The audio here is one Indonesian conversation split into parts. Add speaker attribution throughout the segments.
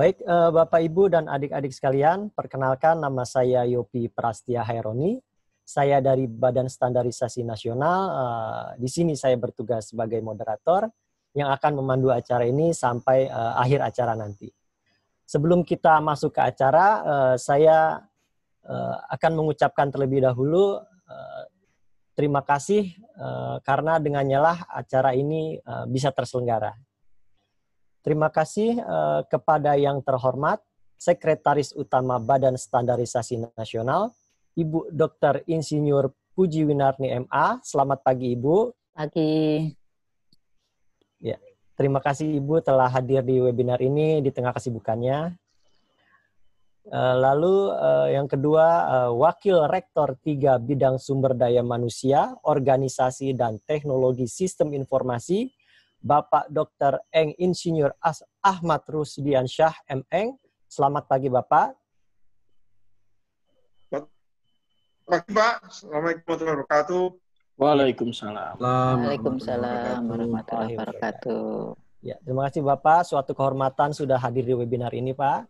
Speaker 1: Baik, eh, Bapak Ibu dan adik-adik sekalian, perkenalkan nama saya Yopi Prastia Haironi. Saya dari Badan Standarisasi Nasional. Eh, di sini saya bertugas sebagai moderator yang akan memandu acara ini sampai eh, akhir acara nanti. Sebelum kita masuk ke acara, saya akan mengucapkan terlebih dahulu terima kasih karena dengan lah acara ini bisa terselenggara. Terima kasih eh, kepada yang terhormat Sekretaris Utama Badan Standarisasi Nasional, Ibu Dr. Insinyur Puji Winarni MA. Selamat pagi Ibu. Pagi. Ya, terima kasih Ibu telah hadir di webinar ini di tengah kesibukannya. Eh, lalu eh, yang kedua, eh, Wakil Rektor tiga Bidang Sumber Daya Manusia, Organisasi dan Teknologi Sistem Informasi, Bapak Dr. Eng Insinyur Ahmad Rusdiansyah MEng. Selamat pagi
Speaker 2: Bapak.
Speaker 3: Selamat pagi Pak. Assalamualaikum warahmatullahi wabarakatuh. Waalaikumsalam.
Speaker 2: Waalaikumsalam warahmatullahi wabarakatuh.
Speaker 1: Ya, terima kasih Bapak. Suatu kehormatan sudah hadir di webinar ini Pak.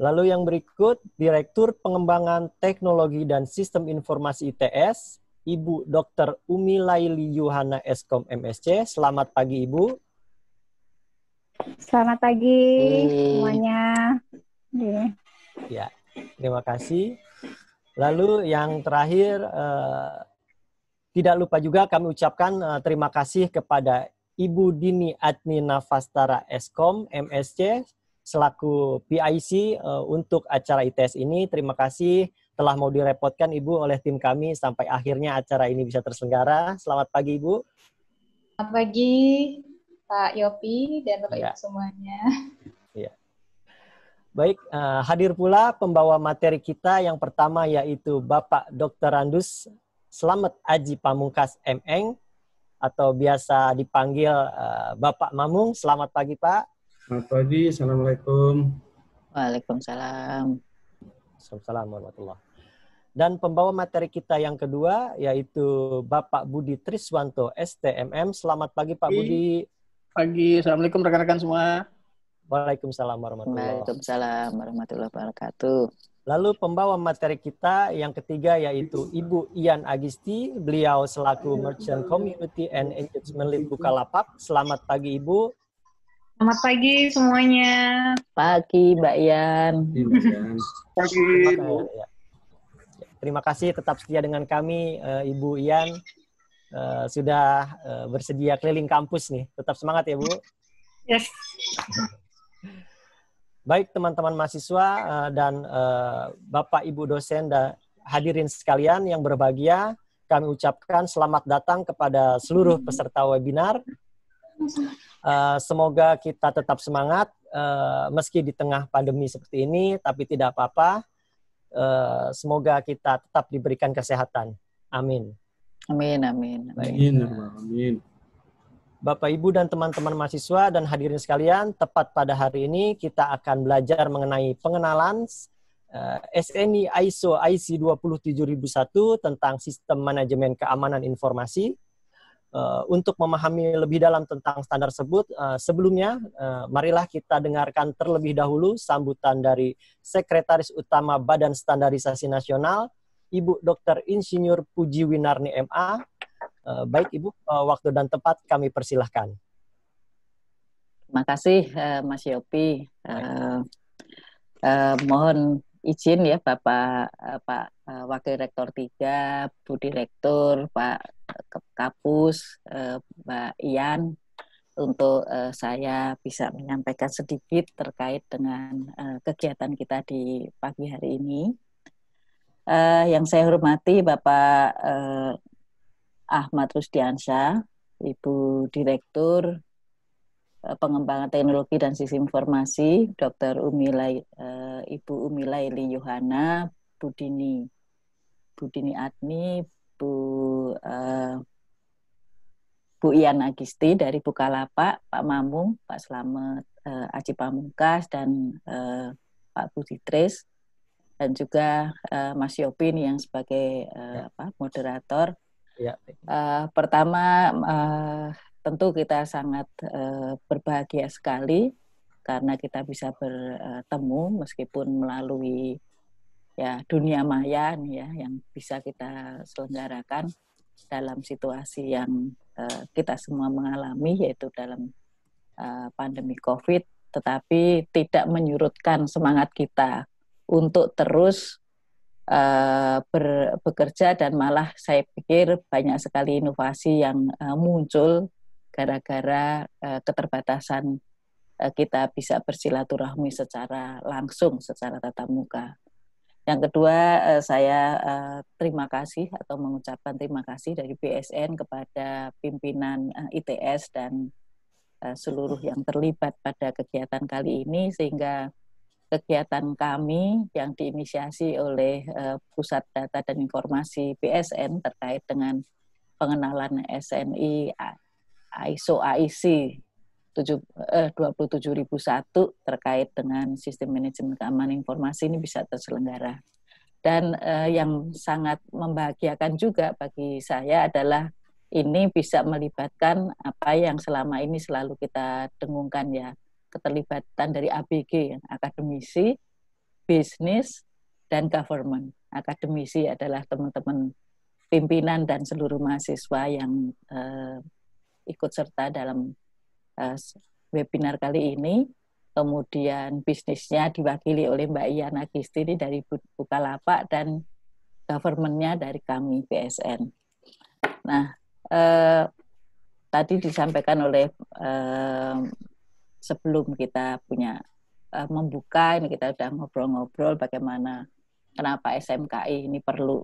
Speaker 1: Lalu yang berikut, Direktur Pengembangan Teknologi dan Sistem Informasi ITS, Ibu Dr. Umi Laili Yuhana Eskom MSC. Selamat pagi Ibu.
Speaker 4: Selamat pagi hey. semuanya. Yeah.
Speaker 1: Ya, terima kasih. Lalu yang terakhir, eh, tidak lupa juga kami ucapkan eh, terima kasih kepada Ibu Dini Adni Nafastara Eskom MSC selaku PIC eh, untuk acara ITS ini. Terima kasih telah mau direpotkan Ibu oleh tim kami sampai akhirnya acara ini bisa terselenggara. Selamat pagi Ibu.
Speaker 5: Selamat pagi Pak Yopi dan Bapak ya. Ibu semuanya.
Speaker 1: Ya. Baik, eh, hadir pula pembawa materi kita yang pertama yaitu Bapak Dr. Randus Selamat Aji Pamungkas Meng atau biasa dipanggil eh, Bapak Mamung. Selamat pagi Pak.
Speaker 2: Selamat pagi, Assalamualaikum. Waalaikumsalam. Assalamualaikum warahmatullahi
Speaker 1: dan pembawa materi kita yang kedua yaitu Bapak Budi Triswanto STMM. Selamat pagi Pak Budi. Pagi. Assalamualaikum rekan-rekan semua. Waalaikumsalam warahmatullahi wabarakatuh. Waalaikumsalam warahmatullahi wabarakatuh. Lalu pembawa materi kita yang ketiga yaitu Ibu Ian Agisti. Beliau selaku Merchant Community and Engagement Lead Bukalapak. Selamat pagi Ibu.
Speaker 5: Selamat pagi semuanya. Pagi
Speaker 2: Mbak Ian.
Speaker 1: Pagi. Pagi. Ya. Terima kasih tetap setia dengan kami uh, Ibu Ian uh, sudah uh, bersedia keliling kampus nih. Tetap semangat ya Bu. Yes. Baik teman-teman mahasiswa uh, dan uh, Bapak Ibu dosen dan hadirin sekalian yang berbahagia, kami ucapkan selamat datang kepada seluruh peserta webinar. Uh, semoga kita tetap semangat uh, meski di tengah pandemi seperti ini, tapi tidak apa-apa. Eh, semoga kita tetap diberikan kesehatan. Amin. Amin, amin.
Speaker 6: Amin, amin.
Speaker 1: Bapak, Ibu, dan teman-teman mahasiswa dan hadirin sekalian, tepat pada hari ini kita akan belajar mengenai pengenalan SNI ISO IC 27001 tentang sistem manajemen keamanan informasi Eh, untuk memahami lebih dalam tentang standar tersebut, uh, sebelumnya uh, marilah kita dengarkan terlebih dahulu sambutan dari Sekretaris Utama Badan Standarisasi Nasional, Ibu Dr. Insinyur Puji Winarni MA. Uh, baik Ibu, uh, waktu dan tempat kami persilahkan.
Speaker 2: Terima kasih uh, Mas Yopi. Uh, uh, mohon izin ya Bapak uh, Pak uh, Wakil Rektor 3, Bu Direktur, Pak Kapus, eh, Mbak Ian, untuk eh, saya bisa menyampaikan sedikit terkait dengan eh, kegiatan kita di pagi hari ini. yang saya hormati Bapak Ahmad Rusdiansyah, Ibu Direktur Pengembangan Teknologi dan Sistem Informasi, Dr. Umilai, Ibu Umilai Yohana Budini, Budini Adni, Bu uh, Bu Ian Agisti dari Bukalapak, Pak Mamung, Pak Slamet uh, eh, Aji Pamungkas dan uh, Pak Budi Tris dan juga uh, Mas Yopin yang sebagai uh, ya. apa, moderator. Ya. Uh, pertama uh, tentu kita sangat uh, berbahagia sekali karena kita bisa bertemu meskipun melalui ya dunia maya nih ya yang bisa kita selenggarakan dalam situasi yang uh, kita semua mengalami yaitu dalam uh, pandemi Covid tetapi tidak menyurutkan semangat kita untuk terus uh, ber, bekerja dan malah saya pikir banyak sekali inovasi yang uh, muncul gara-gara uh, keterbatasan uh, kita bisa bersilaturahmi secara langsung, secara tatap muka. Yang kedua, eh, saya eh, terima kasih atau mengucapkan terima kasih dari BSN kepada pimpinan eh, ITS dan seluruh yang terlibat pada kegiatan kali ini sehingga kegiatan kami yang diinisiasi oleh Pusat Data dan Informasi BSN terkait dengan pengenalan SNI ISO AIC 27001 eh, terkait dengan sistem manajemen keamanan informasi ini bisa terselenggara. Dan eh, yang sangat membahagiakan juga bagi saya adalah ini bisa melibatkan apa yang selama ini selalu kita dengungkan ya, keterlibatan dari ABG, akademisi, bisnis, dan government. Akademisi adalah teman-teman pimpinan dan seluruh mahasiswa yang eh, ikut serta dalam Eh, webinar kali ini. Kemudian bisnisnya diwakili oleh Mbak Iana Gistini dari Bukalapak dan governmentnya dari kami BSN. Nah, eh, tadi disampaikan oleh eh, sebelum kita punya eh, membuka ini kita sudah ngobrol-ngobrol bagaimana kenapa SMKI ini perlu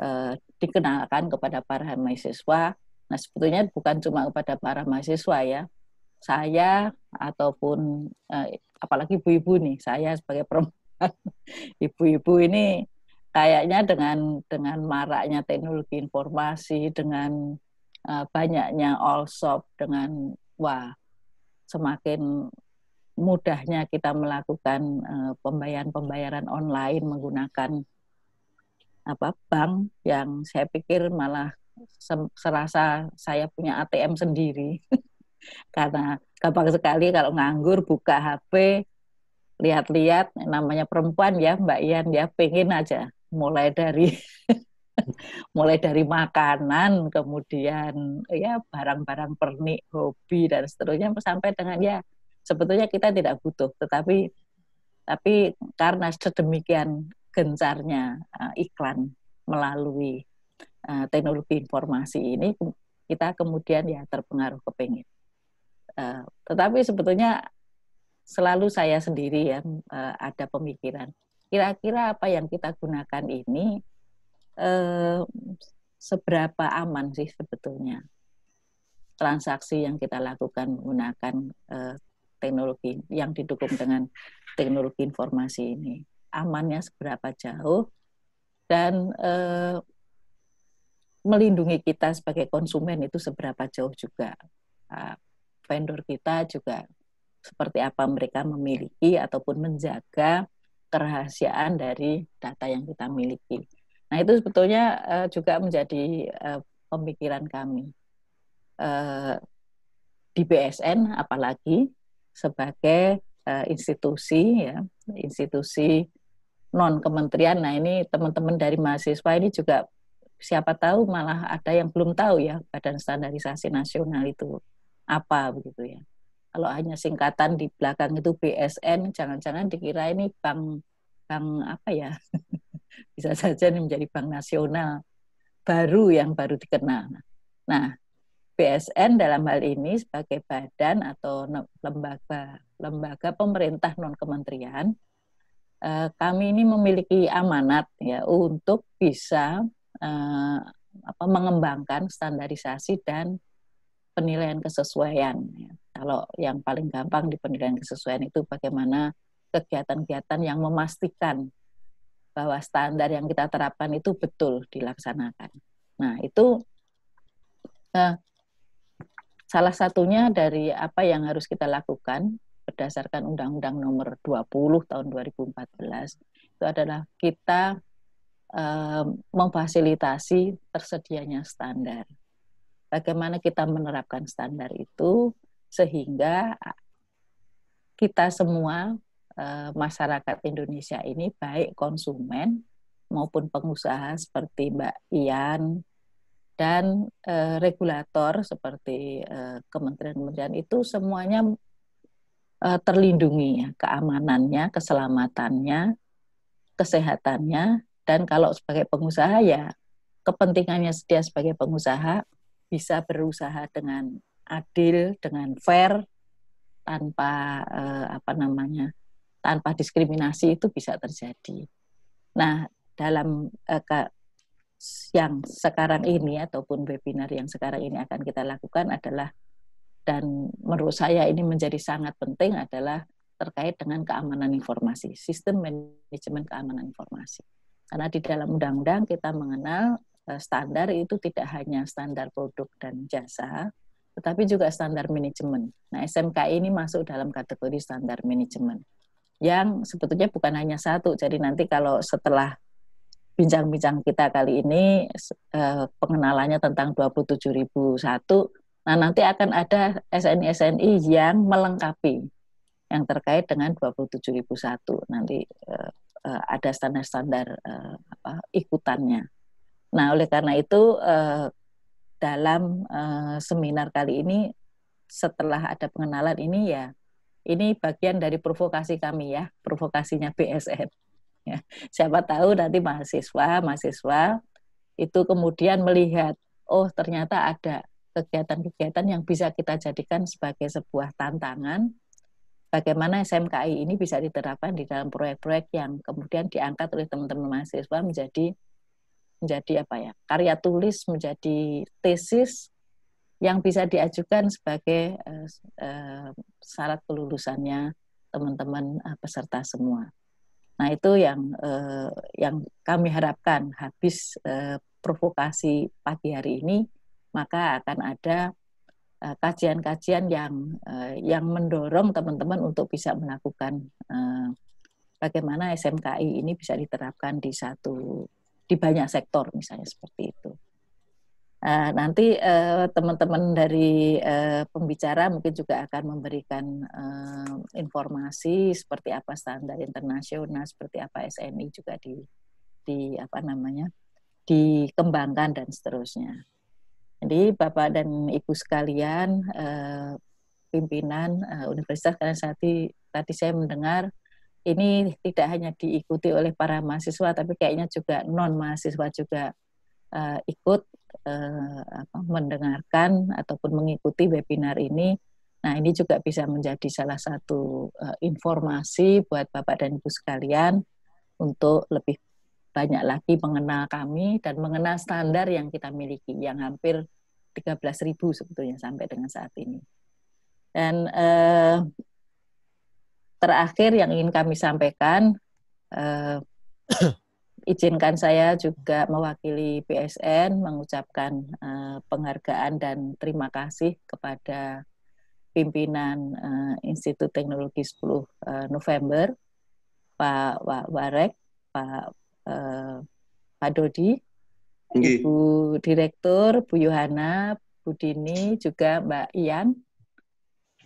Speaker 2: eh, dikenalkan kepada para mahasiswa. Nah, sebetulnya bukan cuma kepada para mahasiswa ya, saya ataupun eh, apalagi ibu-ibu nih, saya sebagai perempuan, ibu-ibu ini kayaknya dengan dengan maraknya teknologi informasi, dengan eh, banyaknya all shop, dengan wah semakin mudahnya kita melakukan eh, pembayaran-pembayaran online menggunakan apa bank yang saya pikir malah serasa saya punya ATM sendiri karena gampang sekali kalau nganggur buka HP lihat-lihat namanya perempuan ya Mbak Ian ya pengen aja mulai dari mulai dari makanan kemudian ya barang-barang pernik hobi dan seterusnya sampai dengan ya sebetulnya kita tidak butuh tetapi tapi karena sedemikian gencarnya uh, iklan melalui uh, teknologi informasi ini kita kemudian ya terpengaruh kepingin Eh, tetapi sebetulnya selalu saya sendiri yang uh, ada pemikiran. Kira-kira apa yang kita gunakan ini uh, seberapa aman sih sebetulnya transaksi yang kita lakukan menggunakan uh, teknologi yang didukung dengan teknologi informasi ini amannya seberapa jauh dan uh, melindungi kita sebagai konsumen itu seberapa jauh juga uh, vendor kita juga seperti apa mereka memiliki ataupun menjaga kerahasiaan dari data yang kita miliki. Nah, itu sebetulnya uh, juga menjadi uh, pemikiran kami. Uh, di BSN apalagi sebagai uh, institusi ya, institusi non kementerian. Nah, ini teman-teman dari mahasiswa ini juga siapa tahu malah ada yang belum tahu ya Badan Standarisasi Nasional itu apa begitu ya. Kalau hanya singkatan di belakang itu BSN, jangan-jangan dikira ini bank bank apa ya? Bisa saja ini menjadi bank nasional baru yang baru dikenal. Nah, BSN dalam hal ini sebagai badan atau lembaga lembaga pemerintah non kementerian eh, kami ini memiliki amanat ya untuk bisa eh, apa, mengembangkan standarisasi dan penilaian kesesuaian. Kalau yang paling gampang di penilaian kesesuaian itu bagaimana kegiatan-kegiatan yang memastikan bahwa standar yang kita terapkan itu betul dilaksanakan. Nah, itu eh, salah satunya dari apa yang harus kita lakukan berdasarkan Undang-Undang Nomor 20 tahun 2014 itu adalah kita eh, memfasilitasi tersedianya standar bagaimana kita menerapkan standar itu sehingga kita semua eh, masyarakat Indonesia ini baik konsumen maupun pengusaha seperti Mbak Ian dan eh, regulator seperti eh, kementerian-kementerian itu semuanya terlindungi ya keamanannya, keselamatannya, kesehatannya dan kalau sebagai pengusaha ya kepentingannya setia sebagai pengusaha bisa berusaha dengan adil, dengan fair, tanpa eh, apa namanya, tanpa diskriminasi itu bisa terjadi. Nah, dalam eh, ke, yang sekarang ini ataupun webinar yang sekarang ini akan kita lakukan adalah dan menurut saya ini menjadi sangat penting adalah terkait dengan keamanan informasi, sistem manajemen keamanan informasi. Karena di dalam undang-undang kita mengenal Eh, standar itu tidak hanya standar produk dan jasa, tetapi juga standar manajemen. Nah, SMK ini masuk dalam kategori standar manajemen yang sebetulnya bukan hanya satu. Jadi nanti kalau setelah bincang-bincang kita kali ini eh, pengenalannya tentang 27.001, nah nanti akan ada SNI-SNI yang melengkapi yang terkait dengan 27.001. Nanti eh, ada standar-standar ikutannya. Nah, oleh karena itu eh, dalam eh, seminar kali ini setelah ada pengenalan ini ya ini bagian dari provokasi kami ya, provokasinya BSN. Ya, siapa tahu nanti mahasiswa, mahasiswa itu kemudian melihat, oh ternyata ada kegiatan-kegiatan yang bisa kita jadikan sebagai sebuah tantangan bagaimana SMKI ini bisa diterapkan di dalam proyek-proyek yang kemudian diangkat oleh teman-teman mahasiswa menjadi menjadi apa ya karya tulis menjadi tesis yang bisa diajukan sebagai uh, uh, syarat kelulusannya teman-teman uh, peserta semua. Nah itu yang uh, yang kami harapkan habis uh, provokasi pagi hari ini maka akan ada kajian-kajian uh, yang uh, yang mendorong teman-teman untuk bisa melakukan uh, bagaimana SMKI ini bisa diterapkan di satu di banyak sektor misalnya seperti itu. Nah, nanti eh, teman-teman eh, dari eh, pembicara mungkin juga akan memberikan eh, informasi seperti apa standar internasional, seperti apa SNI juga di di apa namanya dikembangkan dan seterusnya. Jadi Bapak dan Ibu sekalian, eh, pimpinan eh, Universitas karena tadi tadi saya mendengar ini tidak hanya diikuti oleh para mahasiswa tapi kayaknya juga non mahasiswa juga uh, ikut uh, apa, mendengarkan ataupun mengikuti webinar ini nah ini juga bisa menjadi salah satu uh, informasi buat bapak dan ibu sekalian untuk lebih banyak lagi mengenal kami dan mengenal standar yang kita miliki yang hampir 13.000 sebetulnya sampai dengan saat ini dan terakhir yang ingin kami sampaikan, eh, izinkan saya juga mewakili PSN mengucapkan eh, penghargaan dan terima kasih kepada pimpinan eh, Institut Teknologi 10 eh, November, Pak Warek, Pak eh, Pak Dodi,
Speaker 5: Ibu
Speaker 2: Direktur, Bu Yohana, Bu Dini, juga Mbak Ian,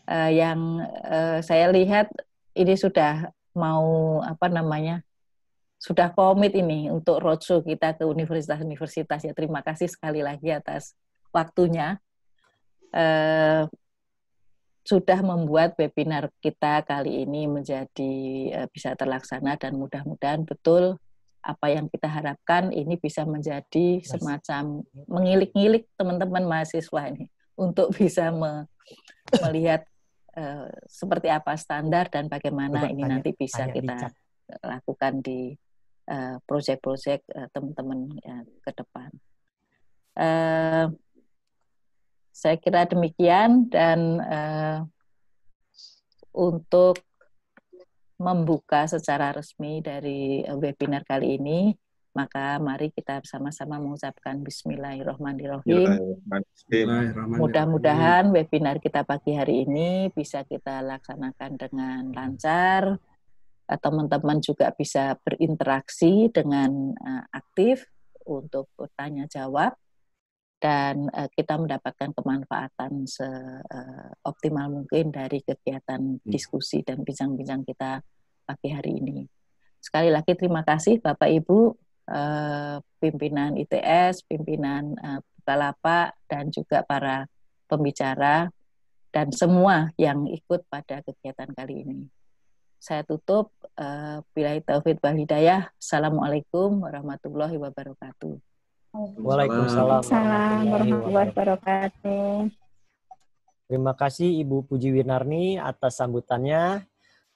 Speaker 2: uh, yang uh, saya lihat ini sudah mau apa namanya sudah komit ini untuk roadshow kita ke universitas-universitas ya terima kasih sekali lagi atas waktunya eh, sudah membuat webinar kita kali ini menjadi eh, bisa terlaksana dan mudah-mudahan betul apa yang kita harapkan ini bisa menjadi semacam mengilik-ngilik teman-teman mahasiswa ini untuk bisa me melihat Eh, seperti apa standar dan bagaimana Coba ini tanya, nanti bisa tanya, kita lakukan di eh, proyek-proyek uh, eh, teman-teman ya, ke depan. Uh, saya kira demikian dan uh, untuk membuka secara resmi dari webinar kali ini maka mari kita sama-sama mengucapkan Bismillahirrahmanirrahim.
Speaker 6: Mudah-mudahan
Speaker 2: webinar kita pagi hari ini bisa kita laksanakan dengan lancar. Eh, teman-teman juga bisa berinteraksi dengan eh, aktif untuk bertanya jawab dan eh, kita mendapatkan kemanfaatan seoptimal mungkin dari kegiatan hmm. diskusi dan bincang-bincang kita pagi hari ini. Sekali lagi terima kasih Bapak Ibu Eh, pimpinan ITS, pimpinan eh, Bukalapak, dan juga para pembicara dan semua yang ikut pada kegiatan kali ini. Saya tutup. Eh, Bila Taufid Bahidayah. Assalamualaikum warahmatullahi wabarakatuh. Waalaikumsalam warahmatullahi wabarakatuh.
Speaker 1: Terima kasih Ibu Puji Winarni atas sambutannya.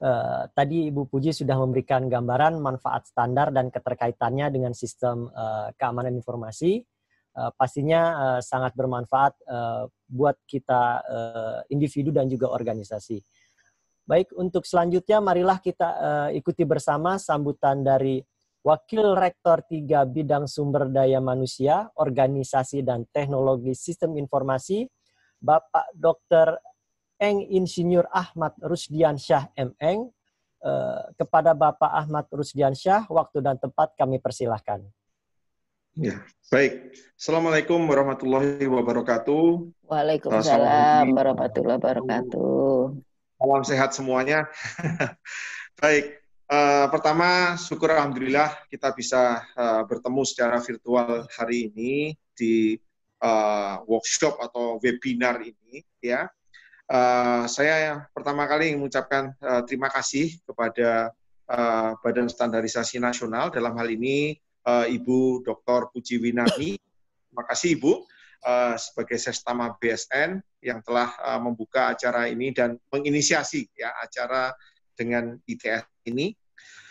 Speaker 1: Eh, tadi Ibu Puji sudah memberikan gambaran manfaat standar dan keterkaitannya dengan sistem uh, keamanan informasi. Uh, pastinya uh, sangat bermanfaat uh, buat kita uh, individu dan juga organisasi. Baik, untuk selanjutnya marilah kita uh, ikuti bersama sambutan dari Wakil Rektor 3 Bidang Sumber Daya Manusia, Organisasi dan Teknologi Sistem Informasi, Bapak Dr. Eng Insinyur Ahmad Rusdiansyah MN eh, kepada Bapak Ahmad Rusdiansyah waktu dan tempat kami persilahkan.
Speaker 6: Ya,
Speaker 3: baik. Assalamualaikum warahmatullahi wabarakatuh.
Speaker 2: Waalaikumsalam warahmatullahi wabarakatuh.
Speaker 3: Salam sehat semuanya. baik. Uh, pertama, syukur alhamdulillah kita bisa uh, bertemu secara virtual hari ini di uh, workshop atau webinar ini, ya uh, saya pertama kali mengucapkan uh, terima kasih kepada uh, Badan Standarisasi Nasional dalam hal ini uh, Ibu Dr. Puji Winani. Terima kasih Ibu uh, sebagai sestama BSN yang telah uh, membuka acara ini dan menginisiasi ya acara dengan ITS ini.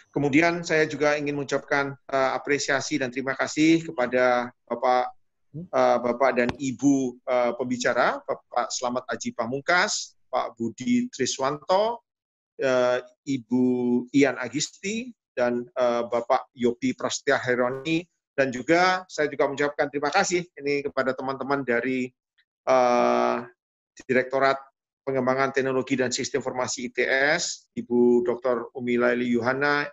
Speaker 3: Kemudian saya juga ingin mengucapkan uh, apresiasi dan terima kasih kepada Bapak uh, Bapak dan Ibu uh, pembicara, Bapak Selamat Aji Pamungkas, Pak Budi Triswanto, uh, Ibu Ian Agisti, dan uh, Bapak Yopi Prastia Heroni, dan juga saya juga mengucapkan terima kasih ini kepada teman-teman dari uh, Direktorat Pengembangan Teknologi dan Sistem Informasi ITS, Ibu Dr. Umi Laili Yuhana,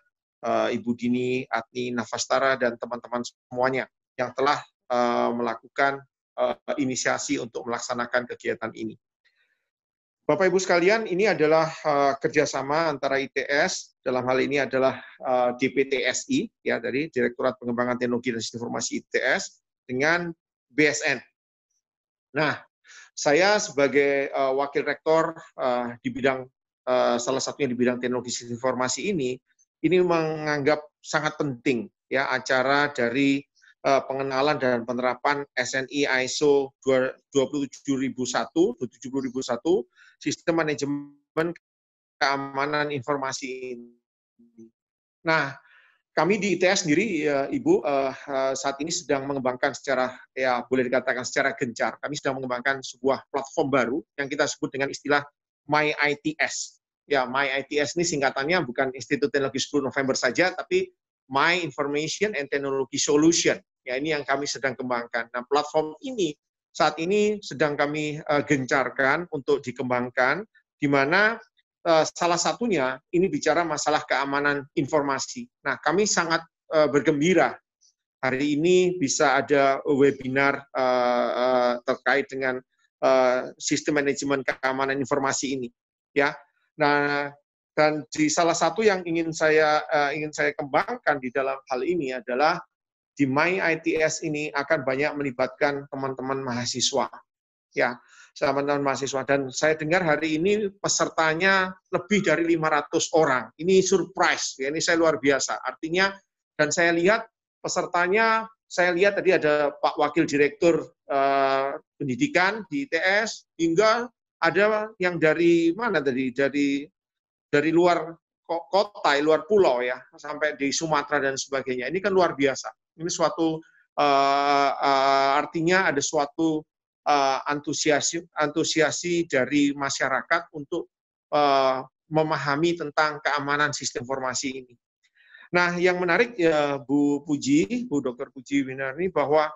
Speaker 3: uh, Ibu Dini Atni Nafastara, dan teman-teman semuanya yang telah Eh, melakukan eh, inisiasi untuk melaksanakan kegiatan ini. Bapak Ibu sekalian, ini adalah eh, kerjasama antara ITS dalam hal ini adalah DPTSI ya dari Direktorat Pengembangan Teknologi dan Informasi ITS dengan BSN. Nah, saya sebagai uh, wakil rektor uh, di bidang uh, salah satunya di bidang teknologi informasi ini, ini menganggap sangat penting ya acara dari Eh, pengenalan dan penerapan SNI ISO 27001 27001 sistem manajemen keamanan informasi ini. Nah, kami di ITS sendiri, eh, Ibu, eh, saat ini sedang mengembangkan secara, ya boleh dikatakan secara gencar, kami sedang mengembangkan sebuah platform baru yang kita sebut dengan istilah My ITS. Ya, My ITS ini singkatannya bukan Institut Teknologi 10 November saja, tapi My Information and Technology Solution. Ya, ini yang kami sedang kembangkan. Nah, platform ini saat ini sedang kami uh, gencarkan untuk dikembangkan, di mana uh, salah satunya ini bicara masalah keamanan informasi. Nah, kami sangat uh, bergembira hari ini bisa ada webinar uh, uh, terkait dengan uh, sistem manajemen keamanan informasi ini, ya. Nah, dan di salah satu yang ingin saya uh, ingin saya kembangkan di dalam hal ini adalah di My ITS ini akan banyak melibatkan teman-teman mahasiswa. Ya, teman-teman mahasiswa. Dan saya dengar hari ini pesertanya lebih dari 500 orang. Ini surprise, ya, ini saya luar biasa. Artinya, dan saya lihat pesertanya, saya lihat tadi ada Pak Wakil Direktur eh, Pendidikan di ITS, hingga ada yang dari mana tadi? Dari dari luar kota, luar pulau ya, sampai di Sumatera dan sebagainya. Ini kan luar biasa. Ini suatu uh, uh, artinya ada suatu uh, antusiasi antusiasi dari masyarakat untuk uh, memahami tentang keamanan sistem informasi ini. Nah, yang menarik ya Bu Puji, Bu Dokter Puji Winarni bahwa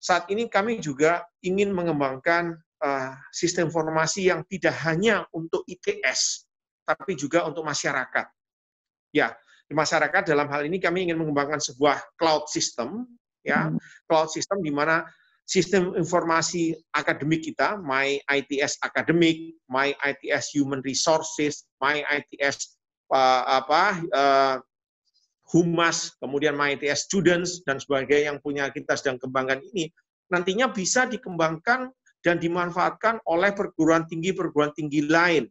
Speaker 3: saat ini kami juga ingin mengembangkan uh, sistem informasi yang tidak hanya untuk ITS, tapi juga untuk masyarakat. Ya, masyarakat dalam hal ini kami ingin mengembangkan sebuah cloud system ya hmm. cloud system di mana sistem informasi akademik kita my ITS akademik my ITS human resources my ITS uh, apa uh, humas kemudian my ITS students dan sebagainya yang punya kita sedang kembangkan ini nantinya bisa dikembangkan dan dimanfaatkan oleh perguruan tinggi perguruan tinggi lain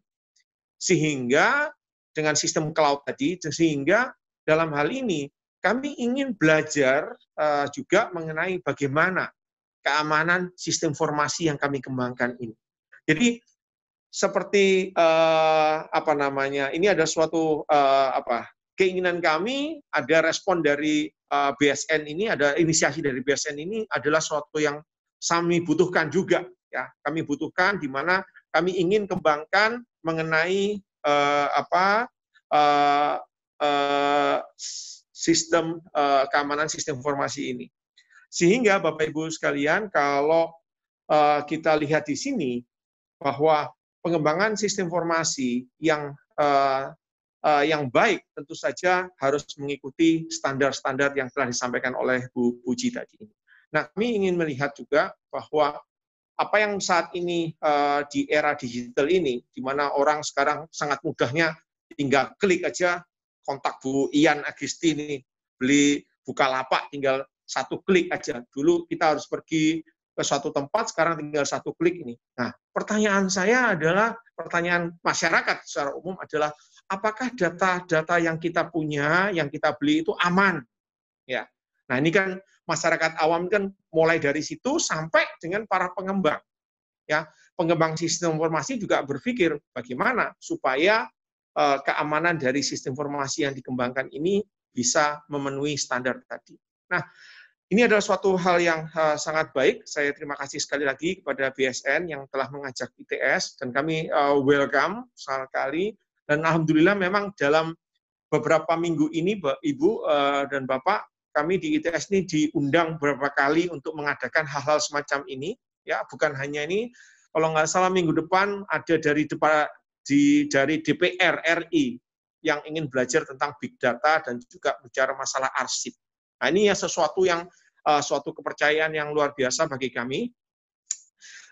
Speaker 3: sehingga dengan sistem cloud tadi, sehingga dalam hal ini kami ingin belajar uh, juga mengenai bagaimana keamanan sistem formasi yang kami kembangkan ini. Jadi seperti uh, apa namanya ini ada suatu uh, apa keinginan kami ada respon dari uh, BSN ini ada inisiasi dari BSN ini adalah suatu yang kami butuhkan juga ya kami butuhkan di mana kami ingin kembangkan mengenai uh, apa uh, uh, sistem uh, keamanan sistem informasi ini. Sehingga Bapak Ibu sekalian, kalau uh, kita lihat di sini bahwa pengembangan sistem informasi yang uh, uh, yang baik tentu saja harus mengikuti standar-standar yang telah disampaikan oleh Bu Puji tadi. Nah, kami ingin melihat juga bahwa apa yang saat ini uh, di era digital ini, di mana orang sekarang sangat mudahnya tinggal klik aja kontak Bu Ian Agustini, beli buka lapak tinggal satu klik aja. Dulu kita harus pergi ke suatu tempat, sekarang tinggal satu klik ini. Nah, pertanyaan saya adalah, pertanyaan masyarakat secara umum adalah, apakah data-data yang kita punya, yang kita beli itu aman? Ya. Nah, ini kan masyarakat awam kan mulai dari situ sampai dengan para pengembang. Ya, pengembang sistem informasi juga berpikir bagaimana supaya eh, keamanan dari sistem informasi yang dikembangkan ini bisa memenuhi standar tadi. Nah, ini adalah suatu hal yang eh, sangat baik. Saya terima kasih sekali lagi kepada BSN yang telah mengajak ITS dan kami eh, welcome sekali. Dan alhamdulillah memang dalam beberapa minggu ini Ibu dan Bapak kami di ITS ini diundang beberapa kali untuk mengadakan hal-hal semacam ini. Ya, bukan hanya ini. Kalau nggak salah minggu depan ada dari depan, di dari DPR RI yang ingin belajar tentang big data dan juga bicara masalah arsip. Nah, ini ya sesuatu yang uh, suatu kepercayaan yang luar biasa bagi kami.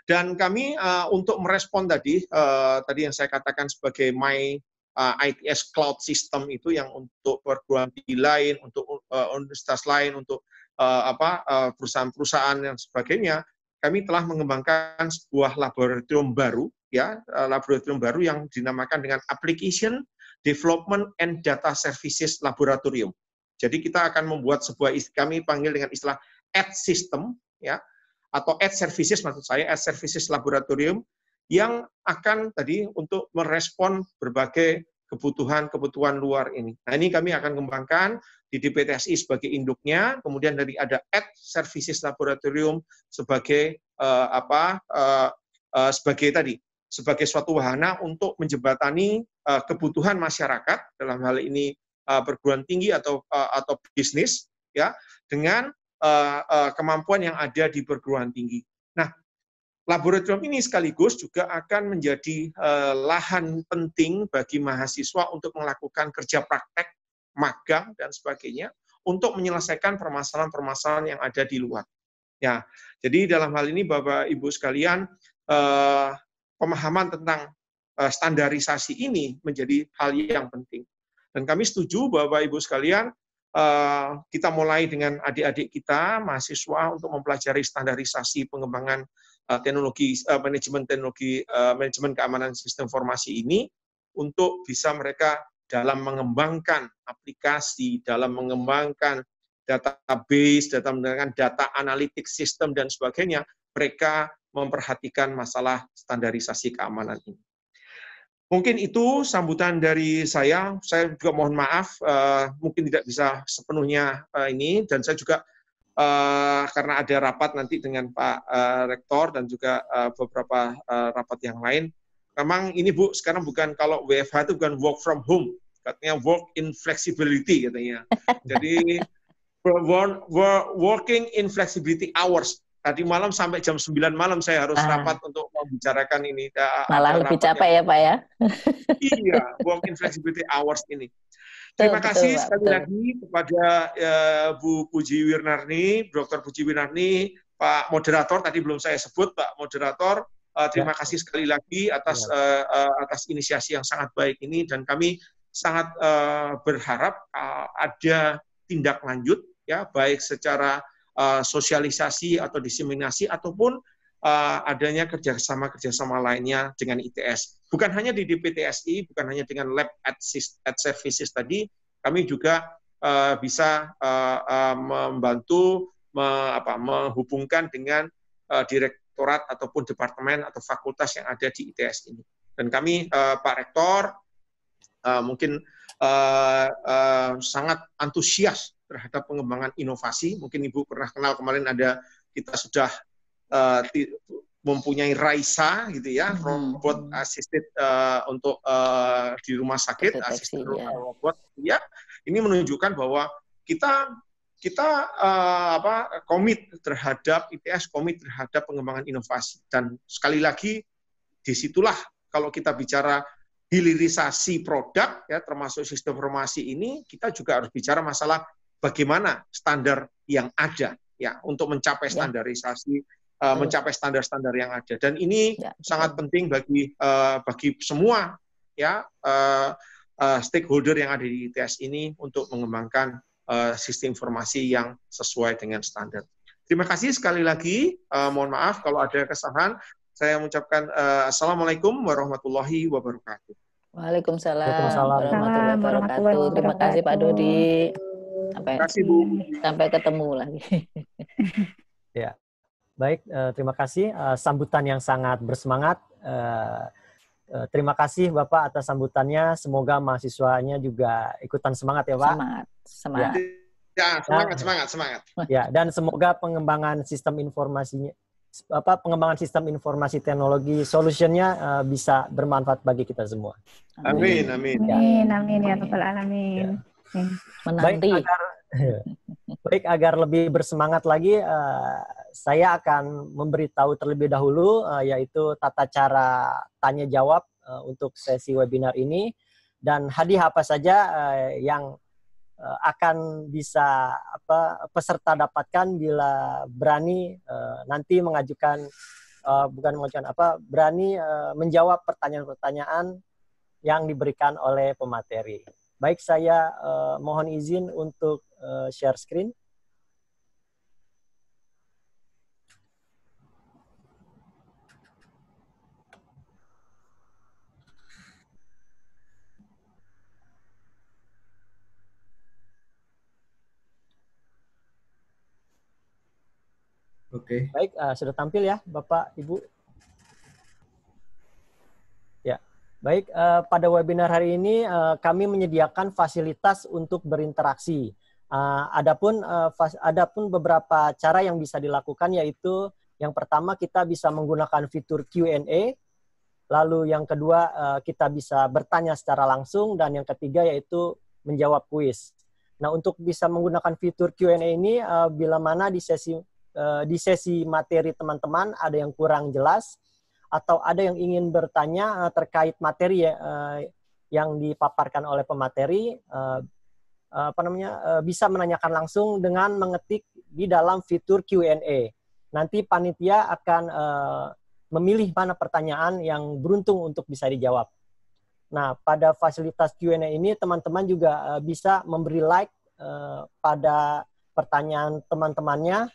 Speaker 3: Dan kami uh, untuk merespon tadi, uh, tadi yang saya katakan sebagai my uh, eh, ITS cloud system itu yang untuk perguruan tinggi lain, untuk uh, universitas lain, untuk uh, apa perusahaan-perusahaan yang sebagainya, kami telah mengembangkan sebuah laboratorium baru ya, laboratorium baru yang dinamakan dengan Application Development and Data Services Laboratorium. Jadi kita akan membuat sebuah kami panggil dengan istilah ad system ya atau ad services maksud saya ad services laboratorium yang akan tadi untuk merespon berbagai kebutuhan-kebutuhan luar ini. Nah, ini kami akan kembangkan di DPTSI sebagai induknya, kemudian dari ada Ad Services Laboratorium sebagai uh, apa uh, uh, sebagai tadi sebagai suatu wahana untuk menjembatani uh, kebutuhan masyarakat dalam hal ini uh, perguruan tinggi atau uh, atau bisnis ya dengan uh, uh, kemampuan yang ada di perguruan tinggi. Nah, Laboratorium ini sekaligus juga akan menjadi eh, lahan penting bagi mahasiswa untuk melakukan kerja praktek, magang, dan sebagainya untuk menyelesaikan permasalahan-permasalahan yang ada di luar. Ya, jadi dalam hal ini Bapak Ibu sekalian, eh, pemahaman tentang eh, standarisasi ini menjadi hal yang penting. Dan kami setuju Bapak Ibu sekalian, kita mulai dengan adik-adik kita, mahasiswa untuk mempelajari standarisasi pengembangan Eh, teknologi uh, manajemen teknologi uh, manajemen keamanan sistem informasi ini untuk bisa mereka dalam mengembangkan aplikasi, dalam mengembangkan database, dalam mengembangkan data analitik sistem dan sebagainya, mereka memperhatikan masalah standarisasi keamanan ini. Mungkin itu sambutan dari saya. Saya juga mohon maaf, uh, mungkin tidak bisa sepenuhnya uh, ini, dan saya juga uh, karena ada rapat nanti dengan Pak uh, Rektor dan juga uh, beberapa uh, rapat yang lain. Memang ini Bu, sekarang bukan kalau WFH itu bukan work from home, katanya work in flexibility katanya. Jadi working in flexibility hours. Tadi malam sampai jam 9 malam saya harus ah. rapat untuk membicarakan ini. Malah lebih capek ya
Speaker 2: Pak ya. iya,
Speaker 3: work in flexibility hours ini.
Speaker 2: Terima betul, kasih betul, sekali betul. lagi
Speaker 3: kepada uh, Bu Puji Wirnarni, Dr. Puji Wirnarni, Pak Moderator tadi belum saya sebut Pak Moderator. Uh, terima ya. kasih sekali lagi atas ya. uh, uh, atas inisiasi yang sangat baik ini dan kami sangat uh, berharap uh, ada tindak lanjut ya baik secara uh, sosialisasi atau diseminasi ataupun uh, adanya kerjasama-kerjasama lainnya dengan ITS. Bukan hanya di DPTSI, bukan hanya dengan lab at, at services tadi, kami juga uh, bisa uh, uh, membantu me, apa, menghubungkan dengan uh, direktorat ataupun departemen atau fakultas yang ada di ITS ini. Dan kami uh, Pak Rektor uh, mungkin uh, uh, sangat antusias terhadap pengembangan inovasi. Mungkin Ibu pernah kenal kemarin ada kita sudah uh, mempunyai Raisa gitu ya, hmm. robot assisted uh, untuk uh, di rumah sakit, asisten ya. robot ya. Ini menunjukkan bahwa kita kita uh, apa komit terhadap ITS, komit terhadap pengembangan inovasi dan sekali lagi disitulah kalau kita bicara hilirisasi produk ya termasuk sistem informasi ini kita juga harus bicara masalah bagaimana standar yang ada ya untuk mencapai ya. standarisasi Eh, mencapai standar-standar yang ada. Dan ini ya. sangat penting bagi uh, bagi semua ya uh, uh, stakeholder yang ada di ITS ini untuk mengembangkan uh, sistem informasi yang sesuai dengan standar. Terima kasih sekali lagi. Uh, mohon maaf kalau ada kesalahan. Saya mengucapkan uh, assalamualaikum warahmatullahi wabarakatuh.
Speaker 2: Waalaikumsalam, Waalaikumsalam. warahmatullahi wabarakatuh. Terima kasih Pak Dodi. Sampai, Terima kasih Bu. Sampai ketemu lagi.
Speaker 1: ya. Baik, eh, terima kasih. Eh, sambutan yang sangat bersemangat. Eh, terima kasih Bapak atas sambutannya. Semoga mahasiswanya juga ikutan semangat ya Pak. Semangat,
Speaker 3: semangat. Ya. Ya, semangat, nah, semangat, semangat.
Speaker 1: Ya, dan semoga pengembangan sistem informasinya apa pengembangan sistem informasi teknologi solusinya uh, bisa bermanfaat bagi kita semua. Amin, amin. Ya. Amin,
Speaker 4: amin ya rabbal alamin. Ya.
Speaker 1: Baik agar, baik agar lebih bersemangat lagi uh, saya akan memberitahu terlebih dahulu uh, yaitu tata cara tanya jawab uh, untuk sesi webinar ini dan hadiah apa saja uh, yang uh, akan bisa apa peserta dapatkan bila berani uh, nanti mengajukan uh, bukan mengajukan apa berani uh, menjawab pertanyaan-pertanyaan yang diberikan oleh pemateri. Baik saya uh, mohon izin untuk uh, share screen. Oke. Okay. Baik, uh, sudah tampil ya Bapak Ibu. Ya, baik. Uh, pada webinar hari ini uh, kami menyediakan fasilitas untuk berinteraksi. Uh, adapun uh, adapun beberapa cara yang bisa dilakukan yaitu yang pertama kita bisa menggunakan fitur Q&A, lalu yang kedua uh, kita bisa bertanya secara langsung dan yang ketiga yaitu menjawab kuis. Nah, untuk bisa menggunakan fitur Q&A ini, uh, bila mana di sesi Eh, di sesi materi teman-teman ada yang kurang jelas atau ada yang ingin bertanya eh, terkait materi ya, eh, yang dipaparkan oleh pemateri apa namanya bisa menanyakan langsung dengan mengetik di dalam fitur Q&A. Nanti panitia akan memilih mana pertanyaan yang beruntung untuk bisa dijawab. Nah, pada fasilitas Q&A ini teman-teman juga bisa memberi like pada pertanyaan teman-temannya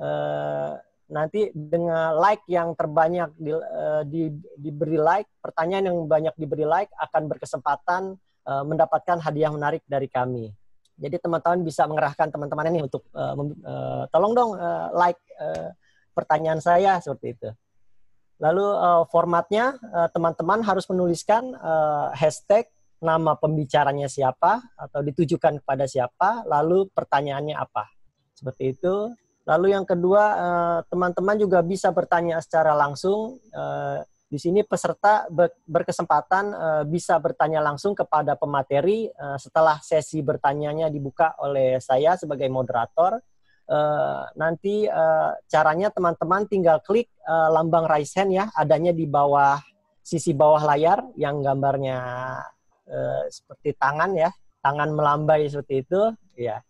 Speaker 1: Eh, nanti dengan like yang terbanyak di, uh, di, diberi like, pertanyaan yang banyak diberi like akan berkesempatan uh, mendapatkan hadiah menarik dari kami. Jadi teman-teman bisa mengerahkan teman-teman ini untuk uh, uh, tolong dong uh, like uh, pertanyaan saya seperti itu. Lalu uh, formatnya teman-teman uh, harus menuliskan uh, hashtag nama pembicaranya siapa atau ditujukan kepada siapa, lalu pertanyaannya apa. Seperti itu. Lalu yang kedua, eh, teman-teman juga bisa bertanya secara langsung. Eh, di sini peserta berkesempatan eh, bisa bertanya langsung kepada pemateri setelah sesi bertanyanya dibuka oleh saya sebagai moderator. Nanti caranya teman-teman tinggal klik lambang raise hand ya, adanya di bawah sisi bawah layar yang gambarnya seperti tangan ya, tangan melambai seperti itu, ya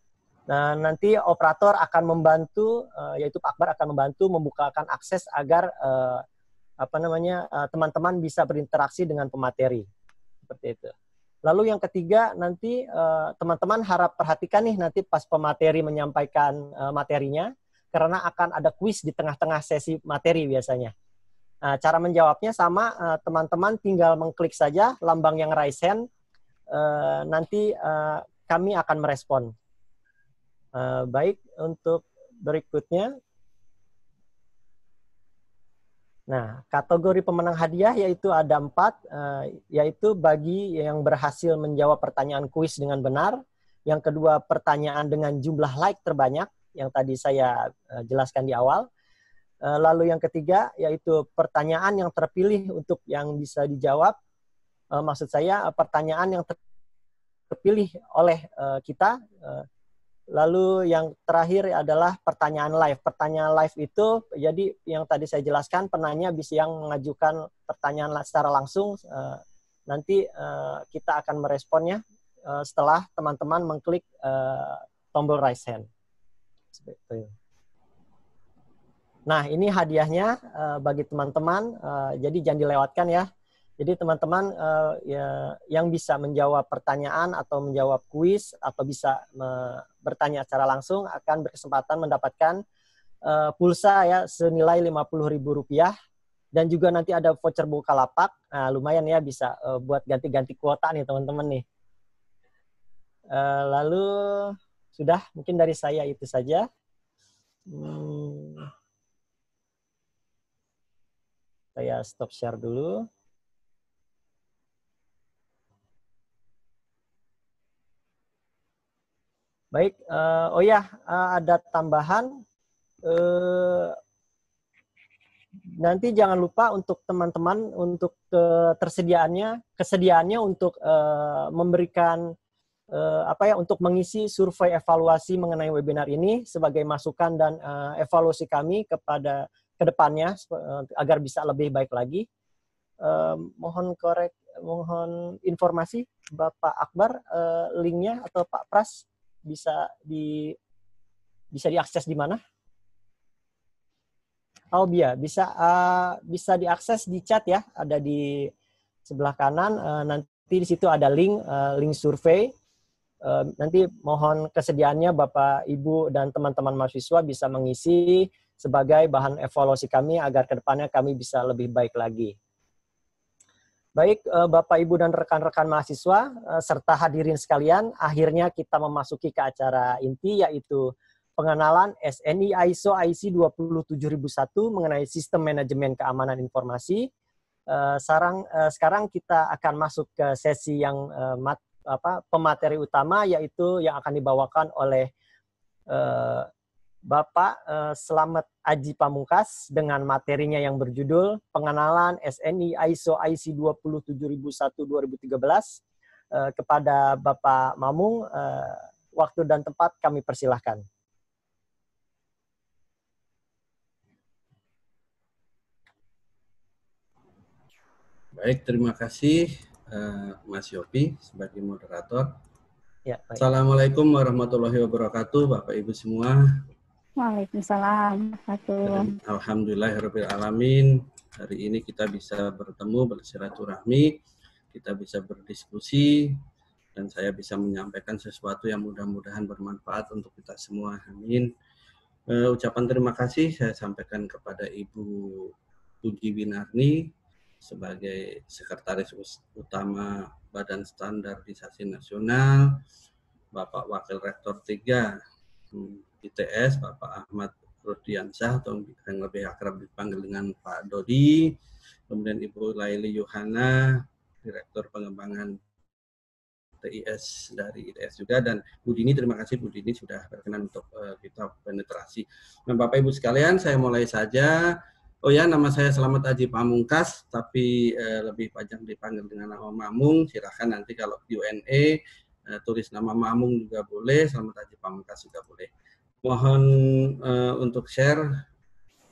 Speaker 1: Nah, nanti operator akan membantu, uh, yaitu Pak Akbar akan membantu membukakan akses agar uh, apa namanya eh, teman-teman uh, bisa berinteraksi dengan pemateri, seperti itu. Lalu yang ketiga nanti teman-teman harap perhatikan nih nanti pas pemateri menyampaikan materinya, karena akan ada kuis di tengah-tengah sesi materi biasanya. Nah, cara menjawabnya sama, teman-teman tinggal mengklik saja lambang yang raise hand, nanti kami akan merespon Uh, baik, untuk berikutnya. Nah, kategori pemenang hadiah yaitu ada empat, uh, yaitu bagi yang berhasil menjawab pertanyaan kuis dengan benar, yang kedua pertanyaan dengan jumlah like terbanyak, yang tadi saya uh, jelaskan di awal, Lalu yang ketiga yaitu pertanyaan yang terpilih untuk yang bisa dijawab. Maksud saya pertanyaan yang terpilih oleh kita Lalu yang terakhir adalah pertanyaan live. Pertanyaan live itu jadi yang tadi saya jelaskan penanya bisa yang mengajukan pertanyaan secara langsung eh, nanti eh, kita akan meresponnya eh, setelah teman-teman mengklik tombol raise hand. Nah, ini hadiahnya bagi teman-teman. jadi jangan dilewatkan ya. Jadi teman-teman uh, ya, yang bisa menjawab pertanyaan atau menjawab kuis atau bisa bertanya secara langsung akan berkesempatan mendapatkan uh, pulsa ya senilai Rp50.000 dan juga nanti ada voucher Bukalapak. Nah, lumayan ya bisa uh, buat ganti-ganti kuota nih teman-teman nih. Uh, lalu sudah mungkin dari saya itu saja. Hmm, saya stop share dulu. Baik, uh, oh ya uh, ada tambahan. Uh, nanti jangan lupa untuk teman-teman untuk ketersediaannya, kesediaannya untuk uh, memberikan uh, apa ya untuk mengisi survei evaluasi mengenai webinar ini sebagai masukan dan uh, evaluasi kami kepada kedepannya uh, agar bisa lebih baik lagi. Uh, mohon korek, mohon informasi Bapak Akbar uh, linknya atau Pak Pras bisa di bisa diakses di mana? Albia bisa uh, bisa diakses di chat ya, ada di sebelah kanan. Uh, nanti di situ ada link uh, link survei. Uh, nanti mohon kesediaannya Bapak Ibu dan teman-teman mahasiswa bisa mengisi sebagai bahan evaluasi kami agar kedepannya kami bisa lebih baik lagi. Baik, eh, Bapak, Ibu, dan rekan-rekan mahasiswa, eh, serta hadirin sekalian, akhirnya kita memasuki ke acara inti, yaitu pengenalan SNI ISO IC 27001 mengenai sistem manajemen keamanan informasi. Eh, sarang, sekarang kita akan masuk ke sesi yang mat, apa, pemateri utama, yaitu yang akan dibawakan oleh Bapak eh, Selamat Aji Pamungkas dengan materinya yang berjudul Pengenalan SNI ISO IC 27001-2013 kepada Bapak Mamung. Eh, waktu dan tempat kami persilahkan.
Speaker 7: Baik, terima kasih eh, Mas Yopi sebagai moderator. Ya, Assalamualaikum warahmatullahi wabarakatuh, Bapak Ibu semua.
Speaker 2: Waalaikumsalam.
Speaker 7: alamin. Hari ini kita bisa bertemu, bersilaturahmi, kita bisa berdiskusi, dan saya bisa menyampaikan sesuatu yang mudah-mudahan bermanfaat untuk kita semua. Amin. Uh, ucapan terima kasih saya sampaikan kepada Ibu Puji Winarni sebagai Sekretaris Utama Badan Standarisasi Nasional, Bapak Wakil Rektor 3, ITS Bapak Ahmad Rodiansyah atau yang lebih akrab dipanggil dengan Pak Dodi, kemudian Ibu Laili Yohana, Direktur Pengembangan TIS dari ITS juga dan Bu Dini terima kasih Bu Dini sudah berkenan untuk uh, kita penetrasi. Nah, Bapak Ibu sekalian, saya mulai saja. Oh ya, nama saya Selamat Aji Pamungkas, tapi uh, lebih panjang dipanggil dengan nama Mamung. Silahkan nanti kalau UNA uh, eh, tulis nama Mamung juga boleh, Selamat Aji Pamungkas juga boleh. Mohon uh, untuk share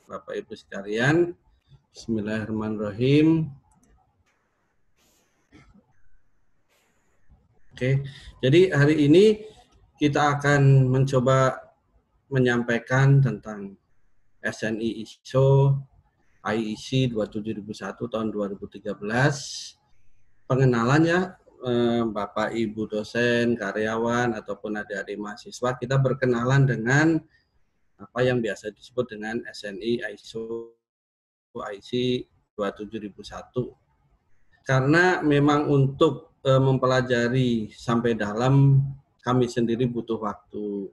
Speaker 7: Bapak Ibu sekalian. Bismillahirrahmanirrahim. Oke. Jadi hari ini kita akan mencoba menyampaikan tentang SNI ISO IEC 27001 tahun 2013 pengenalannya eh, Bapak Ibu dosen, karyawan ataupun adik-adik mahasiswa kita berkenalan dengan apa yang biasa disebut dengan SNI ISO IC 27001. Karena memang untuk eh, mempelajari sampai dalam kami sendiri butuh waktu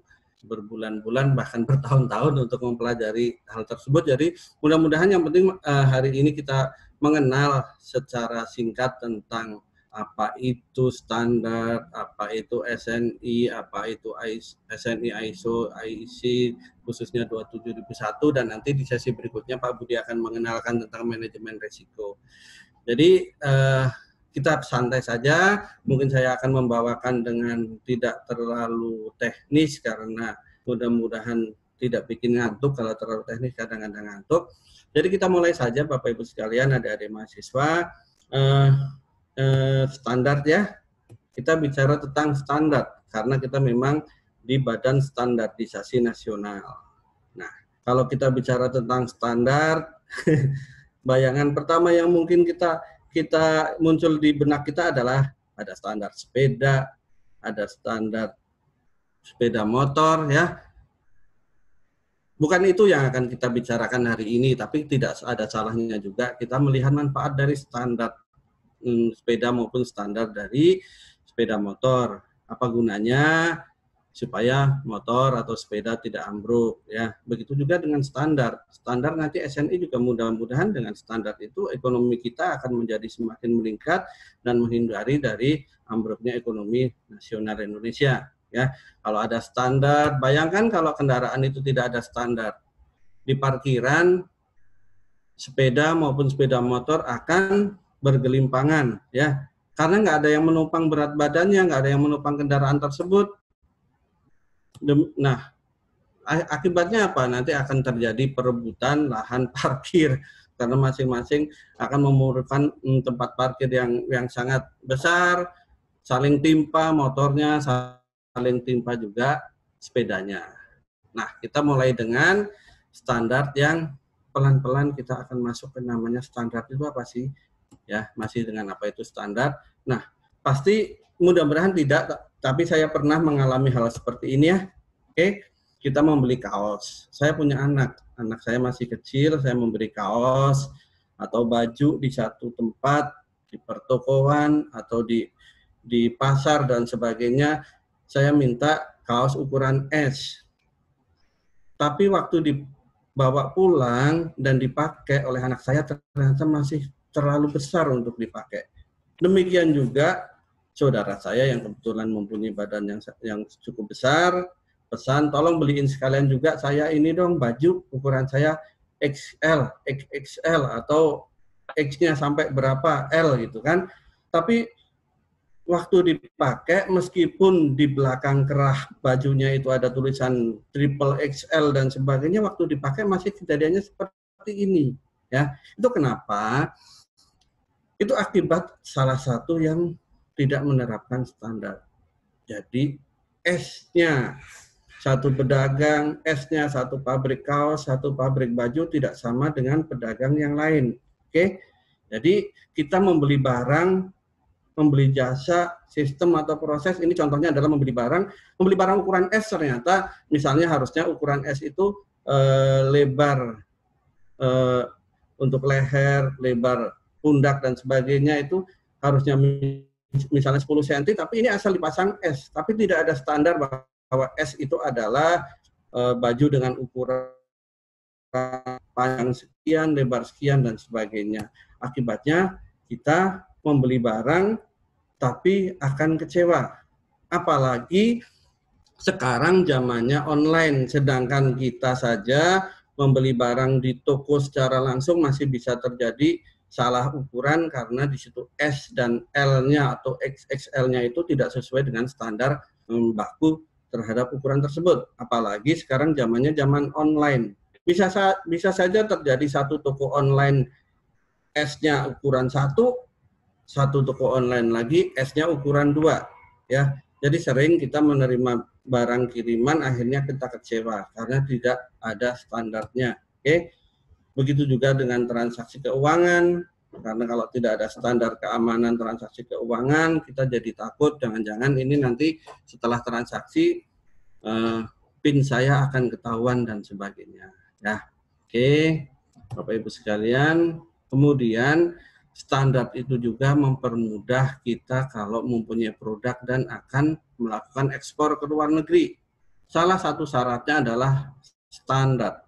Speaker 7: berbulan-bulan bahkan bertahun-tahun untuk mempelajari hal tersebut. Jadi mudah-mudahan yang penting eh, hari ini kita mengenal secara singkat tentang apa itu standar, apa itu SNI, apa itu SNI ISO, IEC khususnya 27001 dan nanti di sesi berikutnya Pak Budi akan mengenalkan tentang manajemen risiko. Jadi eh, kita santai saja, mungkin saya akan membawakan dengan tidak terlalu teknis karena mudah-mudahan tidak bikin ngantuk kalau terlalu teknis kadang-kadang ngantuk. Jadi kita mulai saja Bapak Ibu sekalian, ada adik mahasiswa. Eh, eh, standar ya. Kita bicara tentang standar karena kita memang di Badan Standarisasi Nasional. Nah, kalau kita bicara tentang standar, bayangan pertama yang mungkin kita kita muncul di benak kita adalah ada standar sepeda, ada standar sepeda motor ya. Bukan itu yang akan kita bicarakan hari ini, tapi tidak ada salahnya juga kita melihat manfaat dari standar Mm, sepeda maupun standar dari sepeda motor. Apa gunanya? supaya motor atau sepeda tidak ambruk ya. Begitu juga dengan standar. Standar nanti SNI juga mudah-mudahan dengan standar itu ekonomi kita akan menjadi semakin meningkat dan menghindari dari ambruknya ekonomi nasional Indonesia ya. Kalau ada standar, bayangkan kalau kendaraan itu tidak ada standar. Di parkiran sepeda maupun sepeda motor akan bergelimpangan ya karena nggak ada yang menopang berat badannya nggak ada yang menopang kendaraan tersebut nah akibatnya apa nanti akan terjadi perebutan lahan parkir karena masing-masing akan memerlukan hmm, tempat parkir yang yang sangat besar saling timpa motornya saling timpa juga sepedanya nah kita mulai dengan standar yang pelan-pelan kita akan masuk ke namanya standar itu apa sih ya masih dengan apa itu standar. Nah, pasti mudah-mudahan tidak, tapi saya pernah mengalami hal seperti ini ya. Oke, kita membeli kaos. Saya punya anak, anak saya masih kecil, saya memberi kaos atau baju di satu tempat, di pertokoan atau di di pasar dan sebagainya. Saya minta kaos ukuran S. Tapi waktu dibawa pulang dan dipakai oleh anak saya ternyata masih terlalu besar untuk dipakai. Demikian juga saudara saya yang kebetulan mempunyai badan yang yang cukup besar, pesan tolong beliin sekalian juga saya ini dong baju ukuran saya XL, XXL atau X-nya sampai berapa L gitu kan. Tapi waktu dipakai meskipun di belakang kerah bajunya itu ada tulisan triple XL dan sebagainya waktu dipakai masih kejadiannya seperti ini ya. Itu kenapa? Itu akibat salah satu yang tidak menerapkan standar. Jadi S-nya satu pedagang S-nya satu pabrik kaos, satu pabrik baju tidak sama dengan pedagang yang lain. Oke. Jadi kita membeli barang, membeli jasa, sistem atau proses ini contohnya adalah membeli barang, membeli barang ukuran S ternyata misalnya harusnya ukuran S itu e, lebar e, untuk leher, lebar pundak dan sebagainya itu harusnya misalnya 10 cm tapi ini asal dipasang S tapi tidak ada standar bahwa S itu adalah e, baju dengan ukuran panjang sekian, lebar sekian dan sebagainya. Akibatnya kita membeli barang tapi akan kecewa. Apalagi sekarang zamannya online, sedangkan kita saja membeli barang di toko secara langsung masih bisa terjadi salah ukuran karena di situ S dan L-nya atau XXL-nya itu tidak sesuai dengan standar hmm, baku terhadap ukuran tersebut. Apalagi sekarang zamannya zaman online. Bisa sa bisa saja terjadi satu toko online S-nya ukuran satu, satu toko online lagi S-nya ukuran dua, ya. Jadi sering kita menerima barang kiriman akhirnya kita kecewa karena tidak ada standarnya. Oke, okay? Begitu juga dengan transaksi keuangan, karena kalau tidak ada standar keamanan transaksi keuangan, kita jadi takut jangan-jangan ini nanti setelah transaksi uh, PIN saya akan ketahuan dan sebagainya. Ya, oke, Bapak Ibu sekalian. Kemudian standar itu juga mempermudah kita kalau mempunyai produk dan akan melakukan ekspor ke luar negeri. Salah satu syaratnya adalah standar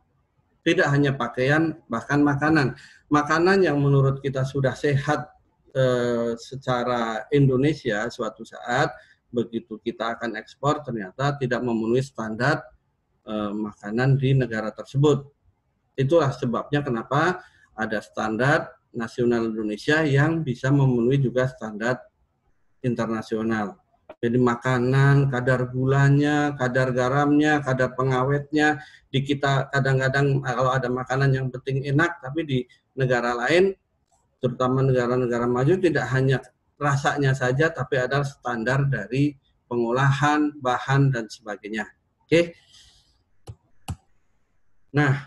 Speaker 7: tidak hanya pakaian, bahkan makanan. Makanan yang menurut kita sudah sehat e, secara Indonesia suatu saat, begitu kita akan ekspor ternyata tidak memenuhi standar e, makanan di negara tersebut. Itulah sebabnya kenapa ada standar nasional Indonesia yang bisa memenuhi juga standar internasional. Jadi makanan, kadar gulanya, kadar garamnya, kadar pengawetnya. Di kita kadang-kadang eh, kalau ada makanan yang penting enak, tapi di negara lain, terutama negara-negara maju, tidak hanya rasanya saja, tapi ada standar dari pengolahan, bahan, dan sebagainya. Oke. Okay? Nah,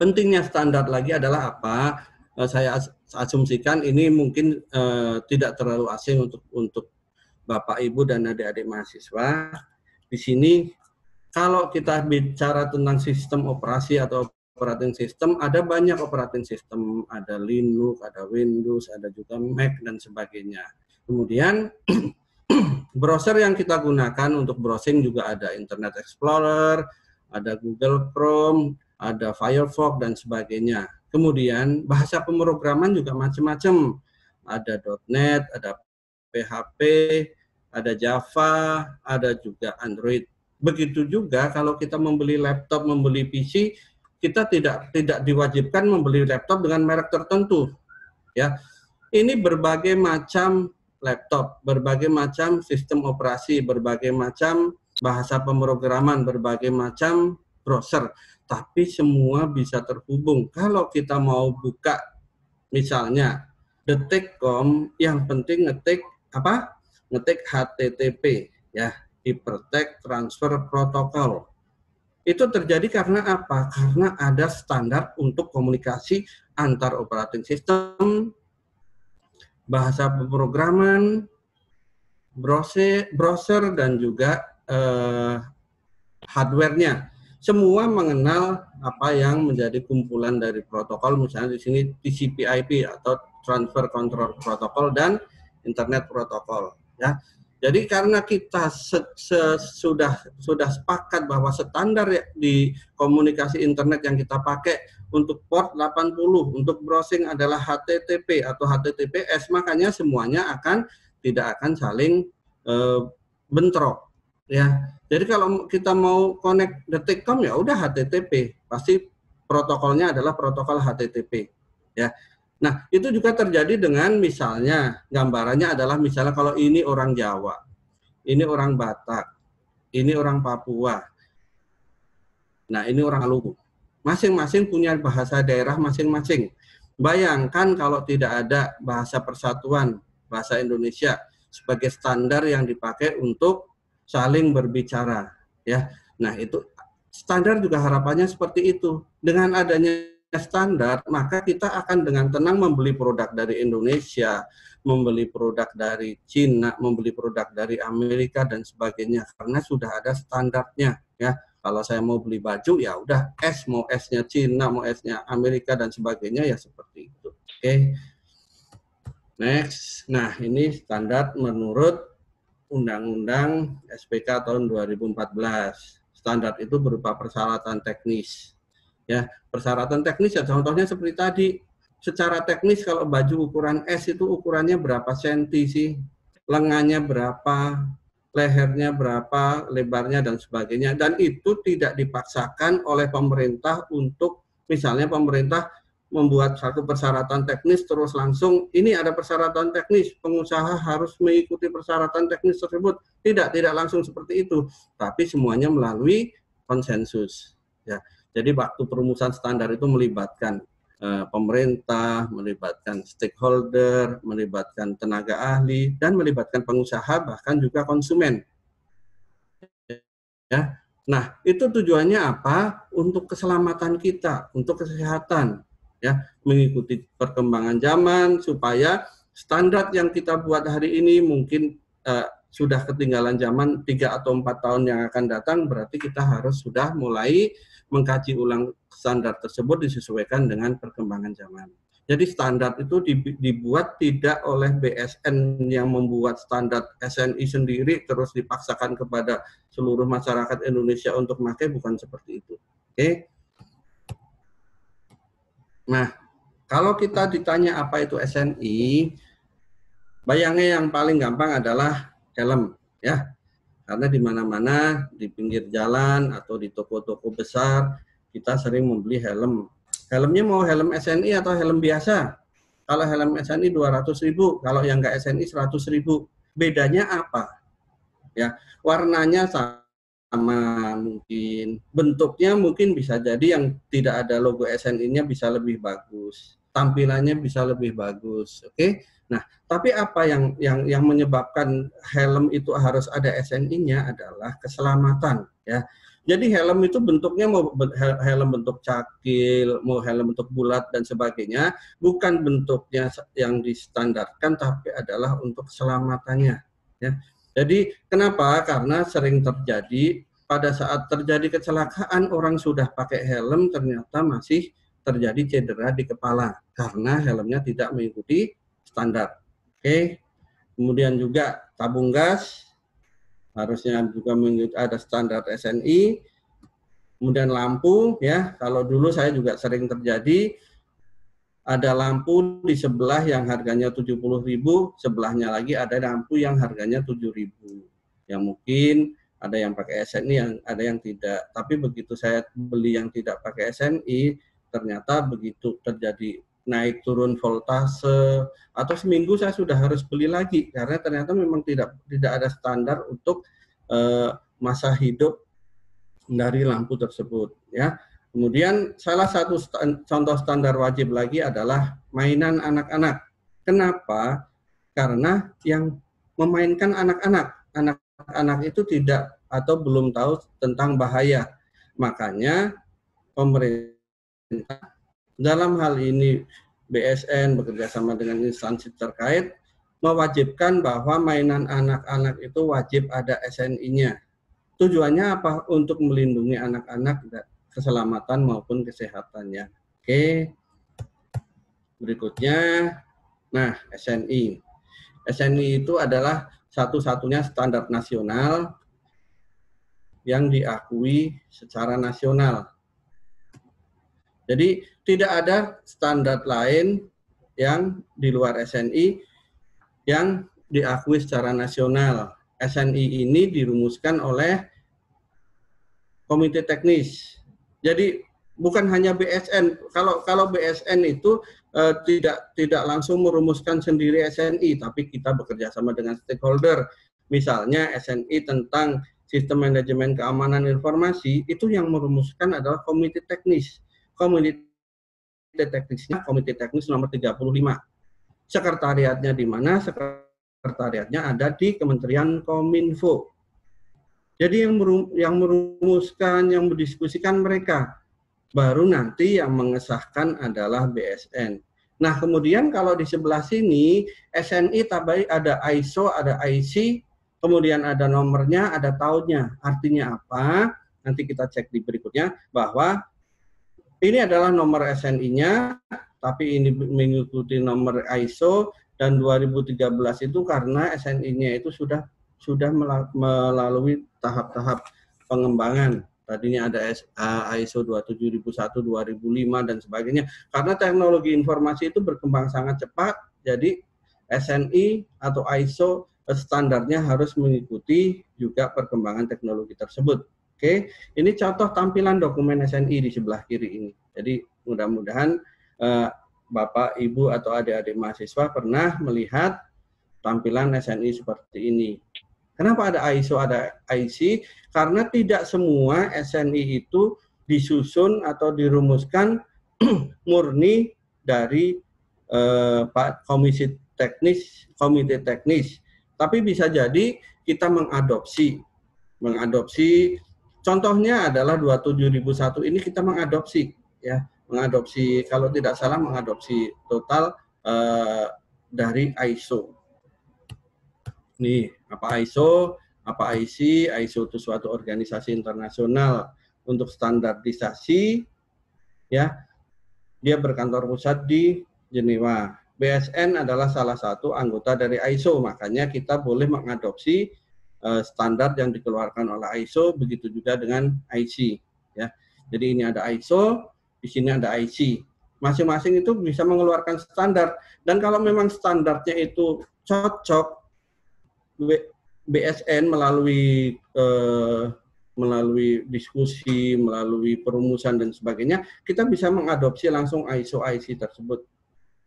Speaker 7: pentingnya standar lagi adalah apa? Eh, saya asumsikan ini mungkin uh, tidak terlalu asing untuk untuk Bapak Ibu dan adik-adik mahasiswa. Di sini kalau kita bicara tentang sistem operasi atau operating system, ada banyak operating system, ada Linux, ada Windows, ada juga Mac dan sebagainya. Kemudian browser yang kita gunakan untuk browsing juga ada Internet Explorer, ada Google Chrome, ada Firefox dan sebagainya. Kemudian bahasa pemrograman juga macam-macam. Ada .NET, ada PHP, ada Java, ada juga Android. Begitu juga kalau kita membeli laptop, membeli PC, kita tidak tidak diwajibkan membeli laptop dengan merek tertentu. Ya. Ini berbagai macam laptop, berbagai macam sistem operasi, berbagai macam bahasa pemrograman, berbagai macam browser, tapi semua bisa terhubung. Kalau kita mau buka misalnya detikcom yang penting ngetik apa? ngetik HTTP ya Hypertext Transfer Protocol. Itu terjadi karena apa? Karena ada standar untuk komunikasi antar operating system, bahasa pemrograman, browser, browser dan juga eh, hardware Semua mengenal apa yang menjadi kumpulan dari protokol, misalnya di sini TCP/IP atau Transfer Control Protocol dan Internet Protocol ya. Jadi karena kita sudah sudah sepakat bahwa standar ya di komunikasi internet yang kita pakai untuk port 80 untuk browsing adalah HTTP atau HTTPS, makanya semuanya akan tidak akan saling e, bentrok ya. Jadi kalau kita mau connect detikcom ya udah HTTP, pasti protokolnya adalah protokol HTTP ya. Nah, itu juga terjadi dengan misalnya gambarannya adalah misalnya kalau ini orang Jawa, ini orang Batak, ini orang Papua. Nah, ini orang Luwu. Masing-masing punya bahasa daerah masing-masing. Bayangkan kalau tidak ada bahasa persatuan bahasa Indonesia sebagai standar yang dipakai untuk saling berbicara, ya. Nah, itu standar juga harapannya seperti itu. Dengan adanya standar, maka kita akan dengan tenang membeli produk dari Indonesia, membeli produk dari Cina, membeli produk dari Amerika dan sebagainya karena sudah ada standarnya ya. Kalau saya mau beli baju ya udah S mau S-nya Cina, mau S-nya Amerika dan sebagainya ya seperti itu. Oke. Okay. Next. Nah, ini standar menurut Undang-Undang SPK tahun 2014. Standar itu berupa persyaratan teknis Ya, persyaratan teknis ya contohnya seperti tadi. Secara teknis kalau baju ukuran S itu ukurannya berapa senti sih? Lengannya berapa? Lehernya berapa? Lebarnya dan sebagainya. Dan itu tidak dipaksakan oleh pemerintah untuk misalnya pemerintah membuat satu persyaratan teknis terus langsung ini ada persyaratan teknis pengusaha harus mengikuti persyaratan teknis tersebut tidak tidak langsung seperti itu tapi semuanya melalui konsensus ya jadi waktu perumusan standar itu melibatkan uh, pemerintah, melibatkan stakeholder, melibatkan tenaga ahli, dan melibatkan pengusaha bahkan juga konsumen. Ya. Nah, itu tujuannya apa? Untuk keselamatan kita, untuk kesehatan, ya, mengikuti perkembangan zaman supaya standar yang kita buat hari ini mungkin uh, sudah ketinggalan zaman tiga atau empat tahun yang akan datang berarti kita harus sudah mulai mengkaji ulang standar tersebut disesuaikan dengan perkembangan zaman. Jadi standar itu dibuat tidak oleh BSN yang membuat standar SNI sendiri terus dipaksakan kepada seluruh masyarakat Indonesia untuk memakai, bukan seperti itu. Oke. Nah, kalau kita ditanya apa itu SNI, bayangnya yang paling gampang adalah helm, ya. Karena di mana-mana, di pinggir jalan atau di toko-toko besar, kita sering membeli helm. Helmnya mau helm SNI atau helm biasa? Kalau helm SNI 200 ribu, kalau yang nggak SNI 100 ribu. Bedanya apa? Ya, warnanya sama mungkin bentuknya mungkin bisa jadi yang tidak ada logo SNI-nya bisa lebih bagus tampilannya bisa lebih bagus. Oke. Okay? Nah, tapi apa yang yang yang menyebabkan helm itu harus ada SNI-nya adalah keselamatan ya. Jadi helm itu bentuknya mau helm bentuk cakil, mau helm bentuk bulat dan sebagainya, bukan bentuknya yang distandarkan tapi adalah untuk keselamatannya ya. Jadi kenapa? Karena sering terjadi pada saat terjadi kecelakaan orang sudah pakai helm ternyata masih terjadi cedera di kepala karena helmnya tidak mengikuti standar. Oke. Kemudian juga tabung gas harusnya juga mengikuti ada standar SNI. Kemudian lampu ya, kalau dulu saya juga sering terjadi ada lampu di sebelah yang harganya 70.000, sebelahnya lagi ada lampu yang harganya 7.000. Yang mungkin ada yang pakai SNI, yang ada yang tidak. Tapi begitu saya beli yang tidak pakai SNI, ternyata begitu terjadi naik turun voltase atau seminggu saya sudah harus beli lagi karena ternyata memang tidak tidak ada standar untuk uh, masa hidup dari lampu tersebut ya kemudian salah satu st contoh standar wajib lagi adalah mainan anak-anak kenapa karena yang memainkan anak-anak anak-anak itu tidak atau belum tahu tentang bahaya makanya pemerintah dalam hal ini BSN bekerjasama dengan instansi terkait mewajibkan bahwa mainan anak-anak itu wajib ada SNI-nya. Tujuannya apa? Untuk melindungi anak-anak keselamatan maupun kesehatannya. Oke. Berikutnya, nah SNI. SNI itu adalah satu-satunya standar nasional yang diakui secara nasional jadi tidak ada standar lain yang di luar SNI yang diakui secara nasional. SNI ini dirumuskan oleh komite teknis. Jadi bukan hanya BSN. Kalau kalau BSN itu e, tidak tidak langsung merumuskan sendiri SNI, tapi kita bekerja sama dengan stakeholder. Misalnya SNI tentang sistem manajemen keamanan informasi itu yang merumuskan adalah komite teknis komite teknisnya komite teknis nomor 35. Sekretariatnya di mana? Sekretariatnya ada di Kementerian Kominfo. Jadi yang yang merumuskan, yang mendiskusikan mereka. Baru nanti yang mengesahkan adalah BSN. Nah, kemudian kalau di sebelah sini SNI tabai ada ISO, ada IC, kemudian ada nomornya, ada tahunnya. Artinya apa? Nanti kita cek di berikutnya bahwa ini adalah nomor SNI-nya, tapi ini mengikuti nomor ISO dan 2013 itu karena SNI-nya itu sudah sudah melalui tahap-tahap pengembangan. Tadinya ada ISO 27001, 2005 dan sebagainya. Karena teknologi informasi itu berkembang sangat cepat, jadi SNI atau ISO standarnya harus mengikuti juga perkembangan teknologi tersebut. Oke, ini contoh tampilan dokumen SNI di sebelah kiri ini. Jadi mudah-mudahan uh, Bapak, Ibu, atau adik-adik mahasiswa pernah melihat tampilan SNI seperti ini. Kenapa ada ISO, ada IC? Karena tidak semua SNI itu disusun atau dirumuskan murni dari eh, Pak Komisi Teknis, Komite Teknis. Tapi bisa jadi kita mengadopsi, mengadopsi Contohnya adalah 27001 ini kita mengadopsi ya, mengadopsi kalau tidak salah mengadopsi total uh, dari ISO. Nih, apa ISO, apa IC, ISO itu suatu organisasi internasional untuk standarisasi ya. Dia berkantor pusat di Jenewa. BSN adalah salah satu anggota dari ISO, makanya kita boleh mengadopsi Eh, standar yang dikeluarkan oleh ISO, begitu juga dengan IC. Ya. Jadi ini ada ISO, di sini ada IC. Masing-masing itu bisa mengeluarkan standar. Dan kalau memang standarnya itu cocok, BSN melalui eh, melalui diskusi, melalui perumusan dan sebagainya, kita bisa mengadopsi langsung ISO IC tersebut.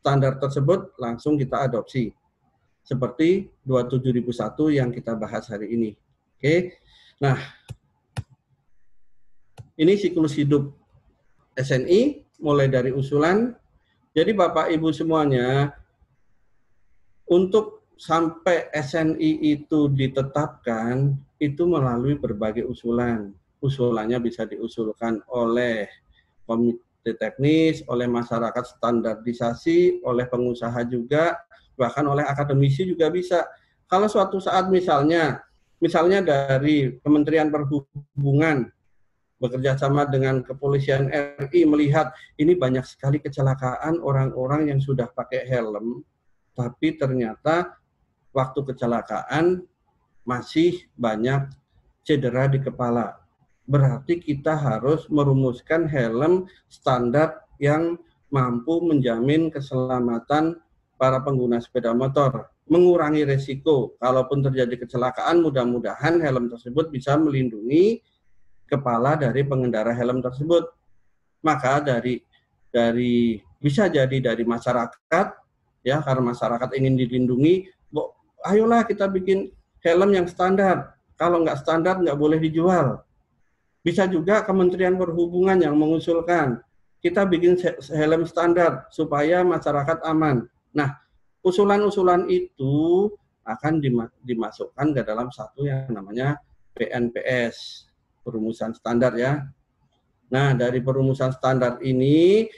Speaker 7: Standar tersebut langsung kita adopsi seperti 27001 yang kita bahas hari ini. Oke. Nah, ini siklus hidup SNI mulai dari usulan. Jadi Bapak Ibu semuanya untuk sampai SNI itu ditetapkan itu melalui berbagai usulan. Usulannya bisa diusulkan oleh komite teknis, oleh masyarakat standarisasi, oleh pengusaha juga, bahkan oleh akademisi juga bisa. Kalau suatu saat misalnya, misalnya dari Kementerian Perhubungan bekerja sama dengan kepolisian RI melihat ini banyak sekali kecelakaan orang-orang yang sudah pakai helm, tapi ternyata waktu kecelakaan masih banyak cedera di kepala. Berarti kita harus merumuskan helm standar yang mampu menjamin keselamatan para pengguna sepeda motor, mengurangi resiko. Kalaupun terjadi kecelakaan, mudah-mudahan helm tersebut bisa melindungi kepala dari pengendara helm tersebut. Maka dari dari bisa jadi dari masyarakat ya karena masyarakat ingin dilindungi, bo, ayolah kita bikin helm yang standar. Kalau nggak standar nggak boleh dijual. Bisa juga Kementerian Perhubungan yang mengusulkan kita bikin helm standar supaya masyarakat aman Nah, usulan-usulan itu akan dimasukkan ke dalam satu yang namanya PNPS, perumusan standar ya. Nah, dari perumusan standar ini,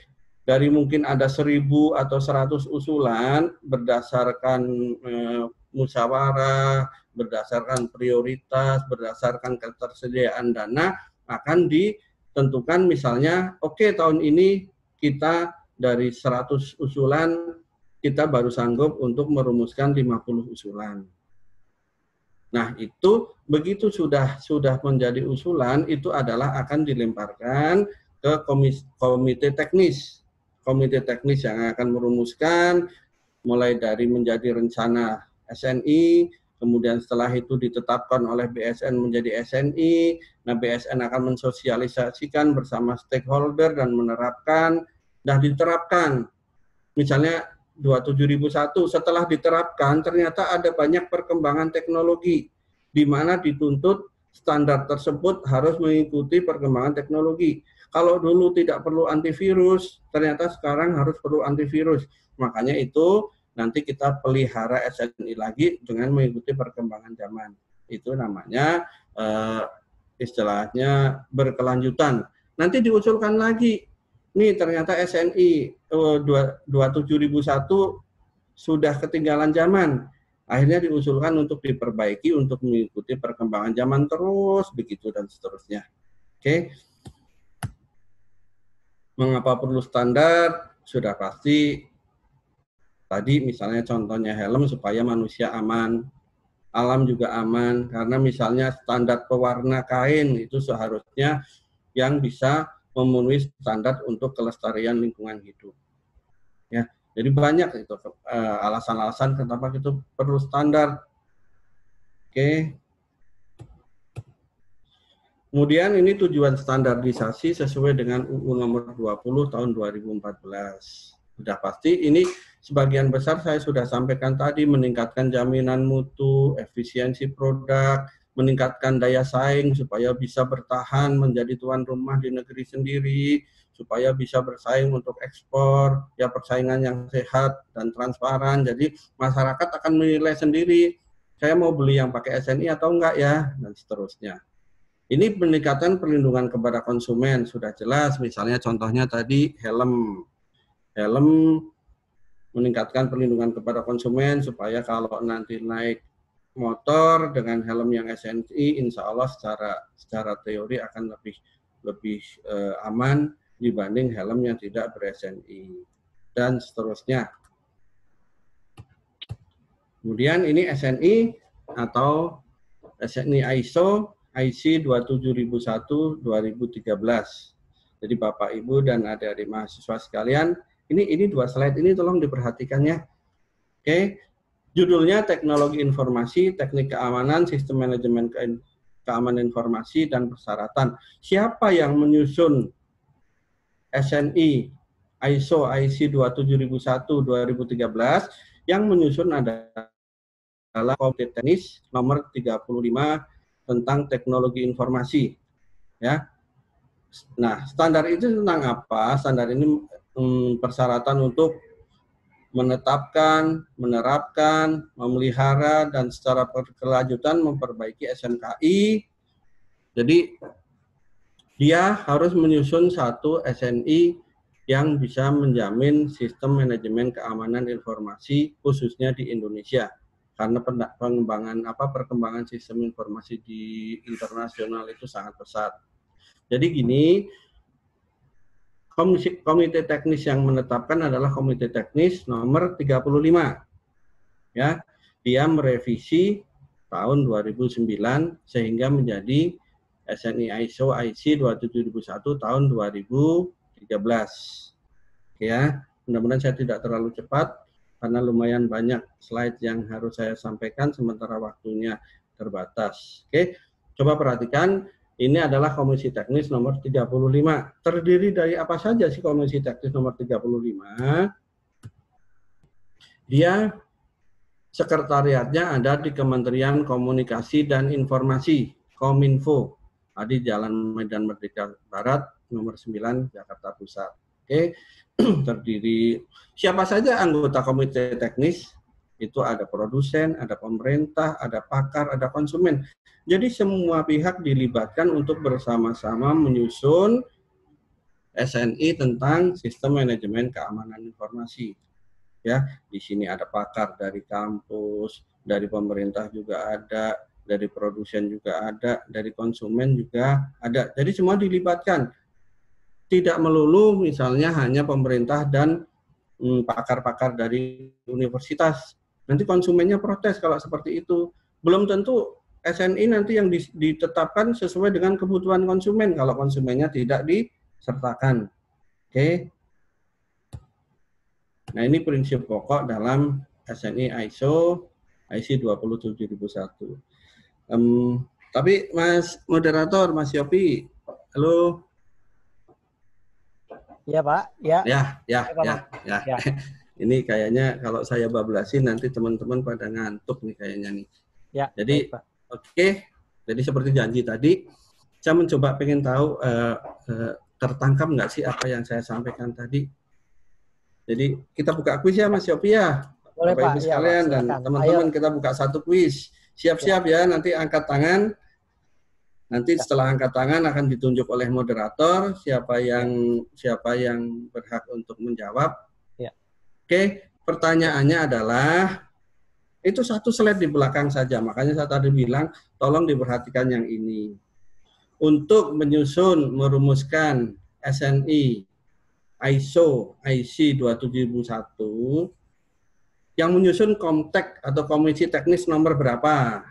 Speaker 7: dari mungkin ada seribu atau seratus usulan berdasarkan eh, musyawarah, berdasarkan prioritas, berdasarkan ketersediaan dana, akan ditentukan misalnya, oke okay, tahun ini kita dari seratus usulan kita baru sanggup untuk merumuskan 50 usulan. Nah, itu begitu sudah sudah menjadi usulan itu adalah akan dilemparkan ke komis, komite teknis. Komite teknis yang akan merumuskan mulai dari menjadi rencana SNI, kemudian setelah itu ditetapkan oleh BSN menjadi SNI. Nah, BSN akan mensosialisasikan bersama stakeholder dan menerapkan dan diterapkan. Misalnya 27001 setelah diterapkan ternyata ada banyak perkembangan teknologi di mana dituntut standar tersebut harus mengikuti perkembangan teknologi. Kalau dulu tidak perlu antivirus, ternyata sekarang harus perlu antivirus. Makanya itu nanti kita pelihara SNI lagi dengan mengikuti perkembangan zaman. Itu namanya eh, istilahnya berkelanjutan. Nanti diusulkan lagi nih ternyata SNI eh, 27001 sudah ketinggalan zaman. Akhirnya diusulkan untuk diperbaiki untuk mengikuti perkembangan zaman terus begitu dan seterusnya. Oke. Okay. Mengapa perlu standar? Sudah pasti tadi misalnya contohnya helm supaya manusia aman, alam juga aman karena misalnya standar pewarna kain itu seharusnya yang bisa memenuhi standar untuk kelestarian lingkungan hidup. Ya, jadi banyak itu eh, alasan-alasan kenapa itu perlu standar. Oke. Okay. Kemudian ini tujuan standarisasi sesuai dengan UU nomor 20 tahun 2014. Sudah pasti ini sebagian besar saya sudah sampaikan tadi meningkatkan jaminan mutu, efisiensi produk, meningkatkan daya saing supaya bisa bertahan menjadi tuan rumah di negeri sendiri, supaya bisa bersaing untuk ekspor, ya persaingan yang sehat dan transparan. Jadi masyarakat akan menilai sendiri, saya mau beli yang pakai SNI atau enggak ya, dan seterusnya. Ini peningkatan perlindungan kepada konsumen sudah jelas, misalnya contohnya tadi helm. Helm meningkatkan perlindungan kepada konsumen supaya kalau nanti naik motor dengan helm yang SNI insya Allah secara secara teori akan lebih lebih uh, aman dibanding helm yang tidak ber SNI dan seterusnya. Kemudian ini SNI atau SNI ISO IC 27001 2013. Jadi Bapak Ibu dan adik-adik mahasiswa sekalian, ini ini dua slide ini tolong diperhatikan ya. Oke, Judulnya Teknologi Informasi, Teknik Keamanan, Sistem Manajemen Keamanan Informasi, dan Persyaratan. Siapa yang menyusun SNI ISO IC 27001 2013 yang menyusun adalah Komite Teknis nomor 35 tentang teknologi informasi. Ya. Nah, standar itu tentang apa? Standar ini hmm, persyaratan untuk menetapkan, menerapkan, memelihara, dan secara berkelanjutan memperbaiki SNKI. Jadi, dia harus menyusun satu SNI yang bisa menjamin sistem manajemen keamanan informasi khususnya di Indonesia karena pengembangan apa perkembangan sistem informasi di internasional itu sangat pesat. Jadi gini, komite teknis yang menetapkan adalah komite teknis nomor 35. Ya, dia merevisi tahun 2009 sehingga menjadi SNI ISO IC 2701 tahun 2013. Ya, mudah-mudahan saya tidak terlalu cepat karena lumayan banyak slide yang harus saya sampaikan sementara waktunya terbatas. Oke, coba perhatikan ini adalah komisi teknis nomor 35. Terdiri dari apa saja sih komisi teknis nomor 35? Dia sekretariatnya ada di Kementerian Komunikasi dan Informasi, Kominfo. Tadi nah, Jalan Medan Merdeka Barat nomor 9 Jakarta Pusat. Oke, terdiri siapa saja anggota komite teknis? itu ada produsen, ada pemerintah, ada pakar, ada konsumen. Jadi semua pihak dilibatkan untuk bersama-sama menyusun SNI tentang sistem manajemen keamanan informasi. Ya, di sini ada pakar dari kampus, dari pemerintah juga ada, dari produsen juga ada, dari konsumen juga ada. Jadi semua dilibatkan. Tidak melulu misalnya hanya pemerintah dan hmm, pakar-pakar dari universitas Nanti konsumennya protes kalau seperti itu. Belum tentu SNI nanti yang ditetapkan sesuai dengan kebutuhan konsumen kalau konsumennya tidak disertakan. Oke. Okay. Nah, ini prinsip pokok dalam SNI ISO IC 27001. Um, tapi Mas moderator, Mas Yopi, halo.
Speaker 1: Iya Pak, iya. ya.
Speaker 7: Ya, iya, ya, ya, ya. ya. ya. Ini kayaknya kalau saya bablasin nanti teman-teman pada ngantuk nih kayaknya nih. Ya. Jadi oke, okay, jadi seperti janji tadi, saya mencoba pengen tahu uh, uh, tertangkap nggak sih apa yang saya sampaikan tadi. Jadi kita buka kuis ya Mas Yopi ya. Boleh Bapak Pak. Iya, sekalian dan teman-teman kita buka satu kuis. Siap-siap ya. ya nanti angkat tangan. Nanti ya. setelah angkat tangan akan ditunjuk oleh moderator siapa yang siapa yang berhak untuk menjawab. Oke, pertanyaannya adalah itu satu slide di belakang saja. Makanya saya tadi bilang tolong diperhatikan yang ini. Untuk menyusun merumuskan SNI ISO IC 27001 yang menyusun komtek atau komisi teknis nomor berapa.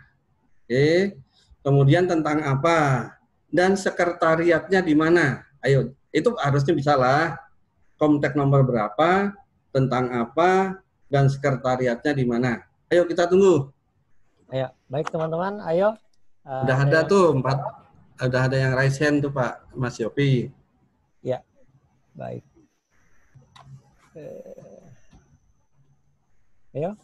Speaker 7: Oke. Kemudian tentang apa? Dan sekretariatnya di mana? Ayo, itu harusnya bisa lah. Komtek nomor berapa, tentang apa, dan sekretariatnya di mana. Ayo kita tunggu. Ayo,
Speaker 1: baik teman-teman, ayo. Uh, ada, ada tuh
Speaker 7: empat, udah ada yang raise hand tuh Pak Mas Yopi. Ya, baik.
Speaker 4: Uh, ayo.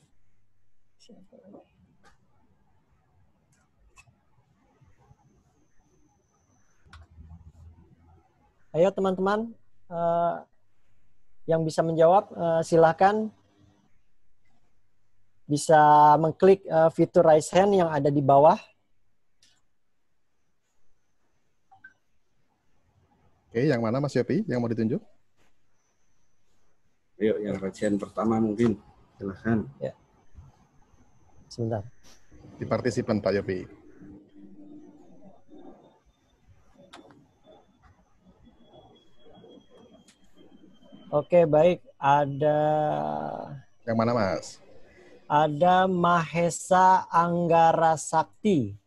Speaker 1: Ayo teman-teman, uh, yang bisa menjawab eh, silakan silahkan bisa mengklik eh, fitur raise hand yang ada di bawah.
Speaker 8: Oke, yang mana Mas Yopi yang mau ditunjuk?
Speaker 7: Yuk, yang raise hand pertama mungkin. Silahkan. Ya. Sebentar.
Speaker 8: Di partisipan Pak Yopi.
Speaker 1: Oke, baik. Ada yang mana, Mas? Ada Mahesa Anggara Sakti.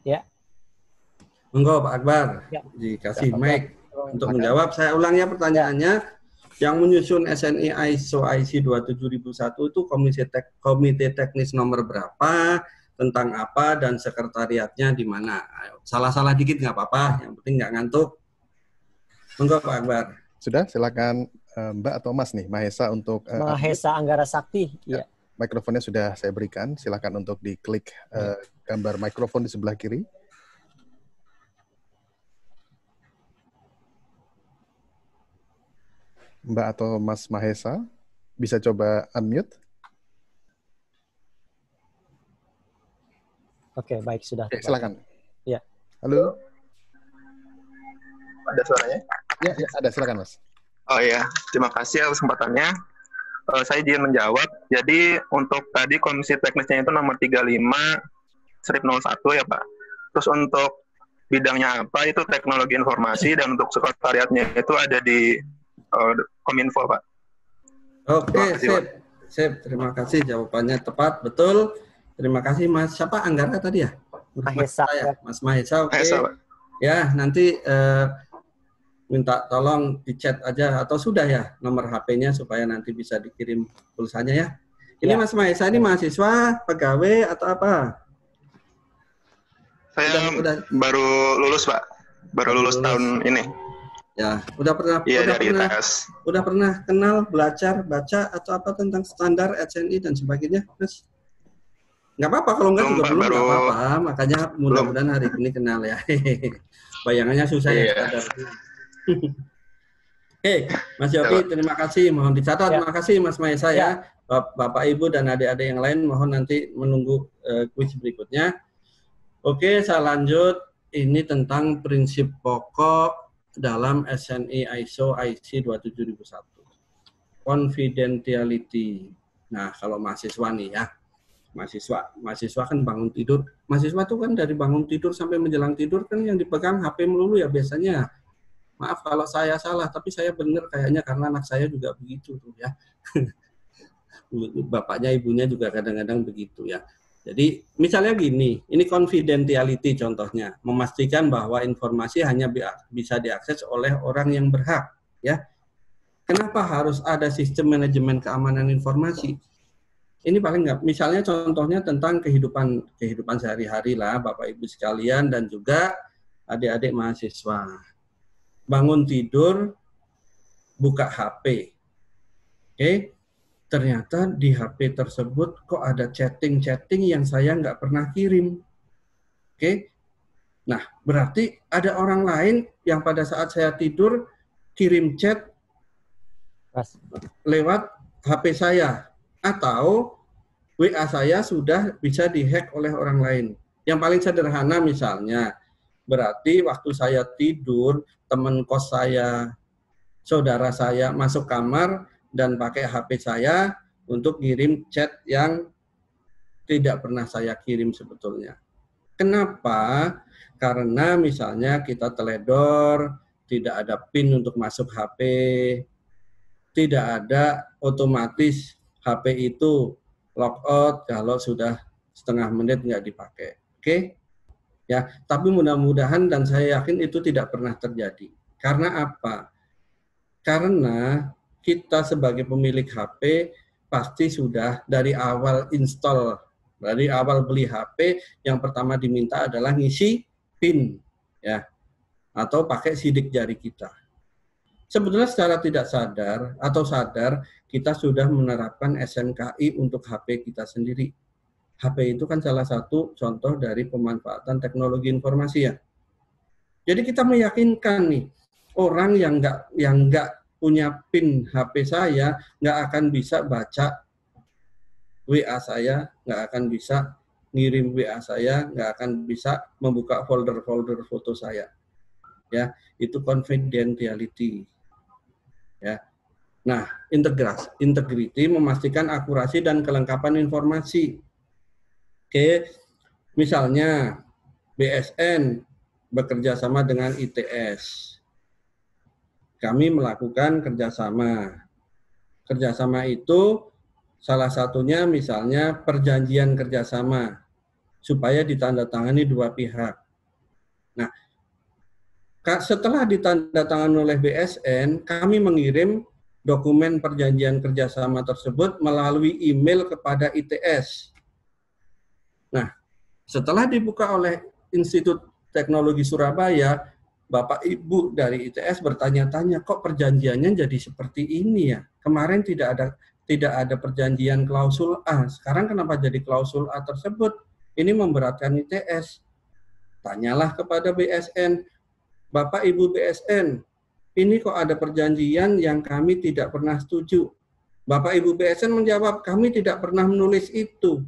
Speaker 7: Ya. Monggo Pak Akbar ya. dikasih ya, mic untuk menjawab. Saya ya pertanyaannya. Yang menyusun SNI ISO IC 27001 itu komite, tek, komite teknis nomor berapa? tentang apa dan sekretariatnya di mana. Salah-salah dikit nggak apa-apa, yang penting nggak ngantuk. Monggo Pak Akbar. Sudah, silakan
Speaker 8: eh, Mbak atau Mas nih, Mahesa untuk uh,
Speaker 1: Mahesa Anggara Sakti.
Speaker 8: Ya, ya. Mikrofonnya sudah saya berikan, silakan untuk diklik uh, gambar mikrofon di sebelah kiri. Mbak atau Mas Mahesa bisa coba unmute.
Speaker 1: Oke, okay, baik sudah. Oke, silakan.
Speaker 8: Ya. Halo. Ada suaranya? Ya, ya ada silakan mas. Oh ya,
Speaker 3: terima kasih atas kesempatannya. Uh, saya izin menjawab. Jadi untuk tadi komisi teknisnya itu nomor 35 strip 01 ya Pak. Terus untuk bidangnya apa itu teknologi informasi dan untuk sekretariatnya itu ada di uh, Kominfo
Speaker 7: Pak. Oke, okay, sip. Sip, terima kasih jawabannya tepat, betul. Terima kasih Mas siapa Anggara tadi ya? Mahesa. Mas, ya? Mas Mahesa, oke. Okay. Mahesa. Ya, nanti eh, minta tolong di chat aja atau sudah ya nomor HP-nya supaya nanti bisa dikirim pulsanya ya. Ini ya. Mas Mahesa ini ya. mahasiswa, pegawai atau apa? Saya udah, udah. baru lulus, Pak. Baru lulus, lulus tahun ini. Ya, udah pernah ya, udah dari pernah udah pernah kenal, belajar, baca atau apa tentang standar SNI dan sebagainya, Mas? Nggak apa-apa, kalau nggak juga belum nggak apa-apa. Makanya mudah-mudahan hari ini kenal ya. Bayangannya susah yeah. ya. Iya. Oke, Mas Yopi, terima kasih. Mohon dicatat. Ya. Terima kasih Mas Maesa ya. ya. Bapak, Ibu, dan adik-adik yang lain mohon nanti menunggu uh, kuis berikutnya. Oke, saya lanjut. Ini tentang prinsip pokok dalam SNI ISO IC 27001. Confidentiality. Nah, kalau mahasiswa nih ya mahasiswa mahasiswa kan bangun tidur mahasiswa tuh kan dari bangun tidur sampai menjelang tidur kan yang dipegang HP melulu ya biasanya maaf kalau saya salah tapi saya benar kayaknya karena anak saya juga
Speaker 5: begitu tuh ya
Speaker 7: bapaknya ibunya juga kadang-kadang begitu ya jadi misalnya gini ini confidentiality contohnya memastikan bahwa informasi hanya bisa diakses oleh orang yang berhak ya kenapa harus ada sistem manajemen keamanan informasi ini paling nggak misalnya contohnya tentang kehidupan kehidupan sehari-hari lah bapak ibu sekalian dan juga adik-adik mahasiswa bangun tidur buka HP oke ternyata di HP tersebut kok ada chatting-chatting yang saya nggak pernah kirim oke nah berarti ada orang lain yang pada saat saya tidur kirim chat lewat HP saya atau WA saya sudah bisa dihack oleh orang lain. Yang paling sederhana misalnya, berarti waktu saya tidur, teman kos saya, saudara saya masuk kamar dan pakai HP saya untuk ngirim chat yang tidak pernah saya kirim sebetulnya. Kenapa? Karena misalnya kita teledor, tidak ada PIN untuk masuk HP, tidak ada otomatis HP itu lock out kalau sudah setengah menit nggak dipakai. Oke? Okay? Ya, tapi mudah-mudahan dan saya yakin itu tidak pernah terjadi. Karena apa? Karena kita sebagai pemilik HP pasti sudah dari awal install, dari awal beli HP yang pertama diminta adalah ngisi PIN ya atau pakai sidik jari kita sebetulnya secara tidak sadar atau sadar kita sudah menerapkan SNKI untuk HP kita sendiri. HP itu kan salah satu contoh dari pemanfaatan teknologi informasi ya. Jadi kita meyakinkan nih orang yang nggak yang nggak punya pin HP saya nggak akan bisa baca WA saya, nggak akan bisa ngirim WA saya, nggak akan bisa membuka folder-folder foto saya. Ya, itu confidentiality. Ya. Nah, integras, integriti memastikan akurasi dan kelengkapan informasi. Oke, misalnya BSN bekerja sama dengan ITS. Kami melakukan kerjasama. Kerjasama itu salah satunya misalnya perjanjian kerjasama supaya ditandatangani dua pihak. Nah, setelah ditandatangani oleh BSN, kami mengirim dokumen perjanjian kerjasama tersebut melalui email kepada ITS. Nah, setelah dibuka oleh Institut Teknologi Surabaya, Bapak Ibu dari ITS bertanya-tanya, kok perjanjiannya jadi seperti ini ya? Kemarin tidak ada tidak ada perjanjian klausul A, sekarang kenapa jadi klausul A tersebut? Ini memberatkan ITS. Tanyalah kepada BSN, Bapak Ibu BSN, ini kok ada perjanjian yang kami tidak pernah setuju. Bapak Ibu BSN menjawab, kami tidak pernah menulis itu.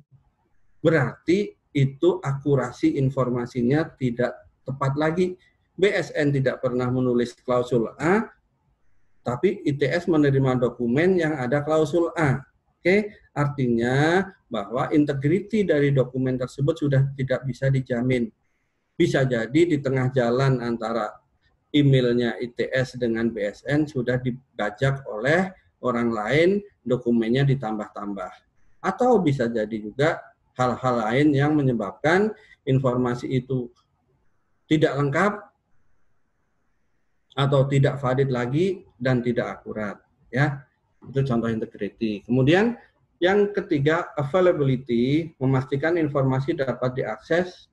Speaker 7: Berarti itu akurasi informasinya tidak tepat lagi. BSN tidak pernah menulis klausul A, tapi ITS menerima dokumen yang ada klausul A. Oke, artinya bahwa integriti dari dokumen tersebut sudah tidak bisa dijamin bisa jadi di tengah jalan antara emailnya ITS dengan BSN sudah dibajak oleh orang lain, dokumennya ditambah-tambah. Atau bisa jadi juga hal-hal lain yang menyebabkan informasi itu tidak lengkap atau tidak valid lagi dan tidak akurat ya itu contoh integriti kemudian yang ketiga, availability, memastikan informasi dapat diakses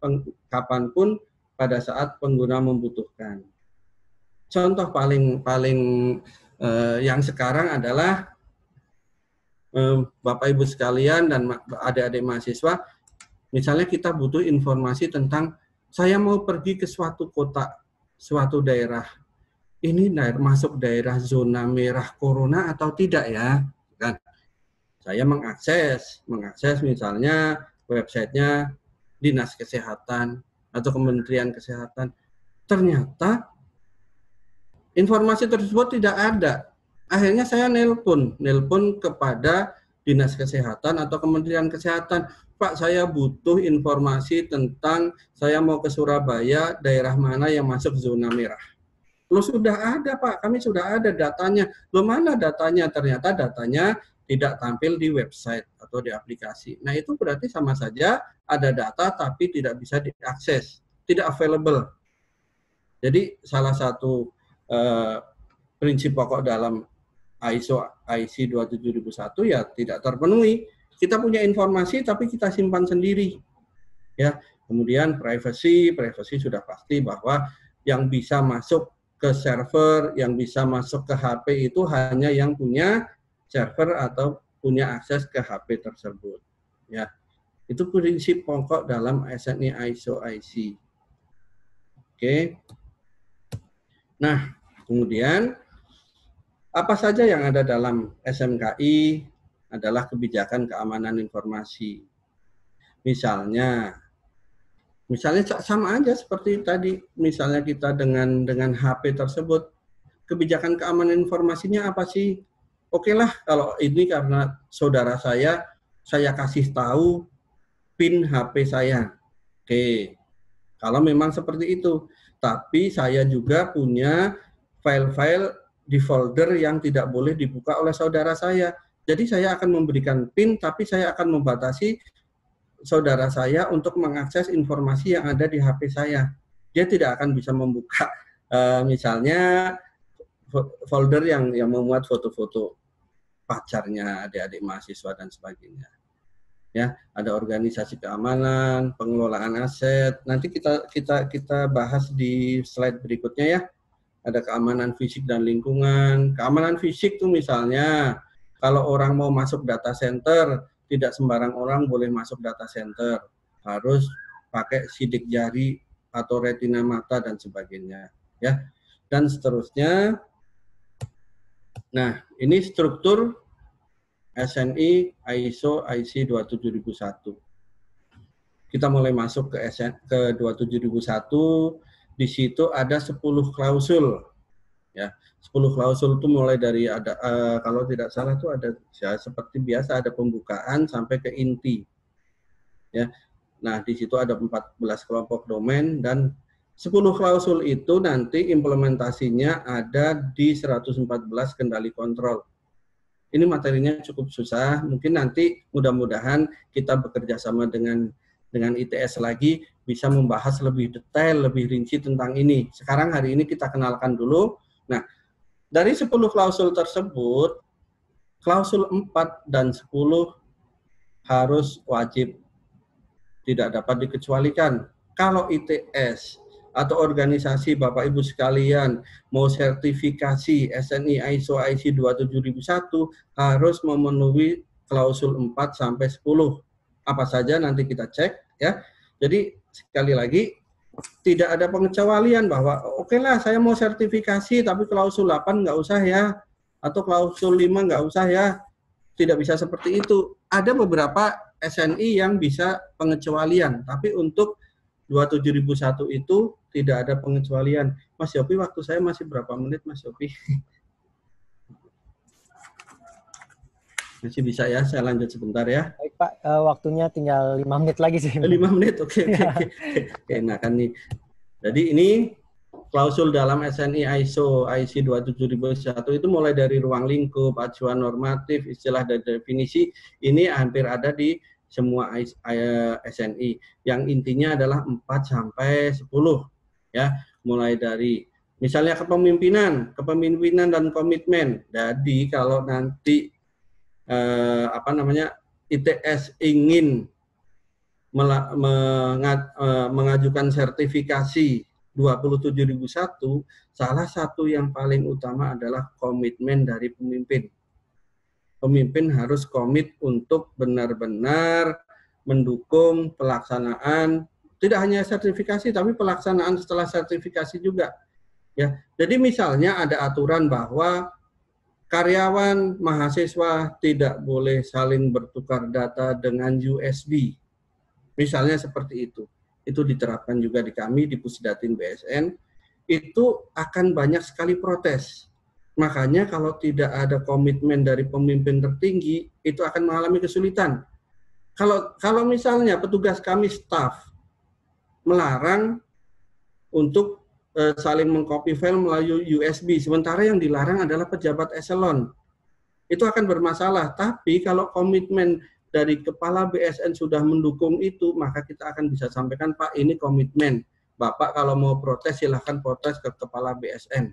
Speaker 7: kapanpun pada saat pengguna membutuhkan. Contoh paling paling eh, yang sekarang adalah eh, Bapak Ibu sekalian dan adik-adik mahasiswa, misalnya kita butuh informasi tentang saya mau pergi ke suatu kota, suatu daerah. Ini masuk daerah zona merah corona atau tidak ya? Kan? saya mengakses, mengakses misalnya websitenya dinas kesehatan atau kementerian kesehatan, ternyata informasi tersebut tidak ada. Akhirnya saya nelpon, nelpon kepada dinas kesehatan atau kementerian kesehatan, Pak saya butuh informasi tentang saya mau ke Surabaya, daerah mana yang masuk zona merah. Lo sudah ada Pak, kami sudah ada datanya. Lo mana datanya? Ternyata datanya tidak tampil di website atau di aplikasi. Nah, itu berarti sama saja ada data tapi tidak bisa diakses, tidak available. Jadi salah satu eh, prinsip pokok dalam ISO IC 27001 ya tidak terpenuhi. Kita punya informasi tapi kita simpan sendiri. Ya, kemudian privacy, privacy sudah pasti bahwa yang bisa masuk ke server, yang bisa masuk ke HP itu hanya yang punya server atau punya akses ke HP tersebut. Ya, itu prinsip pokok dalam SNI ISO IC. Oke. Nah, kemudian apa saja yang ada dalam SMKI adalah kebijakan keamanan informasi. Misalnya, misalnya sama aja seperti tadi, misalnya kita dengan dengan HP tersebut, kebijakan keamanan informasinya apa sih? okay lah kalau ini karena saudara saya, saya kasih tahu PIN HP saya. Oke, okay. kalau memang seperti itu. Tapi saya juga punya file-file di folder yang tidak boleh dibuka oleh saudara saya. Jadi saya akan memberikan PIN, tapi saya akan membatasi saudara saya untuk mengakses informasi yang ada di HP saya. Dia tidak akan bisa membuka, uh, misalnya folder yang yang memuat foto-foto pacarnya adik-adik mahasiswa dan sebagainya. Ya, ada organisasi keamanan, pengelolaan aset. Nanti kita kita kita bahas di slide berikutnya ya. Ada keamanan fisik dan lingkungan. Keamanan fisik tuh misalnya kalau orang mau masuk data center, tidak sembarang orang boleh masuk data center. Harus pakai sidik jari atau retina mata dan sebagainya, ya. Dan seterusnya Nah, ini struktur SNI ISO IC 27001. Kita mulai masuk ke SN, ke 27001. Di situ ada 10 klausul. Ya, 10 klausul itu mulai dari ada uh, kalau tidak salah itu ada ya, seperti biasa ada pembukaan sampai ke inti. Ya. Nah, di situ ada 14 kelompok domain dan 10 klausul itu nanti implementasinya ada di 114 kendali kontrol. Ini materinya cukup susah, mungkin nanti mudah-mudahan kita bekerja sama dengan dengan ITS lagi bisa membahas lebih detail, lebih rinci tentang ini. Sekarang hari ini kita kenalkan dulu. Nah, dari 10 klausul tersebut, klausul 4 dan 10 harus wajib tidak dapat dikecualikan. Kalau ITS atau organisasi Bapak Ibu sekalian mau sertifikasi SNI ISO IC 27001 harus memenuhi klausul 4 sampai 10. Apa saja nanti kita cek ya. Jadi sekali lagi tidak ada pengecualian bahwa oke okay lah saya mau sertifikasi tapi klausul 8 nggak usah ya atau klausul 5 nggak usah ya tidak bisa seperti itu ada beberapa SNI yang bisa pengecualian tapi untuk 27001 itu tidak ada pengecualian. Mas Yopi, waktu saya masih berapa menit, Mas Yopi? Masih bisa ya, saya lanjut sebentar ya. Baik Pak,
Speaker 1: eh, waktunya tinggal lima
Speaker 7: menit lagi sih. Eh, lima menit, oke. Okay, okay, okay. kan nih. Jadi ini klausul dalam SNI ISO IC 27001 itu mulai dari ruang lingkup, acuan normatif, istilah dan definisi, ini hampir ada di semua SNI eh, yang intinya adalah 4 sampai 10 ya mulai dari misalnya kepemimpinan kepemimpinan dan komitmen jadi kalau nanti eh, apa namanya ITS ingin mengat, eh, mengajukan sertifikasi 27001 salah satu yang paling utama adalah komitmen dari pemimpin pemimpin harus komit untuk benar-benar mendukung pelaksanaan tidak hanya sertifikasi tapi pelaksanaan setelah sertifikasi juga. Ya. Jadi misalnya ada aturan bahwa karyawan mahasiswa tidak boleh saling bertukar data dengan USB. Misalnya seperti itu. Itu diterapkan juga di kami di Pusdatin BSN. Itu akan banyak sekali protes Makanya kalau tidak ada komitmen dari pemimpin tertinggi, itu akan mengalami kesulitan. Kalau kalau misalnya petugas kami staf melarang untuk e, saling mengcopy file melalui USB, sementara yang dilarang adalah pejabat eselon. Itu akan bermasalah. Tapi kalau komitmen dari kepala BSN sudah mendukung itu, maka kita akan bisa sampaikan, Pak, ini komitmen. Bapak kalau mau protes silahkan protes ke kepala BSN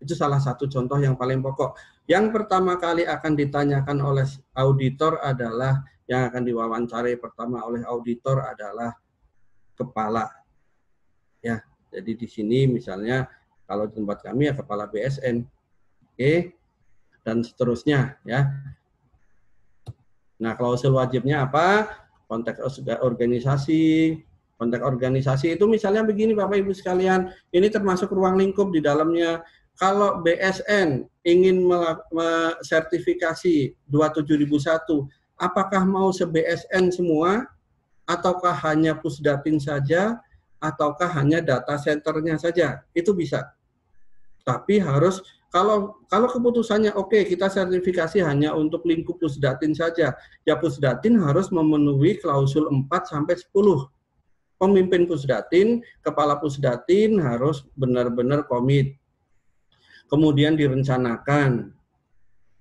Speaker 7: itu salah satu contoh yang paling pokok. Yang pertama kali akan ditanyakan oleh auditor adalah yang akan diwawancarai pertama oleh auditor adalah kepala. Ya, jadi di sini misalnya kalau di tempat kami ya kepala BSN. Oke. Dan seterusnya ya. Nah, klausul wajibnya apa? Konteks organisasi, konteks organisasi itu misalnya begini Bapak Ibu sekalian, ini termasuk ruang lingkup di dalamnya kalau BSN ingin sertifikasi 27001, apakah mau se-BSN semua, ataukah hanya pusdatin saja, ataukah hanya data centernya saja? Itu bisa. Tapi harus kalau kalau keputusannya oke okay, kita sertifikasi hanya untuk lingkup pusdatin saja, ya pusdatin harus memenuhi klausul 4 sampai 10. Pemimpin pusdatin, kepala pusdatin harus benar-benar komit kemudian direncanakan.